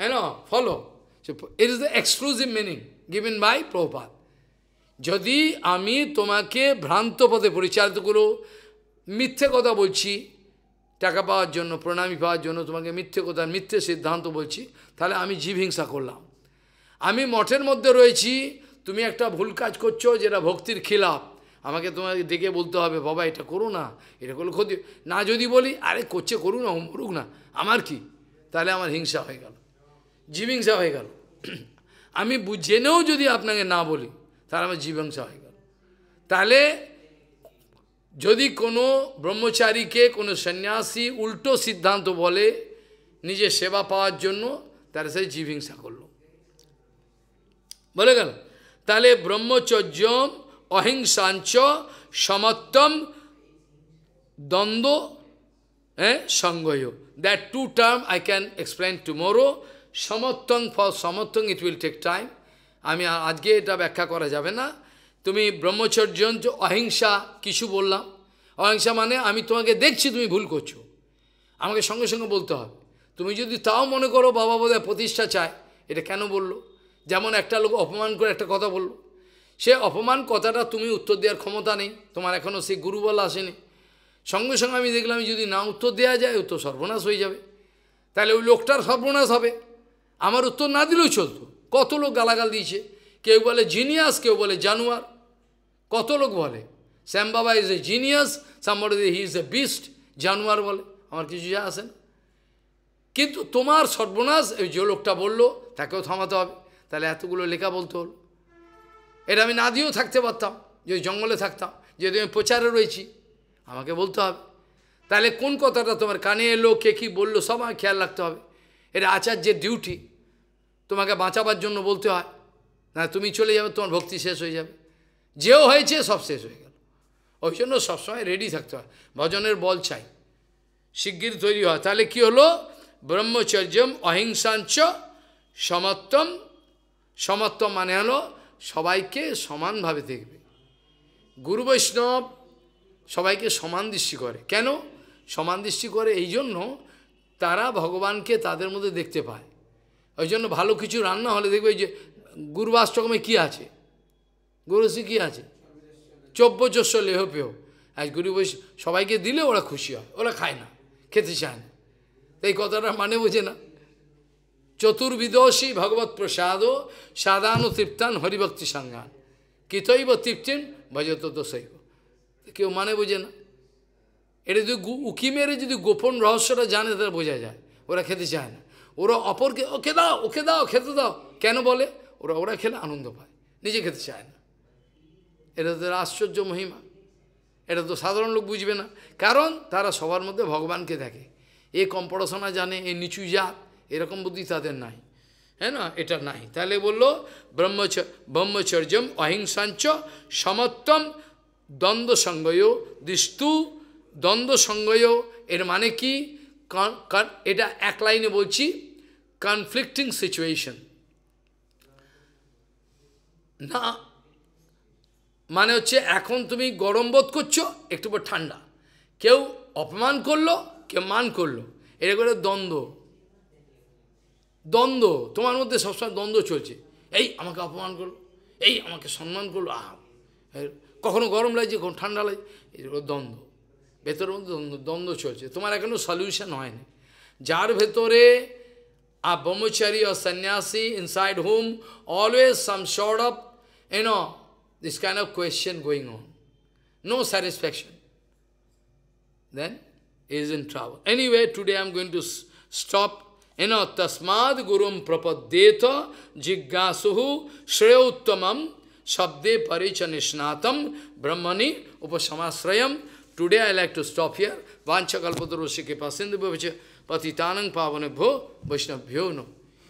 Speaker 1: you know, follow. So, it is the exclusive meaning given by Prabhupada. যদি আমি তোমাকে ভ্রান্ত পথে পরিচালিত করো মিথ্যে কথা বলছি টাকা পাওয়ার জন্য প্রণামী পাওয়ার জন্য তোমাকে মিথ্যে কথা মিথ্যে সিদ্ধান্ত বলছি তাহলে আমি জীব হিংসা করলাম আমি মঠের মধ্যে রয়েছি তুমি একটা ভুল কাজ করছো যেটা ভক্তির খিলাফ আমাকে তোমাকে দেখে বলতে হবে বাবা এটা করো না এটা করলে ক্ষতি না যদি বলি আরে করছে করুন না করুক না আমার কি তাহলে আমার হিংসা হয়ে গেল জীবিংসা হয়ে গেল আমি জেনেও যদি আপনাকে না বলি তাহলে আমার জীবংসা হয়ে গেল তাহলে যদি কোনো ব্রহ্মচারীকে কোনো সন্ন্যাসী উল্টো সিদ্ধান্ত বলে নিজের সেবা পাওয়ার জন্য তার সে জীবিংসা করল বলে গেল তাহলে ব্রহ্মচর্যম অহিংসাঞ্চ সমত্তম দ্বন্দ্ব হ্যাঁ সঙ্গয় that two term I can explain tomorrow. সমর্থন ফর সমর্থন ইট উইল টেক টাইম আমি আজকে এটা ব্যাখ্যা করা যাবে না তুমি ব্রহ্মচর্য অহিংসা কিছু বললাম অহিংসা মানে আমি তোমাকে দেখছি তুমি ভুল করছো আমাকে সঙ্গে সঙ্গে বলতে হবে তুমি যদি তাও মনে করো বাবা বোধহয় প্রতিষ্ঠা চায় এটা কেন বললো যেমন একটা লোক অপমান করে একটা কথা বললো সে অপমান কথাটা তুমি উত্তর দেওয়ার ক্ষমতা নেই তোমার এখনও সে গুরু বলা আসেনি সঙ্গে সঙ্গে আমি দেখলাম যদি না উত্তর দেওয়া যায় উত্তর সর্বনাশ হয়ে যাবে তাহলে ওই লোকটার সর্বনাশ হবে আমার উত্তর না দিলেও চলতো কত লোক গালাগাল দিয়েছে কেউ বলে জিনিয়াস কেউ বলে জানুয়ার কত লোক বলে Shyam Baba is a genius সাম্বাদ হি ইজ এ বিস্ট জানুয়ার বলে আমার কিছু যা আসে না কিন্তু তোমার সর্বনাশ ওই যে লোকটা বললো তাকেও থামাতে হবে তাহলে এতগুলো লেখা বলতে হলো এটা আমি না দিয়েও থাকতে পারতাম যদি জঙ্গলে থাকতাম যেহেতু আমি প্রচারে রয়েছি আমাকে বলতে হবে তাহলে কোন কথাটা তোমার কানে এলো কে কী বললো সব আমাকে খেয়াল রাখতে হবে এটা আচার্যের ডিউটি তোমাকে বাঁচাবার জন্য বলতে হয় না তুমি চলে যাবে তোমার ভক্তি শেষ হয়ে যাবে যেও হয়েছে সব শেষ হয়ে গেল ওই জন্য সবসময় রেডি থাকতে হয় ভজনের বল চাই শিগগির তৈরি হয় তাহলে কি হলো ব্রহ্মচর্যম অহিংসাঞ্চ সমত্তম সমত্তম মানে হলো সবাইকে সমানভাবে দেখবে গুরু বৈষ্ণব সবাইকে সমান দৃষ্টি করে কেন সমান দৃষ্টি করে এই জন্য তারা ভগবানকে তাদের মধ্যে দেখতে পায় ওই জন্য ভালো কিছু রান্না হলে দেখবে যে গুরুবাষ্টকমে কি আছে গুরুশ্রী কী আছে লেহ পেহ আজ গুরু বৈশ সবাইকে দিলে ওরা খুশি হয় ওরা খায় না খেতে চায় না এই কথাটা মানে বোঝে না চতুর্বিদশী ভগবত প্রসাদ সাদানু তৃপ্তান হরিভক্তি সংজ্ঞান কৃতৈব তৃপ্তিন ভজত দোষৈব কেউ মানে বোঝে না এটা যদি উকি মেরে যদি গোপন রহস্যটা জানে তারা বোঝা যায় ওরা খেতে চায় না ওরা অপরকে ওকে দাও ওকে দাও খেতে দাও কেন বলে ওরা ওরা খেলে আনন্দ পায় নিজে খেতে চায় না এটা তাদের আশ্চর্য মহিমা এটা তো সাধারণ লোক বুঝবে না কারণ তারা সবার মধ্যে ভগবানকে দেখে এ কম্পড়াশোনা জানে এ নিচু জাত এরকম বুদ্ধি তাদের নাই হ্যাঁ না এটা নাই তাহলে বললো ব্রহ্মচ ব্রহ্মচর্যম অহিংসাঞ্চ সমত্তম দ্বন্দ্ব সঙ্গয় দৃষ্টু দ্বন্দ্ব এর মানে কি এটা এক লাইনে বলছি কনফ্লিক্টিং সিচুয়েশন না মানে হচ্ছে এখন তুমি গরম বোধ করছো একটু পর ঠান্ডা কেউ অপমান করলো কেউ মান করলো এটা করে দ্বন্দ্ব দ্বন্দ্ব তোমার মধ্যে সবসময় দ্বন্দ্ব চলছে এই আমাকে অপমান করলো এই আমাকে সম্মান করলো আহ কখনো গরম লাগছে কখনো ঠান্ডা লাগছে এগুলো দ্বন্দ্ব ভেতরের মধ্যে দ্বন্দ্ব দ্বন্দ্ব চলছে তোমার এখনও সলিউশন হয়নি যার ভেতরে আ ব্রহ্মচারী আর sannyasi inside home always some short of you this kind of question going on no satisfaction then is in travel anyway today I am going to stop You tasmad gurum prapaddeta jiggasuhu shreyuttamam shabde parichanisnatam brahmani upasamasrayam. Today I like to stop here. Vancha kalpatarushi kipa patitanang pavanebho vaishnavbhyo no.